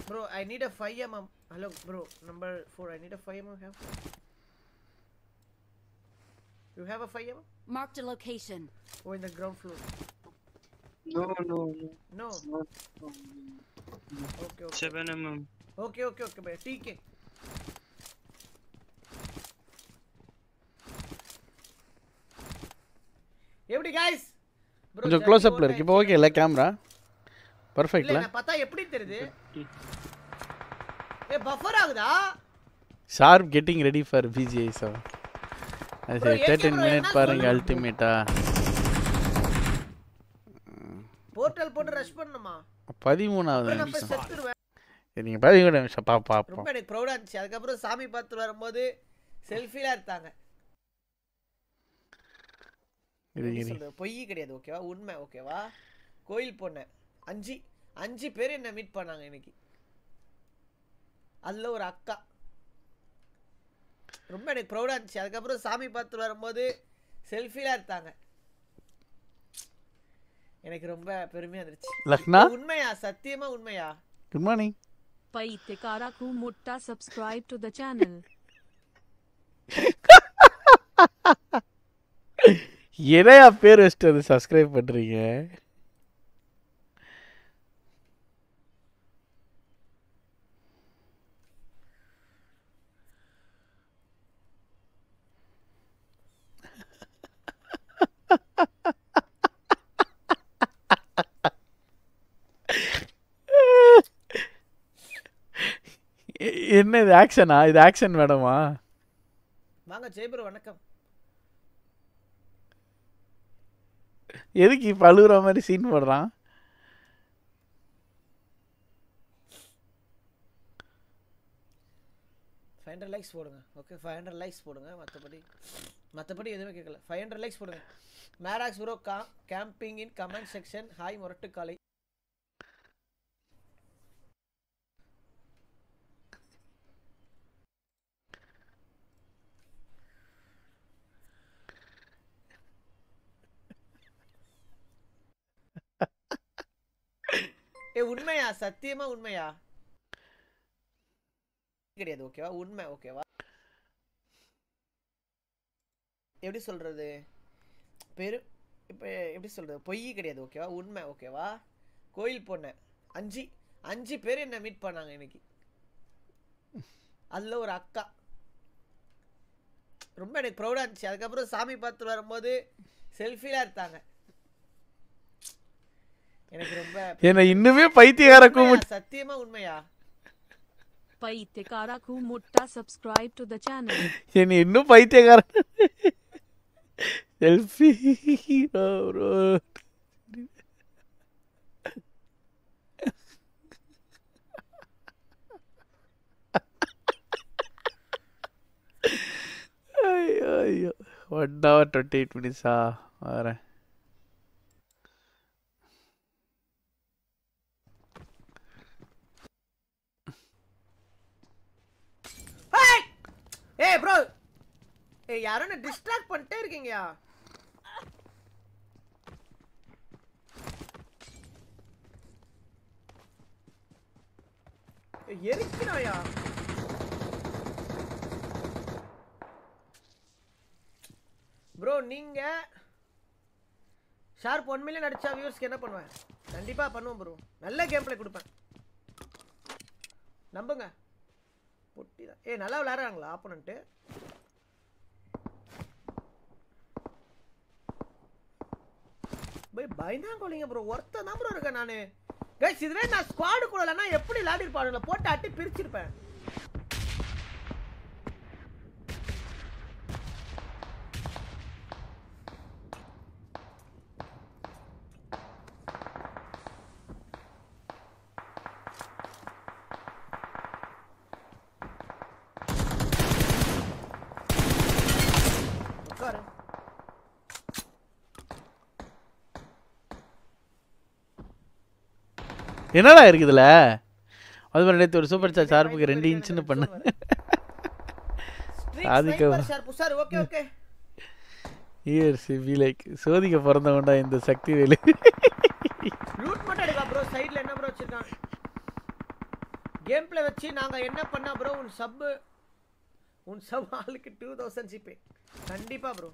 bro I need a 5mm hello bro number 4 I need a 5mm have You have a fire? Marked a location. Or in the ground floor? No, no, no. No. no. Okay, okay. 7 mm. Okay, okay, okay, bhai. ठीक है. guys. Guys? கொஞ்சம் close அப்ல இருக்கு. இப்போ okay இல்ல camera? பெர்ஃபெக்ட்ல. இல்ல பார்த்தா எப்படி தெரியுது? ஏ பஃபர் ஆகுதா? Sharp getting ready for BGI 7. அது தேர்ட்டின் மினிட் பாருங்க அல்டிமேட்டா போர்ட்டல் போட்டு ரஷ் பண்ணணுமா பதிமூணாவது நிமிஷம் நீங்கள் பதிமூணு நிமிஷம் பா பார்ப்போம் ரொம்ப எனக்கு ப்ரௌடாக இருந்துச்சு அதுக்கப்புறம் சாமி பார்த்துட்டு வரும்போது செல்ஃபிலாம் எடுத்தாங்க பொய் கிடையாது ஓகேவா உண்மை ஓகேவா கோயில் போனேன் அஞ்சு அஞ்சு பேர் என்னை மீட் பண்ணாங்க இன்னைக்கு அதில் ஒரு அக்கா ரொம்ப எனக்கு ப்ரௌடாக இருந்துச்சு அதுக்கப்புறம் சாமி பார்த்து வரும்போது செல்ஃபிலாம் எடுத்தாங்க எனக்கு ரொம்ப பெருமையாக இருந்துச்சு லக்னா உண்மையா சத்தியமா உண்மையா குட் மார்னிங் பைத்தியக்காரா கூ முட்டா சப்ஸ்கிரைப் டு த சேனல் என்னையா பேர் வச்சுட்டு வந்து சப்ஸ்கிரைப் பண்ணுறீங்க என்ன இது ஆக்ஷனா இது ஆக்ஷன் மேடமா வாங்க ஜெய்புர வணக்கம் எதுக்கு அழுகுற மாதிரி சீன் போடுறான் ஃபைவ் ஹண்ட்ரட் லைக்ஸ் போடுங்க ஓகே ஃபைவ் ஹண்ட்ரட் லைக்ஸ் போடுங்க மற்றபடி மற்றபடி எதுவுமே கேட்கல ஃபைவ் ஹண்ட்ரட் லைக்ஸ் போடுங்க மேராக்ஸ் ப்ரோ கா camping in comment section hi முரட்டு காலை ஏ உண்மையா சத்தியமா உண்மையா கிடையாது ஓகேவா உண்மை ஓகேவா எப்படி சொல்கிறது பெரு இப்போ எப்படி சொல்கிறது பொய் கிடையாது ஓகேவா உண்மை ஓகேவா கோயில் போனேன் அஞ்சு அஞ்சு பேர் என்னை மீட் பண்ணாங்க இன்னைக்கு அதில் ஒரு அக்கா ரொம்ப எனக்கு ப்ரௌடாக இருந்துச்சு அதுக்கப்புறம் சாமி பார்த்துட்டு வரும்போது செல்ஃபிலாம் எடுத்தாங்க எனக்கு ரொம்ப என்ன இன்னுமே பைத்தியகார கூமுட் சத்தியமா உண்மையா பைத்தியகார கூமுட்டா சப்ஸ்கிரைப் டு த சேனல் என்ன இன்னும் பைத்தியகார Selfie. No, bro. ஐயோ ஒன் ஹவர் டுவெண்ட்டி எயிட் மினிட்ஸா வரேன் ஏய் யாரோ நான் டிஸ்ட்ராக்ட் பண்ணிட்டே இருக்கீங்கயா எரிக்கிறாயா ப்ரோ நீங்க ஷார்ப் ஒன் மில்லியன் அடிச்சா வியூவர்ஸ்க்கு என்ன பண்ணுவேன் கண்டிப்பாக பண்ணுவோம் ப்ரோ நல்ல கேம் பிளே கொடுப்பேன் நம்புங்க பொட்டி தான் ஏ நல்லா விளையாடுறாங்களா ஆப்போனன்ட்டு போய் பயந்தாங்கோலிங்க ப்ரோ ஒருத்தன் தான் ப்ரோ இருக்கேன் நான் கைஸ் இதுவே நான் ஸ்குவாடு கூட எப்படி விளையாடிருப்பானுங்கள போட்டு அட்டி பிரிச்சிருப்பேன் என்னடா இருக்குதுல அது மாதிரி நேற்று ஒரு சூப்பர் சார் சார்புக்கு ரெண்டு இன்ச்சுன்னு பண்ண சாதிக்க இயர் சி பி லைக் சோதிக்க பிறந்தவன்டா இந்த சக்தி வேலு லூட் மட்டும் எடுக்கா ப்ரோ சைடுல என்ன ப்ரோ வச்சிருக்கான் கேம் ப்ளே வச்சு நாங்க என்ன பண்ணா ப்ரோ உன் சப்பு உன் சப் ஆளுக்கு டூ தௌசண்ட் ஜிபே கண்டிப்பா ப்ரோ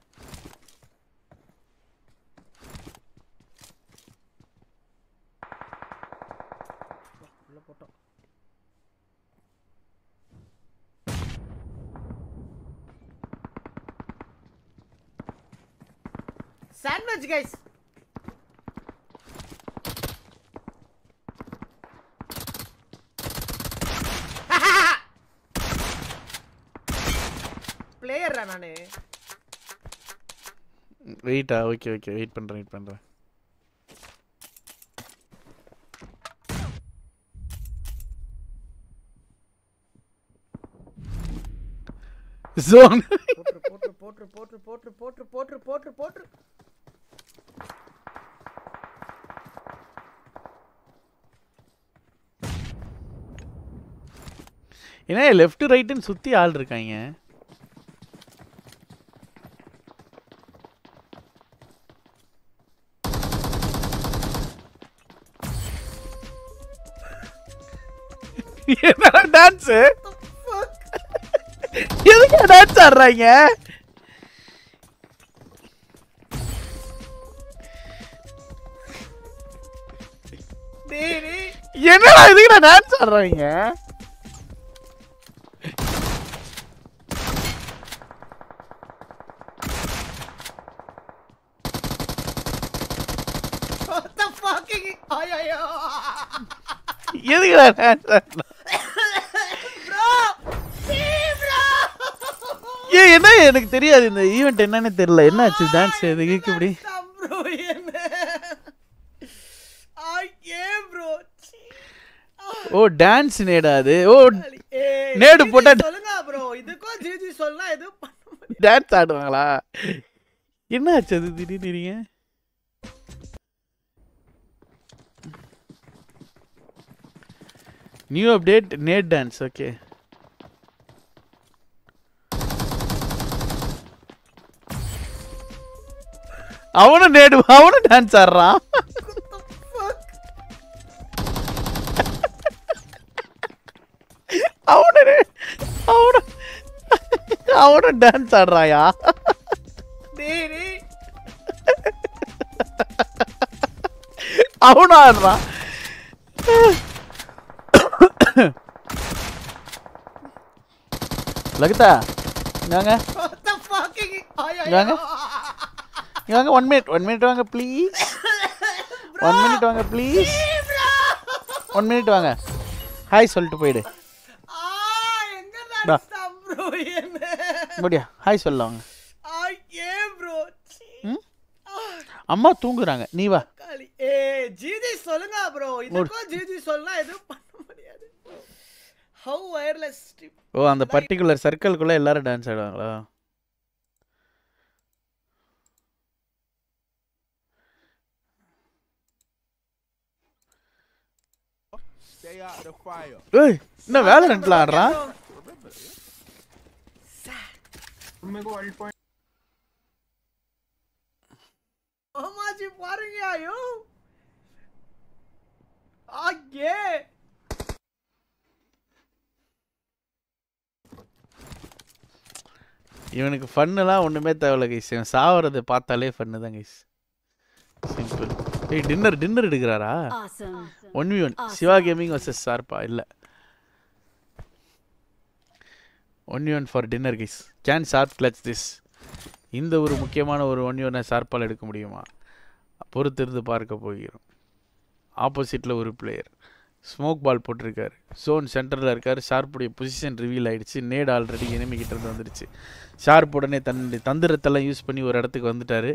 போட்டோம் சாண்ட்விச் கைஸ் பிளேயர்ரா நானு வெயிட்டா ஓகே ஓகே வெயிட் பண்ணுறேன் வெயிட் பண்ணுறேன் ஜோன் போட்ரு போட்ரு போட்ரு போட்ரு போட்ரு போட்ரு போட்ரு போட்ரு ஏன்னா லெஃப்ட் ரைட்டுன்னு சுத்தி ஆள் இருக்காங்க டான்ஸு எதுக்கு டான்ஸ் ஆடுறாங்க என்னடா இதுக்கு நான் டான்ஸ் ஆடுறாங்க எதுக்குடா டான்ஸ் ஆடுறா என்ன எனக்கு தெரியாது இந்த ஈவெண்ட் என்னன்னு தெரியல என்ன ஆச்சு டான்ஸ் இது இப்படி ப்ரோ ஓ டான்ஸ் நேடாது ஓ நேடு போட்டா சொல்லுங்க ப்ரோ இதுக்கும் ஜிஜி சொல்லலாம் இது டான்ஸ் ஆடுவாங்களா என்ன ஆச்சு அது திடீர்னு நீங்க நியூ அப்டேட் நேட் dance okay Awan udah mau nge dance aja, awan udah mau nge dance aja, awan udah mau nge dance aja ya. Awan udah mau. Laki ta, இங்கே வாங்க ஒன் மினிட் ஒன் மினிட் வாங்க please one minute வாங்க please one minute வாங்க hi சொல்லிட்டு போயிடு முடியா hi சொல்ல வாங்க அம்மா தூங்குறாங்க நீ வா ஜிதி ஜிஜி சொல்லுங்க ப்ரோ இதுக்கும் ஜிஜி சொல்லலாம் எதுவும் பண்ண முடியாது ஹவ் வயர்லெஸ் ஓ அந்த பர்టిక్యులர் சர்க்கிள்குள்ள எல்லாரும் டான்ஸ் ஆடுவாங்களா ஏய் என்ன வேலரண்ட்ல ஆடுறான் மாமாஜி பாருங்க ஐயோ ஆகே இவனுக்கு ஃபன்னுலாம் ஒன்றுமே தேவையில்ல கைஸ் இவன் சாவறது பார்த்தாலே ஃபன்னு தான் கைஸ் சிம்பிள் ஏய் டின்னர் டின்னர் எடுக்கிறாரா one v one Siva gaming versus சார்பா இல்லை ஒன் யூன் for dinner guys can sharp clutch this இந்த ஒரு முக்கியமான ஒரு ஒன் யூனை சார்ப்பால் எடுக்க முடியுமா பொறுத்திருந்து பார்க்க போகிறோம் ஆப்போசிட்டில் ஒரு பிளேயர் ஸ்மோக் பால் போட்டிருக்கார் ஜோன் சென்டரில் இருக்கார் ஷார்ப்புடைய பொசிஷன் ரிவீல் ஆகிடுச்சு நேடு ஆல்ரெடி எனிமிக்கிட்டேருந்து வந்துடுச்சு ஷார்ப் உடனே தன்னுடைய தந்திரத்தெல்லாம் யூஸ் பண்ணி ஒரு இடத்துக்கு வந்துட்டார்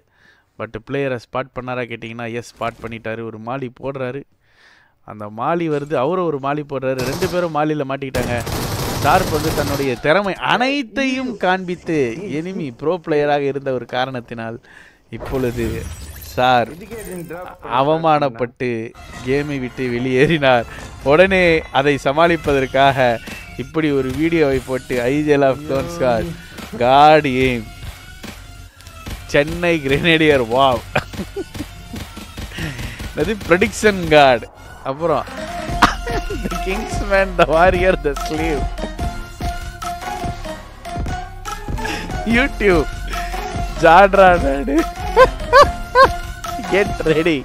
பட் பிளேயரை ஸ்பாட் பண்ணாரா கேட்டிங்கன்னா எஸ் ஸ்பாட் பண்ணிட்டார் ஒரு மாலி போடுறாரு அந்த மாலி வருது அவரும் ஒரு மாலி போடுறாரு ரெண்டு பேரும் மாலியில் மாட்டிக்கிட்டாங்க ஷார்ப் வந்து தன்னுடைய திறமை அனைத்தையும் காண்பித்து எனிமி ப்ரோ பிளேயராக இருந்த ஒரு காரணத்தினால் இப்பொழுது சார் அவமானப்பட்டு கேமை விட்டு வெளியேறினார் உடனே அதை சமாளிப்பதற்காக இப்படி ஒரு வீடியோவை போட்டு ஐஜெல் ஆஃப் டோன்ஸ்கார் god aim Chennai grenadier wow அது ப்ரடிக்ஷன் கார்டு அப்புறம் kings man the warrior the sleeve YouTube ஜாட்ரா நாடு get ready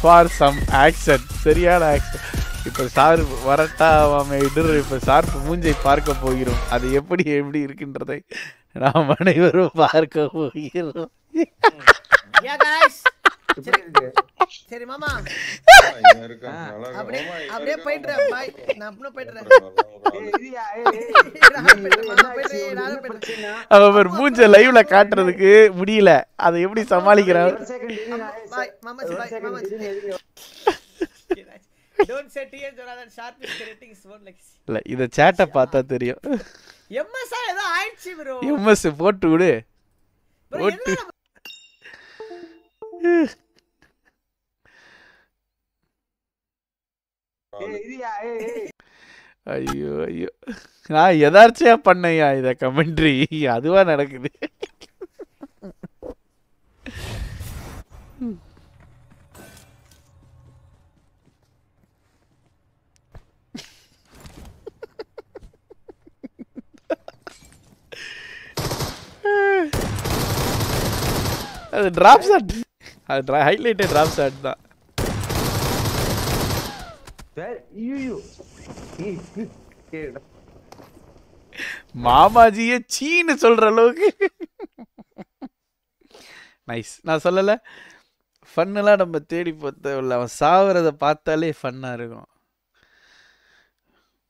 for some action சரியான ஆக்ஷன் இப்போ சார் வரட்டா இடர் இப்போ சார் மூஞ்சை பார்க்க போகிறோம் அது எப்படி எப்படி இருக்கின்றதை நாம் அனைவரும் பார்க்க போகிறோம் சரி மாமா அப்படியே போயிட்டுறேன் பாய் நான் அவர் மூஞ்ச லைவ்ல காட்டுறதுக்கு முடியல அதை எப்படி சமாளிக்கிறார் இல்ல இத சேட்டை பார்த்தா தெரியும் எம்எஸ் ஏதோ ஆயிடுச்சு ப்ரோ எம்எஸ் போட்டு விடு போட்டு ஐயோ ஐயோ நான் எதார்ச்சியா பண்ணையா இத கமெண்ட்ரி அதுவா நடக்குது அது டிராப் ஷாட் அது ஹைலைட்டே டிராப் ஷாட் தான் மாமாஜிய சீனு சொல்ற அளவுக்கு நைஸ் நான் சொல்லல ஃபன்னெல்லாம் நம்ம தேடி போத்தவில்லை அவன் சாகுறத பார்த்தாலே ஃபன்னா இருக்கும்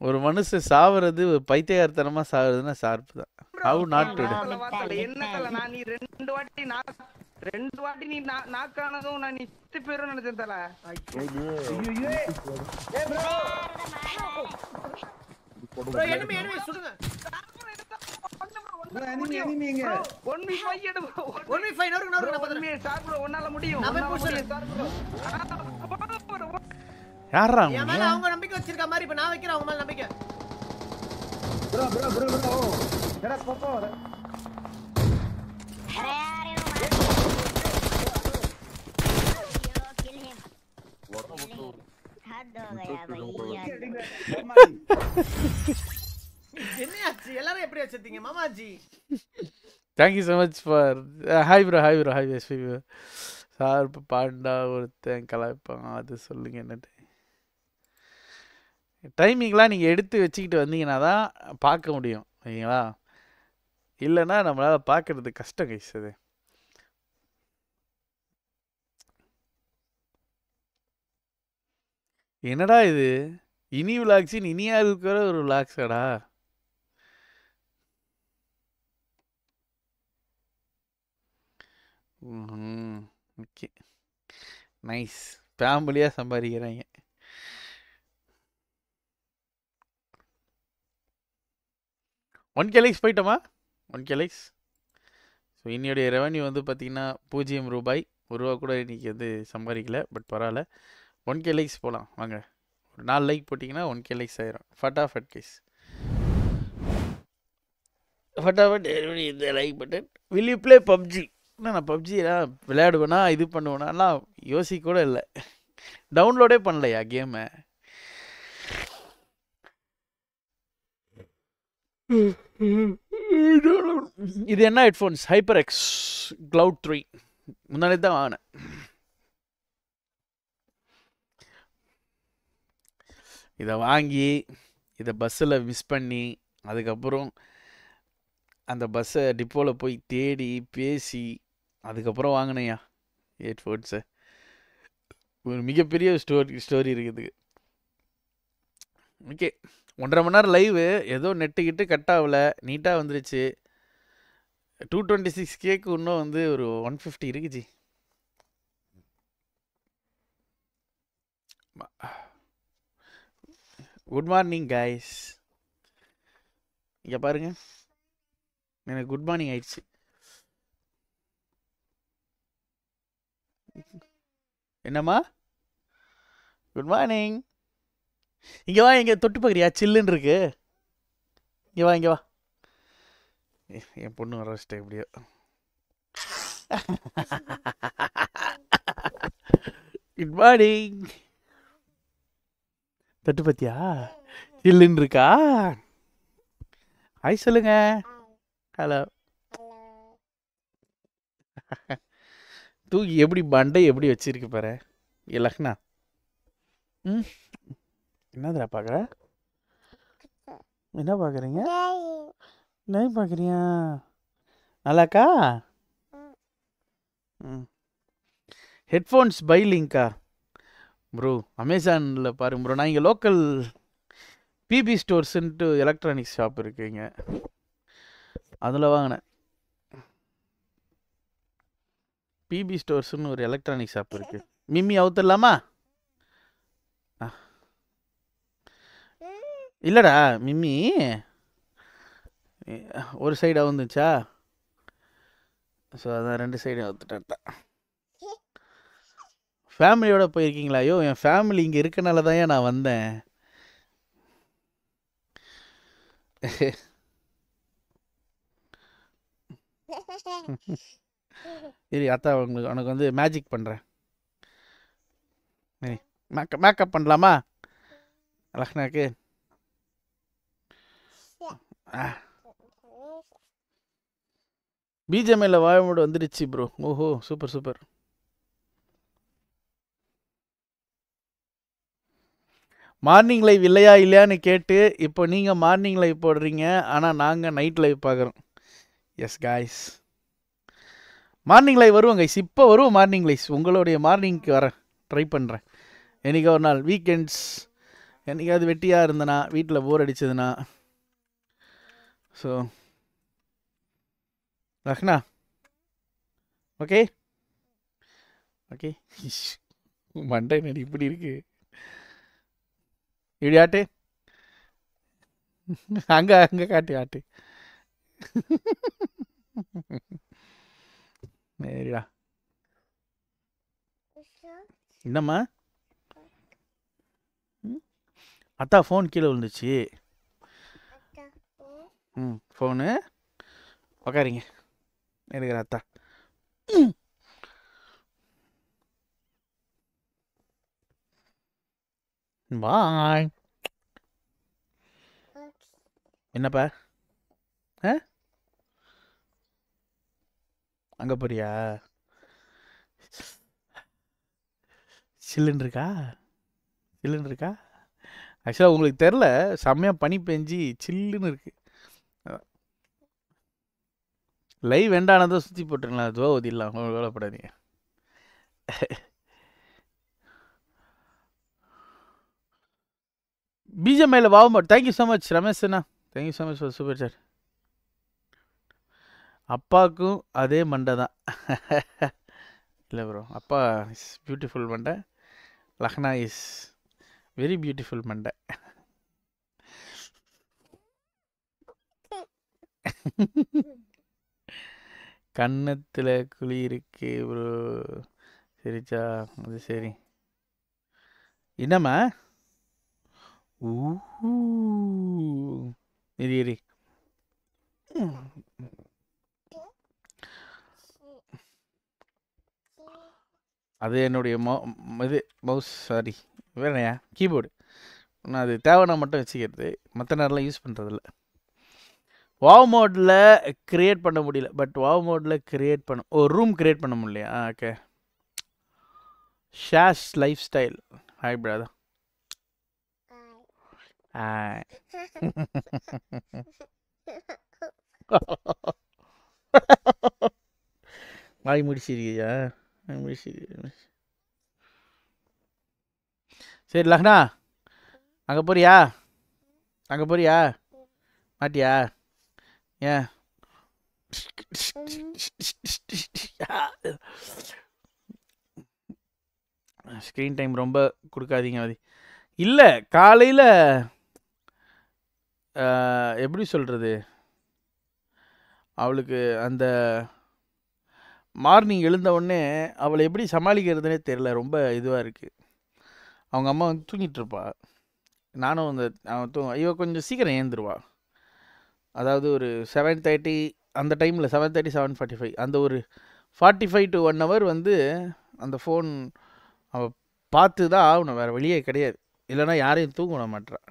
ஒரு மனுஷன் சாவறது பைத்தியகாரத்தனமா சாவறதுன்னா சார்பு தான் ஹவு நாட் டு ரெண்டு வாட்டி நீ நாக்கானதும் நான் நீ சித்து பேரும் நினைச்சேன் தல அவங்க நம்பிக்கை மாதிரி இப்ப நான் வைக்கிறேன் அவங்க நம்பிக்கை என்னையாச்சு எல்லாரும் so much for hi bro hi bro hi SP sir panda ஒருத்தன் கலாய்ப்பான் அது சொல்லுங்க என்னட்டு டைமிங்லாம் நீங்கள் எடுத்து வச்சுக்கிட்டு வந்தீங்கன்னா தான் பார்க்க முடியும் சரிங்களா இல்லைன்னா நம்மளால் பார்க்கறது கஷ்டம் கைஸ் அது என்னடா இது இனி விளாக்ஸின் இனியா இருக்கிற ஒரு விளாக்ஸாடா ஓகே நைஸ் ஃபேமிலியாக சம்பாதிக்கிறாங்க ஒன் கேலைக்ஸ் போயிட்டோமா ஒன் கேலைக்ஸ் ஸோ இன்னையுடைய ரெவன்யூ வந்து பார்த்தீங்கன்னா பூஜ்ஜியம் ரூபாய் ஒரு ரூபா கூட இன்றைக்கி வந்து சம்பாதிக்கல பட் பரவாயில்ல ஒன் கே லைக்ஸ் போகலாம் வாங்க ஒரு நாலு லைக் போட்டிங்கன்னா ஒன் கே லைக்ஸ் ஆயிரும் ஃபட்டாஃபட் கேஸ் ஃபட்டாஃபட் எவ்ரி இந்த like button will you play PUBG என்ன நான் பப்ஜி எல்லாம் விளையாடுவேனா இது பண்ணுவேனா யோசிக்க கூட இல்லை டவுன்லோடே பண்ணலையா கேமை இது என்ன headphones hyper X cloud three முன்னாடி தான் வாங்கினேன் இதை வாங்கி இதை பஸ்ஸில் மிஸ் பண்ணி அதுக்கப்புறம் அந்த பஸ்ஸை டிப்போவில் போய் தேடி பேசி அதுக்கப்புறம் வாங்கினையா எயிட் ஃபோர்ட்ஸை ஒரு மிகப்பெரிய ஸ்டோரி ஸ்டோரி இருக்குது ஓகே ஒன்றரை மணி நேரம் லைவு ஏதோ நெட்டுக்கிட்டு கட் ஆகலை நீட்டாக வந்துருச்சு டூ டுவெண்ட்டி சிக்ஸ் கேக்கு இன்னும் வந்து ஒரு ஒன் ஃபிஃப்டி இருக்குது குட் மார்னிங் கைஸ் இங்கே பாருங்க எனக்கு குட் மார்னிங் ஆயிடுச்சு என்னம்மா குட் மார்னிங் இங்கே வா இங்கே தொட்டு பார்க்குறியா சில்லுன்னு இருக்கு இங்கே வா இங்கே வா என் பொண்ணு வர வச்சுட்டேன் எப்படியோ குட் மார்னிங் தட்டு பத்தியா சில்லுன்னு இருக்கா ஹாய் சொல்லுங்க ஹலோ தூக்கி எப்படி பண்டை எப்படி வச்சிருக்க பாரு இலக்னா ம் என்னதுடா பார்க்குற என்ன பார்க்குறீங்க நை பார்க்குறியா நல்லாக்கா ம் ஹெட்ஃபோன்ஸ் பை லிங்க்கா ப்ரோ அமேசானில் பாருங்கள் ப்ரோ நான் இங்கே லோக்கல் பிபி ஸ்டோர்ஸுன்ட்டு எலக்ட்ரானிக்ஸ் ஷாப் இருக்குங்க அதில் வாங்கினேன் பிபி ஸ்டோர்ஸ்னு ஒரு எலக்ட்ரானிக் ஷாப் இருக்குது மிம்மி அவுத்துடலாமா இல்லைடா மிம்மி ஒரு சைடு வந்துச்சா ஸோ அதான் ரெண்டு சைடு அவுத்துட்டேன் ஃபேமிலியோட போயிருக்கீங்களா ஐயோ என் ஃபேமிலி இங்கே இருக்கனால தான் நான் வந்தேன் சரி அத்தா உங்களுக்கு உனக்கு வந்து மேஜிக் பண்ணுறேன் மேக்கப் மேக்கப் பண்ணலாமா லக்னாக்கு பிஜிஎம்ஐயில் வாயமோடு வந்துடுச்சு ப்ரோ ஓஹோ சூப்பர் சூப்பர் மார்னிங் லைவ் இல்லையா இல்லையான்னு கேட்டு இப்போ நீங்கள் மார்னிங் லைவ் போடுறீங்க ஆனால் நாங்கள் நைட் லைவ் பார்க்குறோம் எஸ் காய்ஸ் மார்னிங் லைவ் வருவோம் கைஸ் இப்போ வருவோம் மார்னிங் லைஸ் உங்களுடைய மார்னிங்க்கு வரேன் ட்ரை பண்ணுறேன் என்றைக்கா ஒரு நாள் வீக்கெண்ட்ஸ் என்றைக்காவது வெட்டியாக இருந்தனா வீட்டில் போர் அடிச்சதுனா ஸோ ரஹ்னா ஓகே ஓகே மண்டை நடி இப்படி இருக்குது இப்படி ஆட்டு அங்கே அங்கே காட்டு ஆட்டு சரிடா என்னம்மா அத்தா ஃபோன் கீழே விழுந்துச்சு ம் ஃபோனு உக்காரிங்க எடுக்கிற அத்தா பாய் என்னப்பா ஆ அங்கே போறியா சில்லுன்னு இருக்கா சில்லுன்னு இருக்கா ஆக்சுவலாக உங்களுக்கு தெரில செம்மையாக பனி பெஞ்சி சில்லுன்னு இருக்குது லைவ் வேண்டானதை சுற்றி போட்டுருங்களேன் அதுவாக ஓதிடலாம் கவலைப்படாதீங்க பிஜிஎம்ஐயில் வாவம் தேங்க்யூ ஸோ மச் ரமேஷ் அண்ணா thank you so much super sir அப்பாவுக்கும் அதே மண்டை தான் இல்லை ப்ரோ அப்பா இஸ் பியூட்டிஃபுல் மண்டை லக்னா இஸ் வெரி பியூட்டிஃபுல் மண்டை கன்னத்தில் குழி இருக்கு ப்ரோ சரிச்சா அது சரி என்னம்மா Ooh. Iri, iri. அது என்னுடைய மௌ இது மவுஸ் சாரி வேணையா கீபோர்டு நான் அது தேவைனா மட்டும் வச்சுக்கிறது மற்ற நேரம்லாம் யூஸ் பண்ணுறதில்ல வாவ் மோடில் க்ரியேட் பண்ண முடியல பட் வாவ் மோடில் க்ரியேட் பண்ண ஒரு ரூம் க்ரியேட் பண்ண முடியலையா ஆ ஓகே ஷேஷ் லைஃப் ஸ்டைல் ஹாய் பிரதா வாய் முடிச்சிருக்கியா முடிச்சிருக்கியா சரி லக்னா அங்கே போறியா அங்கே போறியா மாட்டியா ஏன் ஸ்க்ரீன் டைம் ரொம்ப கொடுக்காதீங்க அது இல்லை காலையில் எப்படி சொல்கிறது அவளுக்கு அந்த மார்னிங் எழுந்தவுடனே அவளை எப்படி சமாளிக்கிறதுனே தெரில ரொம்ப இதுவாக இருக்குது அவங்க அம்மா வந்து தூங்கிட்டு நானும் அந்த அவன் தூங்க இவ கொஞ்சம் சீக்கிரம் ஏந்துருவா அதாவது ஒரு செவன் தேர்ட்டி அந்த டைமில் seven thirty seven forty five அந்த ஒரு forty five to one hour வந்து அந்த ஃபோன் அவள் பார்த்து தான் ஆகணும் வேறு வழியே கிடையாது இல்லைனா யாரையும் தூங்க விட மாட்டான்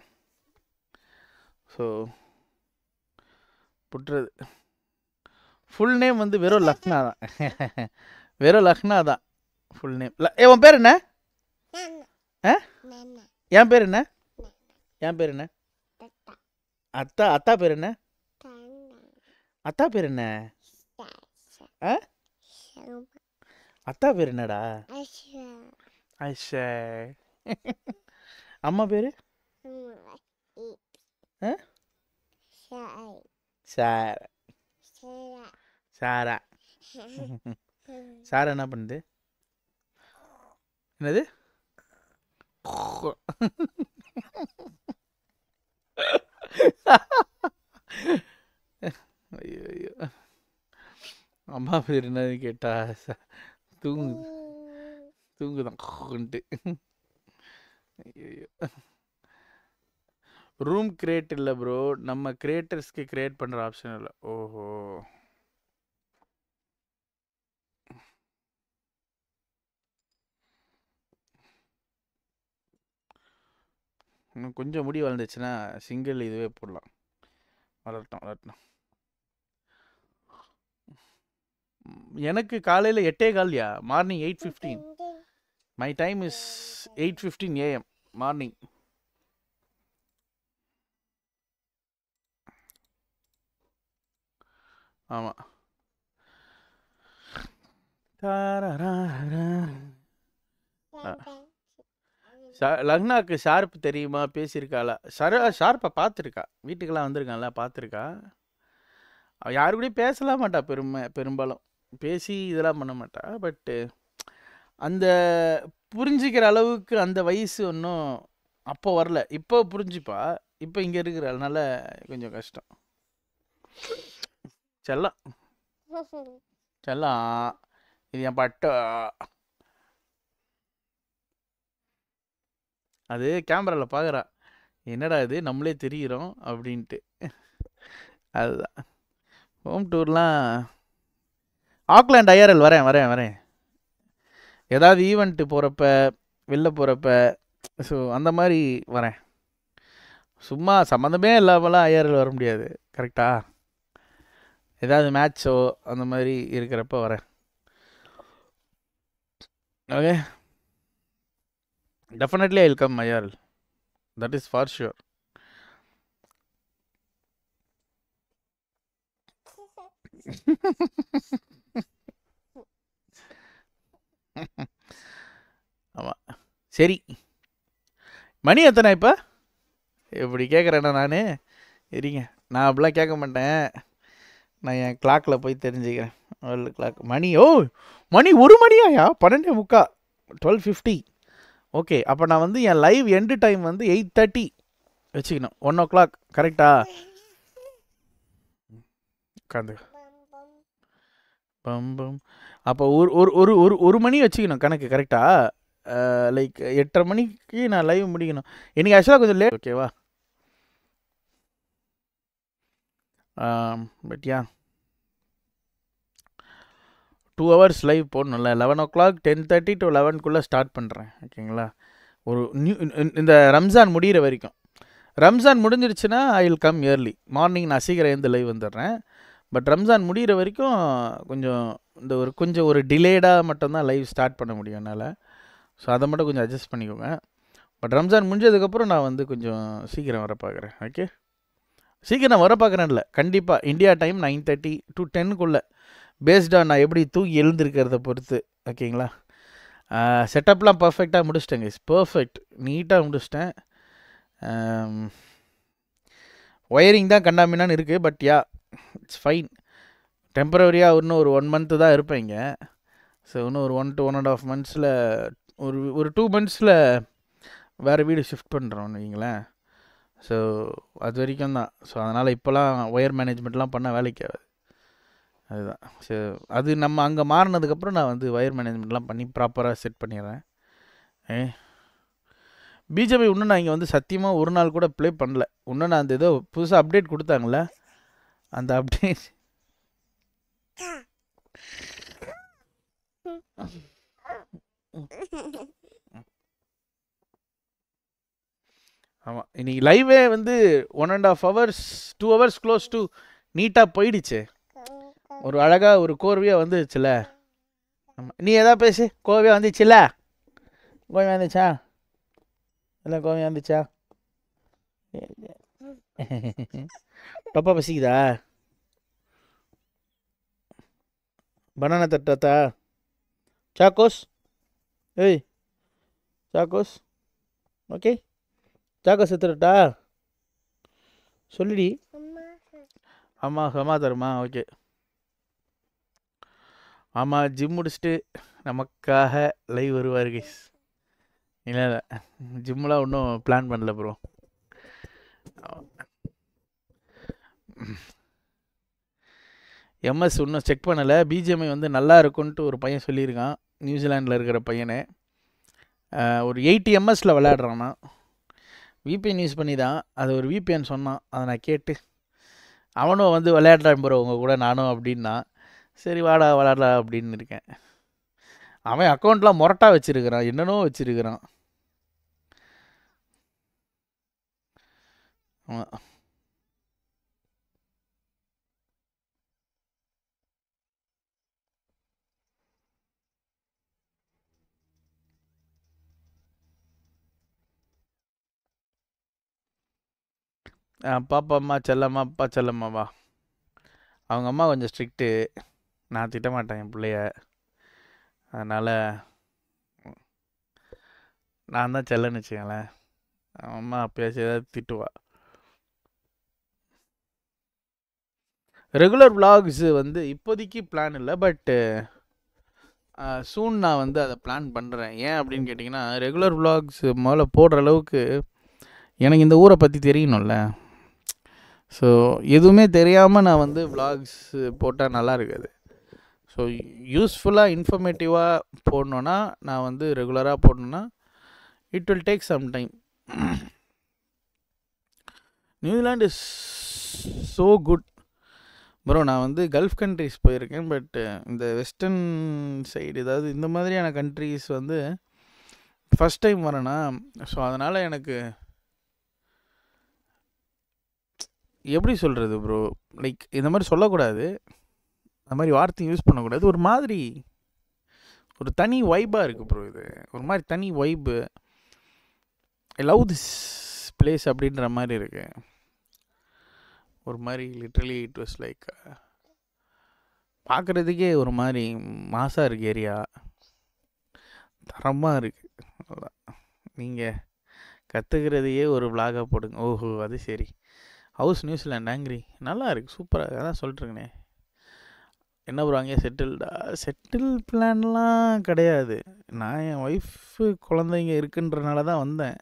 ஸோ புட்டுறது ஃபுல் நேம் வந்து வெறும் லக்னா தான் வெறும் லக்னா தான் ஃபுல் நேம் ஏ உன் பேர் என்ன ஆ என் பேர் என்ன என் பேர் என்ன அத்தா அத்தா பேர் என்ன அத்தா பேர் என்ன ஆ அத்தா பேர் என்னடா ஐஷா அம்மா பேர் சாரா சாரா சாரா என்ன பண்ணுது என்னது ஐயோ ஐயோ அம்மா பேர் என்னது கேட்டா தூங்கு தூங்குதான் ஐயோ ரூம் கிரியேட் இல்லை ப்ரோ நம்ம கிரியேட்டர்ஸ்க்கு கிரியேட் பண்ணுற ஆப்ஷன் இல்லை ஓஹோ இன்னும் கொஞ்சம் முடி வளர்ந்துச்சுன்னா சிங்கிள் இதுவே போடலாம் வளர்த்தோம் வளர்த்தோம் எனக்கு காலையில் எட்டே கால்யா morning eight fifteen my time is eight fifteen AM morning ஆமாம் லக்னாக்கு ஷார்ப் தெரியுமா பேசியிருக்காளா சர ஷார்ப்பை பார்த்துருக்கா வீட்டுக்கெல்லாம் வந்திருக்கான்ல பார்த்துருக்கா யாரு கூட பேசலாம் மாட்டா பெருமை பெரும்பாலும் பேசி இதெல்லாம் பண்ண மாட்டா பட்டு அந்த புரிஞ்சிக்கிற அளவுக்கு அந்த வயசு ஒன்றும் அப்போ வரல இப்போ புரிஞ்சுப்பா இப்போ இங்கே இருக்கிறனால கொஞ்சம் கஷ்டம் செல்லம் செல்லம் இது என் பட்டு அது கேமராவில் பார்க்குறா என்னடா இது நம்மளே தெரிகிறோம் அப்படின்ட்டு அதுதான் ஹோம் டூர்லாம் ஆக்லாண்ட் ஐஆர்எல் வரேன் வரேன் வரேன் ஏதாவது ஈவெண்ட்டு போகிறப்ப வெளில போகிறப்ப ஸோ அந்த மாதிரி வரேன் சும்மா சம்மந்தமே இல்லாமலாம் ஐஆர்எல் வர முடியாது கரெக்டாக ஏதாவது மேட்சோ அந்த மாதிரி இருக்கிறப்ப வரேன் ஓகே டெஃபினெட்லி ஐ கம் மையால் தட் இஸ் ஃபார் ஷுர் ஆமாம் சரி மணி எத்தனை இப்போ இப்படி கேட்குறேண்ணா நான் இருங்க நான் அப்படிலாம் கேட்க மாட்டேன் நான் என் கிளாக்கில் போய் தெரிஞ்சுக்கிறேன் டுவெல் கிளாக் மணி ஓ மணி ஒரு மணியாயா பன்னெண்டே முக்கா டுவெல் ஃபிஃப்டி ஓகே அப்போ நான் வந்து என் லைவ் எண்டு டைம் வந்து எயிட் தேர்ட்டி வச்சுக்கணும் ஒன் ஓ கிளாக் கரெக்டா உட்காந்து பம்பம் அப்போ ஒரு ஒரு ஒரு ஒரு ஒரு மணி வச்சுக்கணும் கணக்கு கரெக்டாக லைக் எட்டரை மணிக்கு நான் லைவ் முடிக்கணும் இன்றைக்கி ஆக்சுவலாக கொஞ்சம் லேட் ஓகேவா Um, but yeah. Two hours live போடணும் eleven o'clock ten thirty to லெவன்குள்ளே ஸ்டார்ட் பண்ணுறேன் ஓகேங்களா ஒரு நியூ இந்த ரம்ஜான் முடிகிற வரைக்கும் ரம்ஜான் முடிஞ்சிருச்சுன்னா I will come early morning நான் சீக்கிரம் எழுந்து லைவ் வந்துடுறேன் பட் ரம்ஜான் முடிகிற வரைக்கும் கொஞ்சம் இந்த ஒரு கொஞ்சம் ஒரு டிலேடாக மட்டும்தான் லைவ் ஸ்டார்ட் பண்ண முடியும் என்னால் ஸோ அதை மட்டும் கொஞ்சம் அட்ஜஸ்ட் பண்ணிக்கோங்க பட் ரம்ஜான் முடிஞ்சதுக்கப்புறம் நான் வந்து கொஞ்சம் சீக்கிரம் வர பார்க்குறேன் ஓகே சீக்கிரம் நான் வர பார்க்குறேன்ல கண்டிப்பாக India time nine thirty to டென்னுக்குள்ள பேஸ்டாக நான் எப்படி தூங்கி எழுந்திருக்கிறத பொறுத்து ஓகேங்களா செட்டப்லாம் பர்ஃபெக்டாக முடிச்சிட்டேங்க இஸ் பர்ஃபெக்ட் நீட்டாக முடிச்சிட்டேன் ஒயரிங் தான் கண்டாமினான்னு இருக்குது பட் யா இட்ஸ் ஃபைன் டெம்பரவரியாக இன்னும் ஒரு ஒன் மந்த்து தான் இருப்பேங்க ஸோ இன்னும் ஒரு one to one and half மந்த்ஸில் ஒரு ஒரு டூ மந்த்ஸில் வேறு வீடு ஷிஃப்ட் பண்ணுறோம் வைங்களேன் ஸோ அது வரைக்கும் தான் ஸோ அதனால் இப்போலாம் ஒயர் மேனேஜ்மெண்ட்லாம் பண்ண வேலைக்கு ஆகாது அதுதான் ஸோ அது நம்ம அங்கே மாறினதுக்கப்புறம் நான் வந்து ஒயர் மேனேஜ்மெண்ட்லாம் பண்ணி ப்ராப்பராக செட் பண்ணிடுறேன் ஏ பிஜேபி இன்னும் நான் இங்கே வந்து சத்தியமாக ஒரு நாள் கூட ப்ளே பண்ணல இன்னும் நான் அந்த ஏதோ புதுசாக அப்டேட் கொடுத்தாங்களே அந்த அப்டேட் Mm-hmm. ஆமாம் இன்னைக்கு லைவே வந்து one and half hours two hours close to நீட்டாக போயிடுச்சு ஒரு அழகாக ஒரு கோர்வையாக வந்துச்சுல ஆமாம் நீ எதா பேசு கோவையாக வந்துச்சுல கோவையாக வந்துச்சா இல்லை கோவையாக வந்துச்சா பப்பா பசிக்குதா பனானா தட்டாத்தா சாக்கோஸ் ஏய் சாக்கோஸ் ஓகே ஜாக்க செத்துறட்டா சொல்லிடி அம்மா ஹமா தருமா ஓகே ஆமாம் ஜிம் முடிச்சுட்டு நமக்காக லைவ் வருவார் கைஸ் இல்லை இல்லை ஜிம்லாம் ஒன்றும் பிளான் பண்ணல ப்ரோ எம்எஸ் இன்னும் செக் பண்ணலை பிஜிஎம்ஐ வந்து நல்லா இருக்குன்ட்டு ஒரு பையன் சொல்லியிருக்கான் நியூசிலாண்டில் இருக்கிற பையனை ஒரு எயிட்டி எம்எஸில் விளையாடுறான்னா விபிஎன் யூஸ் பண்ணி தான் அது ஒரு விபிஎன் சொன்னான் அதை நான் கேட்டு அவனும் வந்து விளையாடுறான் போகிற உங்கள் கூட நானும் அப்படின்னா சரி வாடா விளாடா அப்படின்னு இருக்கேன் அவன் அக்கௌண்ட்லாம் முரட்டாக வச்சுருக்கிறான் என்னென்னோ வச்சுருக்கிறான் ஆமாம் பாப்பா அம்மா செல்லம்மா அப்பா செல்லம்மாவா அவங்க அம்மா கொஞ்சம் ஸ்ட்ரிக்ட்டு நான் திட்ட மாட்டேன் என் பிள்ளைய அதனால் நான் தான் செல்லன்னு வச்சுக்கங்களேன் அவங்க அம்மா அப்பயாச்சும் ஏதாவது திட்டுவா ரெகுலர் விலாக்ஸு வந்து இப்போதைக்கு பிளான் இல்லை பட்டு சூன் நான் வந்து அதை பிளான் பண்ணுறேன் ஏன் அப்படின்னு கேட்டிங்கன்னா ரெகுலர் விலாக்ஸு முதல்ல போடுற அளவுக்கு எனக்கு இந்த ஊரை பற்றி தெரியணும்ல ஸோ எதுவுமே தெரியாமல் நான் வந்து விளாக்ஸ் போட்டால் நல்லா இருக்காது ஸோ யூஸ்ஃபுல்லாக இன்ஃபர்மேட்டிவாக போடணுன்னா நான் வந்து ரெகுலராக போடணுன்னா it will take some time New Zealand is so good bro நான் வந்து கல்ஃப் கண்ட்ரிஸ் போயிருக்கேன் பட் uh, இந்த வெஸ்டர்ன் சைடு ஏதாவது இந்த மாதிரியான கண்ட்ரிஸ் வந்து ஃபஸ்ட் டைம் வரேன்னா ஸோ அதனால் எனக்கு எப்படி சொல்கிறது ப்ரோ லைக் இந்த மாதிரி சொல்லக்கூடாது அந்த மாதிரி வார்த்தையும் யூஸ் பண்ணக்கூடாது ஒரு மாதிரி ஒரு தனி வைப்பாக இருக்குது ப்ரோ இது ஒரு மாதிரி தனி வைப்பு ஐ லவ் திஸ் பிளேஸ் அப்படின்ற மாதிரி இருக்கு ஒரு மாதிரி லிட்ரலி இட் வாஸ் லைக் பார்க்குறதுக்கே ஒரு மாதிரி மாசாக இருக்குது ஏரியா தரமாக இருக்குது அவ்வளோதான் நீங்கள் கற்றுக்கிறதையே ஒரு விளாகாக போடுங்க ஓஹோ அது சரி ஹவுஸ் நியூசிலாண்ட் ஆங்கிரி நல்லா இருக்குது சூப்பராக அதான் சொல்லிட்டுருங்கண்ணே என்ன பண்ணுவாங்க செட்டில்டா செட்டில் பிளான்லாம் கிடையாது நான் என் ஒய்ஃபு குழந்தைங்க இருக்குன்றனால தான் வந்தேன்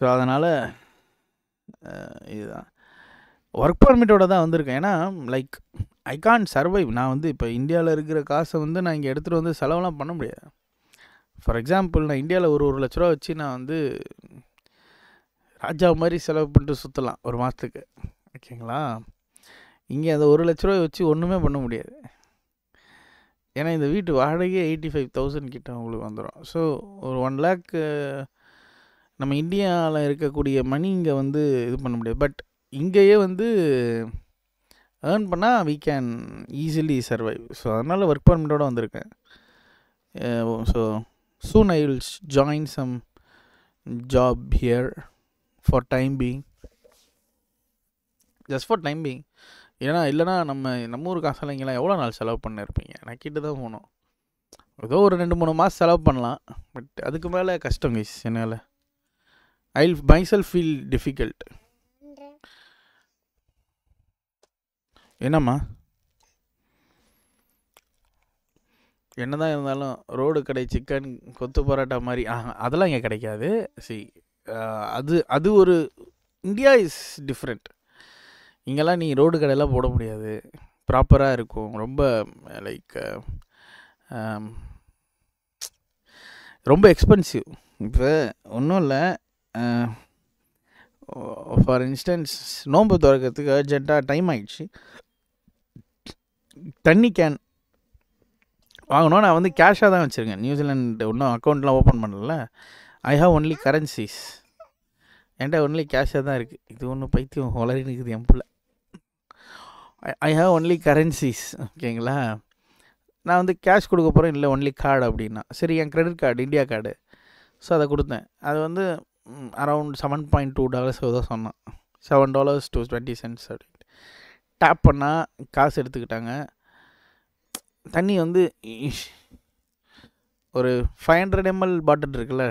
ஸோ அதனால் இதுதான் ஒர்க் பர்மிட்டோட தான் வந்திருக்கேன் ஏன்னா லைக் ஐ கான் சர்வைவ் நான் வந்து இப்போ இந்தியாவில் இருக்கிற காசை வந்து நான் இங்கே எடுத்துகிட்டு வந்து செலவெல்லாம் பண்ண முடியாது ஃபார் எக்ஸாம்பிள் நான் இந்தியாவில் ஒரு ஒரு லட்ச ரூபா வச்சு நான் வந்து ராஜா மாதிரி செலவு பண்ணிட்டு சுற்றலாம் ஒரு மாதத்துக்கு ஓகேங்களா இங்கே அந்த ஒரு லட்ச ரூபாய் வச்சு ஒன்றுமே பண்ண முடியாது ஏன்னா இந்த வீட்டு வாடகையே எயிட்டி ஃபைவ் தௌசண்ட் கிட்ட உங்களுக்கு வந்துடும் ஸோ ஒரு ஒன் லேக்கு நம்ம இந்தியாவில் இருக்கக்கூடிய மணி இங்கே வந்து இது பண்ண முடியாது பட் இங்கேயே வந்து ஏர்ன் பண்ணால் we can easily survive so அதனால் ஒர்க் பர்மிட்டோடு வந்திருக்கேன் so soon I will join some job here for time being just for time being ஏன்னா இல்லைனா நம்ம நம்ம ஊர் காசெல்லாம் எவ்வளோ நாள் செலவு பண்ணிருப்பீங்க நான் கிட்ட தான் போகணும் ஏதோ ஒரு ரெண்டு மூணு மாதம் செலவு பண்ணலாம் பட் அதுக்கு மேலே கஷ்டம் கைஸ் என்னால் I myself feel difficult என்னம்மா என்ன தான் இருந்தாலும் ரோடு கடை சிக்கன் கொத்து பரோட்டா மாதிரி அதெல்லாம் இங்கே கிடைக்காது சி அது அது ஒரு இந்தியா இஸ் டிஃப்ரெண்ட் இங்கெல்லாம் நீ ரோடு கடையெல்லாம் போட முடியாது ப்ராப்பராக இருக்கும் ரொம்ப லைக் ரொம்ப எக்ஸ்பென்சிவ் இப்போ ஒன்றும் இல்லை ஃபார் இன்ஸ்டன்ஸ் நோன்பு துறக்கிறதுக்கு அர்ஜெண்ட்டாக டைம் ஆகிடுச்சு தண்ணி கேன் வாங்கணும் நான் வந்து கேஷாக தான் வச்சுருக்கேன் நியூசிலாண்டு ஒன்றும் அக்கௌண்ட்லாம் ஓப்பன் பண்ணல ஐ ஹாவ் ஒன்லி கரன்சிஸ் என்கிட்ட ஒன்லி கேஷாக தான் இருக்குது இது ஒன்றும் பைத்தியம் வளரி நிற்குது பிள்ளை ஐ ஹாவ் ஒன்லி கரன்சிஸ் ஓகேங்களா நான் வந்து கேஷ் கொடுக்க போகிறேன் இல்லை ஒன்லி கார்டு அப்படின்னா சரி என் credit card India card so அதை கொடுத்தேன் அது வந்து around seven point two dollars தான் சொன்னான் seven dollars two twenty cents அப்படின்ட்டு டேப் பண்ணால் காசு எடுத்துக்கிட்டாங்க தண்ணி வந்து ஒரு ஃபைவ் ஹண்ட்ரட் எம்எல் பாட்டில் இருக்குல்ல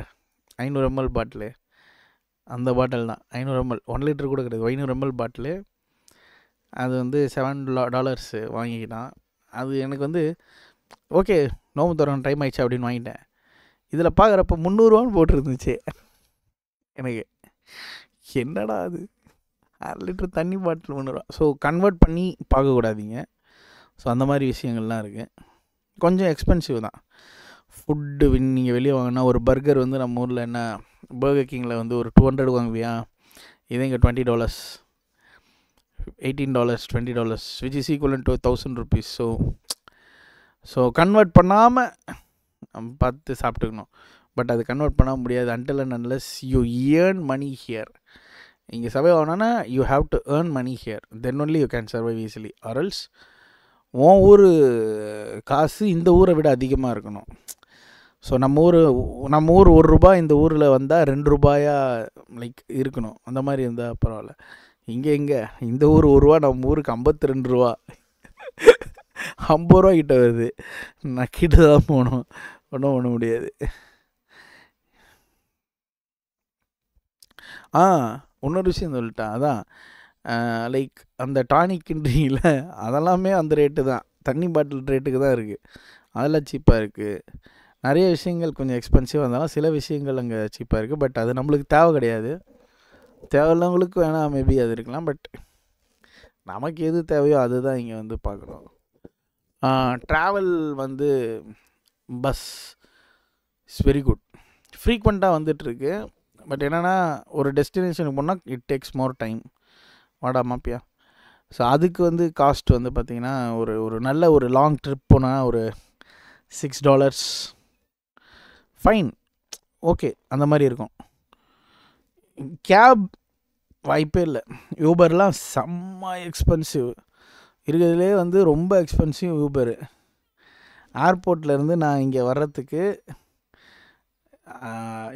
ஐநூறு எம்எல் பாட்டிலு அந்த பாட்டில் தான் ஐநூறு எம்எல் ஒன் லிட்டர் கூட கிடையாது ஐநூறு எம்எல் பாட்டிலு அது வந்து செவன் டாலர்ஸு வாங்கிக்கிட்டான் அது எனக்கு வந்து ஓகே நோம்பு தரோம் டைம் ஆயிடுச்சு அப்படின்னு வாங்கிட்டேன் இதில் பார்க்குறப்ப முந்நூறுவான்னு போட்டிருந்துச்சு எனக்கு என்னடா அது அரை லிட்டர் தண்ணி பாட்டில் முந்நூறுவா ஸோ கன்வெர்ட் பண்ணி பார்க்கக்கூடாதீங்க ஸோ அந்த மாதிரி விஷயங்கள்லாம் இருக்குது கொஞ்சம் எக்ஸ்பென்சிவ் தான் ஃபுட்டு நீங்கள் வெளியே வாங்கினா ஒரு பர்கர் வந்து நம்ம ஊரில் என்ன பர்கர் கிங்கில் வந்து ஒரு டூ ஹண்ட்ரட் வாங்குவியா இதே இங்கே twenty dollars eighteen dollars twenty dollars which is equivalent to thousand rupees so so convert பண்ணாமல் பார்த்து சாப்பிட்டுக்கணும் பட் அது கன்வெர்ட் பண்ண முடியாது until and unless you earn money here இங்கே சர்வை ஆகணும்னா you have to earn money here then only you can survive easily அரல்ஸ் உன் ஊர் காசு இந்த ஊரை விட அதிகமாக இருக்கணும் ஸோ நம்ம ஊர் நம்ம ஊர் ஒரு ரூபாய் இந்த ஊரில் வந்தால் ரெண்டு ரூபாயாக லைக் இருக்கணும் அந்த மாதிரி இருந்தால் பரவாயில்ல இங்கே இங்கே இந்த ஊர் ஒரு ரூபா நம்ம ஊருக்கு ஐம்பத்தி ரெண்டு ரூபா ஐம்பது ரூபா கிட்ட வருது நக்கிட்டு தான் போகணும் ஒன்றும் பண்ண முடியாது ஆ இன்னொரு விஷயம் சொல்லிட்டேன் அதான் லைக் அந்த டானிக்ன்றீங்கள அதெல்லாமே அந்த ரேட்டு தான் தண்ணி பாட்டில் ரேட்டுக்கு தான் இருக்குது அதெல்லாம் சீப்பாக இருக்குது நிறைய விஷயங்கள் கொஞ்சம் எக்ஸ்பென்சிவாக இருந்தாலும் சில விஷயங்கள் அங்கே சீப்பாக இருக்குது பட் அது நம்மளுக்கு தேவை கிடையாது தேவையில்லவங்களுக்கு வேணால் மேபி அது இருக்கலாம் பட் நமக்கு எது தேவையோ அதுதான் இங்கே வந்து பார்க்குறோம் ட்ராவல் வந்து பஸ் இட்ஸ் வெரி குட் ஃப்ரீக்வெண்ட்டாக வந்துட்டுருக்கு பட் என்னென்னா ஒரு டெஸ்டினேஷனுக்கு போனால் இட் டேக்ஸ் மோர் டைம் வாடா மாப்பியா ஸோ அதுக்கு வந்து காஸ்ட் வந்து பார்த்திங்கன்னா ஒரு ஒரு நல்ல ஒரு லாங் ட்ரிப் போனால் ஒரு சிக்ஸ் டாலர்ஸ் ஃபைன் ஓகே அந்த மாதிரி இருக்கும் கேப் வாய்ப்பே இல்லை யூபர்லாம் செம்ம எக்ஸ்பென்சிவ் இருக்கிறதுலே வந்து ரொம்ப எக்ஸ்பென்சிவ் யூபரு ஏர்போர்ட்லேருந்து நான் இங்கே வர்றதுக்கு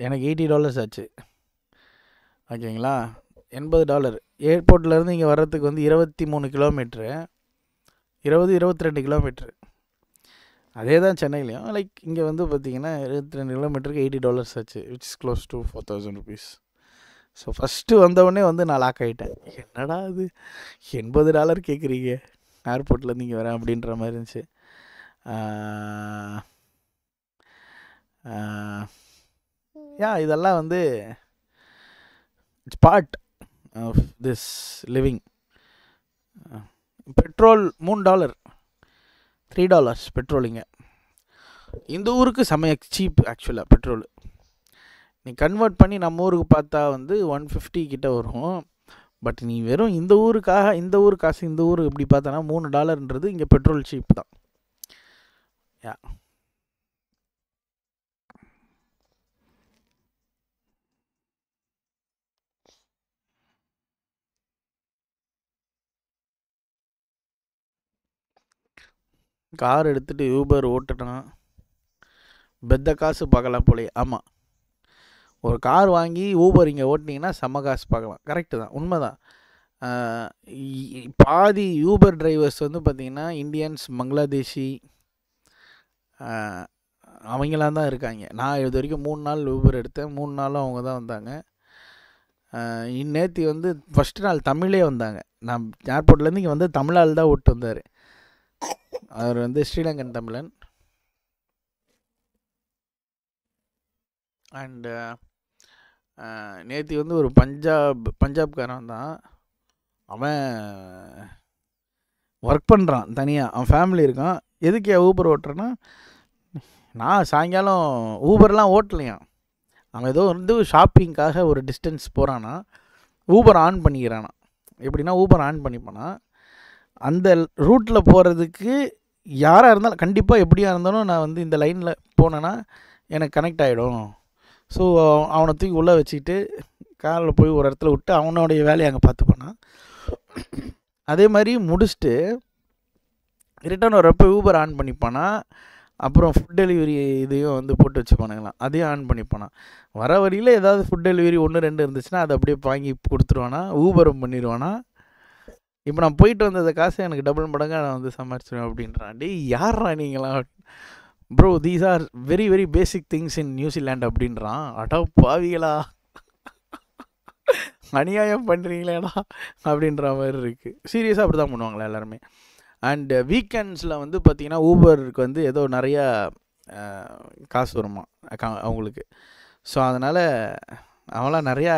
எனக்கு எயிட்டி டாலர்ஸ் ஆச்சு ஓகேங்களா எண்பது டாலர் ஏர்போர்ட்லேருந்து இங்கே வர்றதுக்கு வந்து இருபத்தி மூணு கிலோமீட்ரு இருபது இருபத்தி ரெண்டு கிலோமீட்ரு அதே தான் சென்னையிலையும் லைக் இங்கே வந்து பார்த்தீங்கன்னா இருபத்தி ரெண்டு கிலோமீட்டருக்கு எயிட்டி டாலர்ஸ் ஆச்சு which is close to four thousand rupees so first வந்தவொடனே வந்து நான் லாக் ஆகிட்டேன் என்னடா அது எண்பது டாலர் கேட்குறீங்க ஏர்போர்ட்டில் நீங்கள் வரேன் அப்படின்ற மாதிரி இருந்துச்சு யா இதெல்லாம் வந்து it's part of this living petrol மூணு டாலர் த்ரீ டாலர்ஸ் பெட்ரோலிங்க இந்த ஊருக்கு செமைய சீப் ஆக்சுவலாக பெட்ரோல் நீ கன்வெர்ட் பண்ணி நம்ம ஊருக்கு பார்த்தா வந்து ஒன் ஃபிஃப்டி கிட்டே வரும் பட் நீ வெறும் இந்த ஊருக்காக இந்த ஊர் காசு இந்த ஊர் இப்படி பார்த்தோன்னா மூணு டாலர்ன்றது இங்கே பெட்ரோல் சீப் தான் யா கார் எடுத்துகிட்டு யூபர் ஓட்டுட்டான் பெத்த காசு பார்க்கலாம் போலே ஆமாம் ஒரு கார் வாங்கி ஊபர் இங்கே ஓட்டினீங்கன்னா செம்ம காசு பார்க்கலாம் கரெக்டு தான் உண்மை தான் பாதி யூபர் டிரைவர்ஸ் வந்து பார்த்திங்கன்னா இந்தியன்ஸ் பங்களாதேஷி அவங்களாம் தான் இருக்காங்க நான் இது வரைக்கும் மூணு நாள் ஊபர் எடுத்தேன் மூணு நாளும் அவங்க தான் வந்தாங்க நேற்று வந்து ஃபஸ்ட்டு நாள் தமிழே வந்தாங்க நான் ஏர்போர்ட்லேருந்து இங்கே வந்து தமிழால் தான் ஓட்டு வந்தார் அவர் வந்து ஸ்ரீலங்கன் தமிழன் அண்டு நேத்தி வந்து ஒரு பஞ்சாப் பஞ்சாப்காரன் தான் அவன் ஒர்க் பண்ணுறான் தனியாக அவன் ஃபேமிலி இருக்கான் எதுக்கு ஊபர் ஓட்டுறேன்னா நான் சாயங்காலம் ஊபர்லாம் ஓட்டலையாம் அவன் ஏதோ வந்து ஷாப்பிங்க்காக ஒரு டிஸ்டன்ஸ் போகிறான்னா ஊபர் ஆன் பண்ணிக்கிறானா எப்படின்னா ஊபர் ஆன் பண்ணிப்போனா அந்த ரூட்டில் போகிறதுக்கு யாராக இருந்தாலும் கண்டிப்பாக எப்படியா இருந்தாலும் நான் வந்து இந்த லைனில் போனேன்னா எனக்கு கனெக்ட் ஆகிடும் ஸோ அவனை தூக்கி உள்ளே வச்சுக்கிட்டு காலில் போய் ஒரு இடத்துல விட்டு அவனுடைய வேலையை அங்கே போனான் அதே மாதிரி முடிச்சுட்டு ரிட்டர்ன் வரப்போ ஊபர் ஆன் பண்ணிப்பானா அப்புறம் ஃபுட் டெலிவரி இதையும் வந்து போட்டு வச்சுப்பானுங்களாம் அதையும் ஆன் பண்ணிப்போனான் வர வழியில் ஏதாவது ஃபுட் டெலிவரி ஒன்று ரெண்டு இருந்துச்சுன்னா அதை அப்படியே வாங்கி கொடுத்துருவானா ஊபரும் பண்ணிடுவானா இப்போ நான் போயிட்டு வந்தது காசு எனக்கு டபுள் மடங்காக நான் வந்து சம்பாரிச்சிடுவேன் அப்படின்றான் யார்ரா நீங்களா bro these are very very basic things in New Zealand அப்படின்றான் அடோ பாவிகளா அநியாயம் பண்ணுறீங்களேடா அப்படின்ற மாதிரி இருக்குது சீரியஸாக அப்படி தான் பண்ணுவாங்களா எல்லாருமே அண்டு வீக்கெண்ட்ஸில் வந்து பார்த்திங்கன்னா ஊபருக்கு வந்து ஏதோ நிறையா காசு வருமா அவங்களுக்கு ஸோ அதனால் அவன்லாம் நிறையா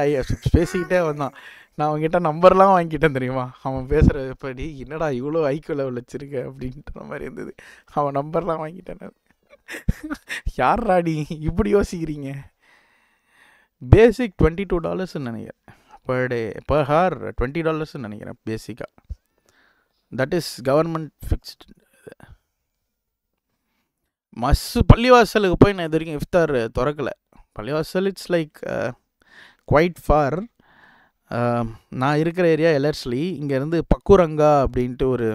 பேசிக்கிட்டே வந்தான் நான் அவங்ககிட்ட நம்பர்லாம் வாங்கிட்டேன் தெரியுமா அவன் பேசுகிறப்படி என்னடா இவ்வளோ ஐக்கியூ லெவல் வச்சுருக்க அப்படின்ற மாதிரி இருந்தது அவன் நம்பர்லாம் வாங்கிட்டேன் யார் ராடி இப்படி யோசிக்கிறீங்க பேசிக் டுவெண்ட்டி டூ டாலர்ஸ்னு நினைக்கிறேன் per day per hour twenty டாலர்ஸ்னு நினைக்கிறேன் பேசிக்காக தட் இஸ் கவர்மெண்ட் ஃபிக்ஸ்டு மஸ்ஸு பள்ளிவாசலுக்கு போய் நான் இது வரைக்கும் இஃப்தார் திறக்கலை பள்ளிவாசல் இட்ஸ் லைக் குவைட் ஃபார் நான் இருக்கிற ஏரியா எலர்ஸ்லி இங்கேருந்து பக்குரங்கா அப்படின்ட்டு ஒரு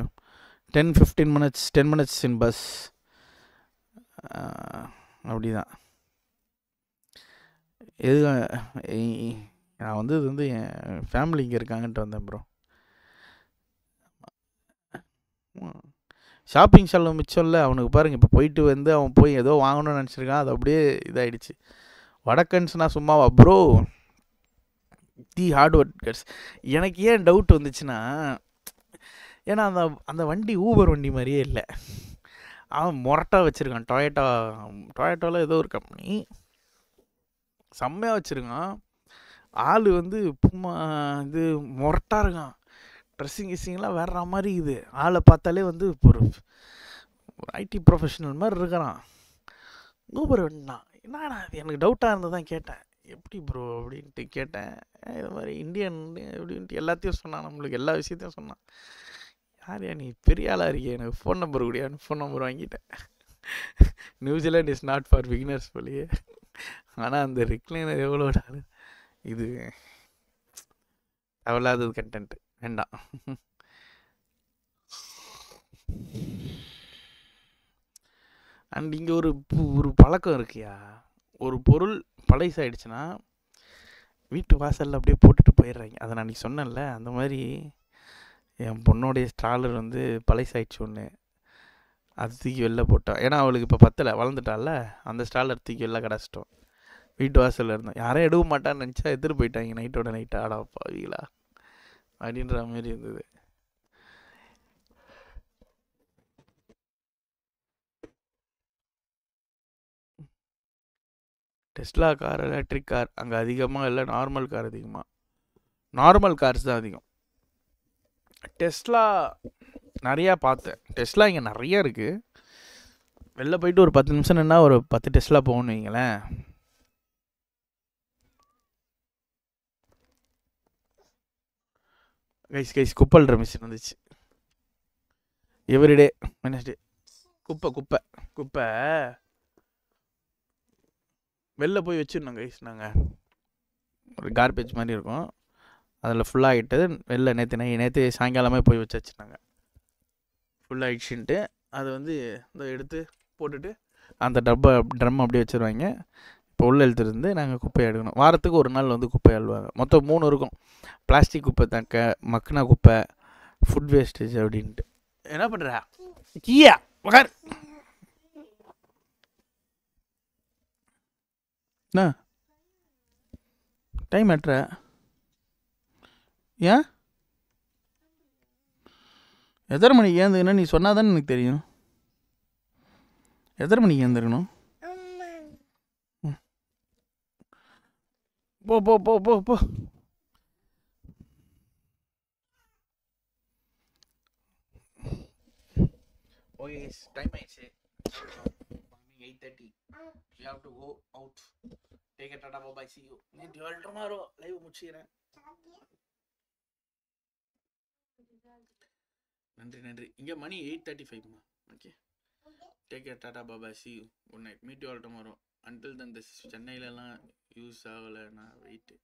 ten fifteen minutes ten minutes in bus அப்படி தான் எது நான் வந்து இது வந்து என் ஃபேமிலி இங்கே இருக்காங்கன்ட்டு வந்தேன் ப்ரோ ஷாப்பிங் செல்ல மிச்சம் இல்லை அவனுக்கு பாருங்கள் இப்போ போயிட்டு வந்து அவன் போய் ஏதோ வாங்கணும்னு நினச்சிருக்கான் அது அப்படியே இதாகிடுச்சு வடக்கன்ஸ்னால் சும்மாவா ப்ரோ தி ஹார்ட் ஒர்க்கர்ஸ் எனக்கு ஏன் டவுட் வந்துச்சுன்னா ஏன்னா அந்த அந்த வண்டி ஊபர் வண்டி மாதிரியே இல்லை அவன் மொரட்டாக வச்சுருக்கான் டொயேட்டா டொயேட்டோவில் ஏதோ ஒரு கம்பெனி செம்மையாக வச்சுருக்கான் ஆள் வந்து பும்மா இது மொரட்டாக இருக்கான் ட்ரெஸ்ஸிங் கிஸ்ஸிங்லாம் வேற மாதிரி இது ஆளை பார்த்தாலே வந்து ஒரு ஐடி ப்ரொஃபஷனல் மாதிரி இருக்கிறான் ஊபர் வேண்டாம் என்னடா எனக்கு டவுட்டாக இருந்து தான் கேட்டேன் எப்படி ப்ரோ அப்படின்ட்டு கேட்டேன் இது மாதிரி இந்தியன் எப்படின்ட்டு எல்லாத்தையும் சொன்னான் நம்மளுக்கு எல்லா விஷயத்தையும் சொன்னான் யா நீ பெரிய ஆளாக இருக்கிய எனக்கு ஃபோன் நம்பர் கூடியான்னு ஃபோன் நம்பர் வாங்கிட்டேன் New Zealand is not for beginners போலியே ஆனால் அந்த ரிக்ளைனர் எவ்வளோ ஆள் இது தேவையில்லாதது கண்டென்ட் வேண்டாம் அண்ட் இங்கே ஒரு ஒரு பழக்கம் இருக்குயா ஒரு பொருள் பழசாயிடுச்சுன்னா வீட்டு வாசலில் அப்படியே போட்டுட்டு போயிடுறாங்க அதை நான் அன்றைக்கி சொன்னேன்ல அந்த மாதிரி என் பொண்ணோடைய ஸ்ட்ராலர் வந்து பழசாயிடுச்சு ஒன்று அது தூக்கி வெளில போட்டோம் ஏன்னா அவளுக்கு இப்போ பத்தலை வளர்ந்துட்டால அந்த ஸ்டாலர் தூக்கி வெளில கிடச்சிட்டோம் வீட்டு வாசலில் இருந்தோம் யாரும் எடுக்க மாட்டான்னு நினச்சா எடுத்துகிட்டு போயிட்டாங்க நைட்டோட நைட்டு ஆடா பாவீங்களா அப்படின்ற மாதிரி இருந்தது டெஸ்லா கார் எலக்ட்ரிக் கார் அங்கே அதிகமாக இல்லை நார்மல் கார் அதிகமாக நார்மல் கார்ஸ் தான் அதிகம் டெஸ்லா நிறையா பார்த்தேன் டெஸ்லா இங்கே நிறையா இருக்குது வெளில போயிட்டு ஒரு பத்து நிமிஷம் என்ன ஒரு பத்து டெஸ்லா போகணும் வைங்களேன் கைஸ் கைஸ் குப்பல்ற மிஷின் வந்துச்சு எவ்ரிடே மினஸ்டே குப்பை குப்பை குப்பை வெளில போய் வச்சுருந்தோம் கைஸ் நாங்கள் ஒரு கார்பேஜ் மாதிரி இருக்கும் அதில் ஃபுல்லாகிட்டு வெளில நேற்று நை நேற்று சாயங்காலமே போய் வச்சு வச்சுருந்தாங்க ஃபுல்லாகிடுச்சுன்ட்டு அதை வந்து இந்த எடுத்து போட்டுட்டு அந்த டப்பை ட்ரம் அப்படியே வச்சுருவாங்க இப்போ உள்ள எழுத்துருந்து நாங்கள் குப்பையை எடுக்கணும் வாரத்துக்கு ஒரு நாள் வந்து குப்பை எழுவாங்க மொத்தம் மூணு இருக்கும் பிளாஸ்டிக் குப்பை தக்க மக்கினா குப்பை ஃபுட் வேஸ்டேஜ் அப்படின்ட்டு என்ன பண்ணுறா கீயா உகார் என்ன டைம் எட்ற ஏன் எத்தனை மணிக்கு ஏந்துக்கணும் நீ சொன்னால் எனக்கு தெரியும் எத்தனை மணிக்கு ஏந்துருக்கணும் போ போ போ போ போ ஓகே டைம் ஆயிடுச்சு eight thirty You have to go out take a டாடா Bye see you you. Need you all tomorrow. Live நன்றி நன்றி இங்கே மணி எயிட் தேர்ட்டி ஃபைவ்மா ஓகே டேக் கேர் டாடா பாபா see you good night meet you all tomorrow until then this சென்னையிலலாம் use ஆகலைன்னா நான் வெயிட்டு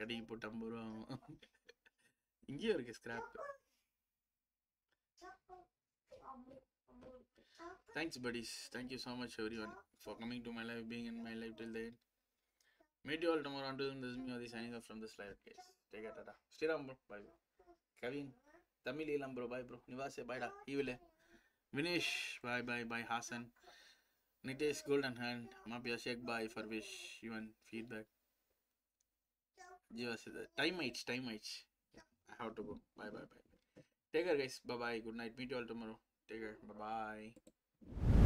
கடைக்கு போட்டு ஐம்பது ரூபா ஆகும் இங்கேயும் இருக்குது scrap Thanks, buddies. Thank you so much, everyone, for coming to my life, being in my life till the end. Meet you all tomorrow. Until then. this is me, Adi, signing off from this live, case. Take care, tata. Stay down, bro. Bye, Kevin, Kavin, Tamil Elam, bro. Bye, bro. Nivase, bye, da. Evil, eh. Vinish, bye, bye, bye. Hassan. Nitesh, Golden Hand. Mapia Sheikh, bye. For wish, even feedback. Jiva, time mates, time mates. I have to go. Bye, bye, bye. Take care, guys. Bye, bye. Good night. Meet you all tomorrow. Digger, bye-bye.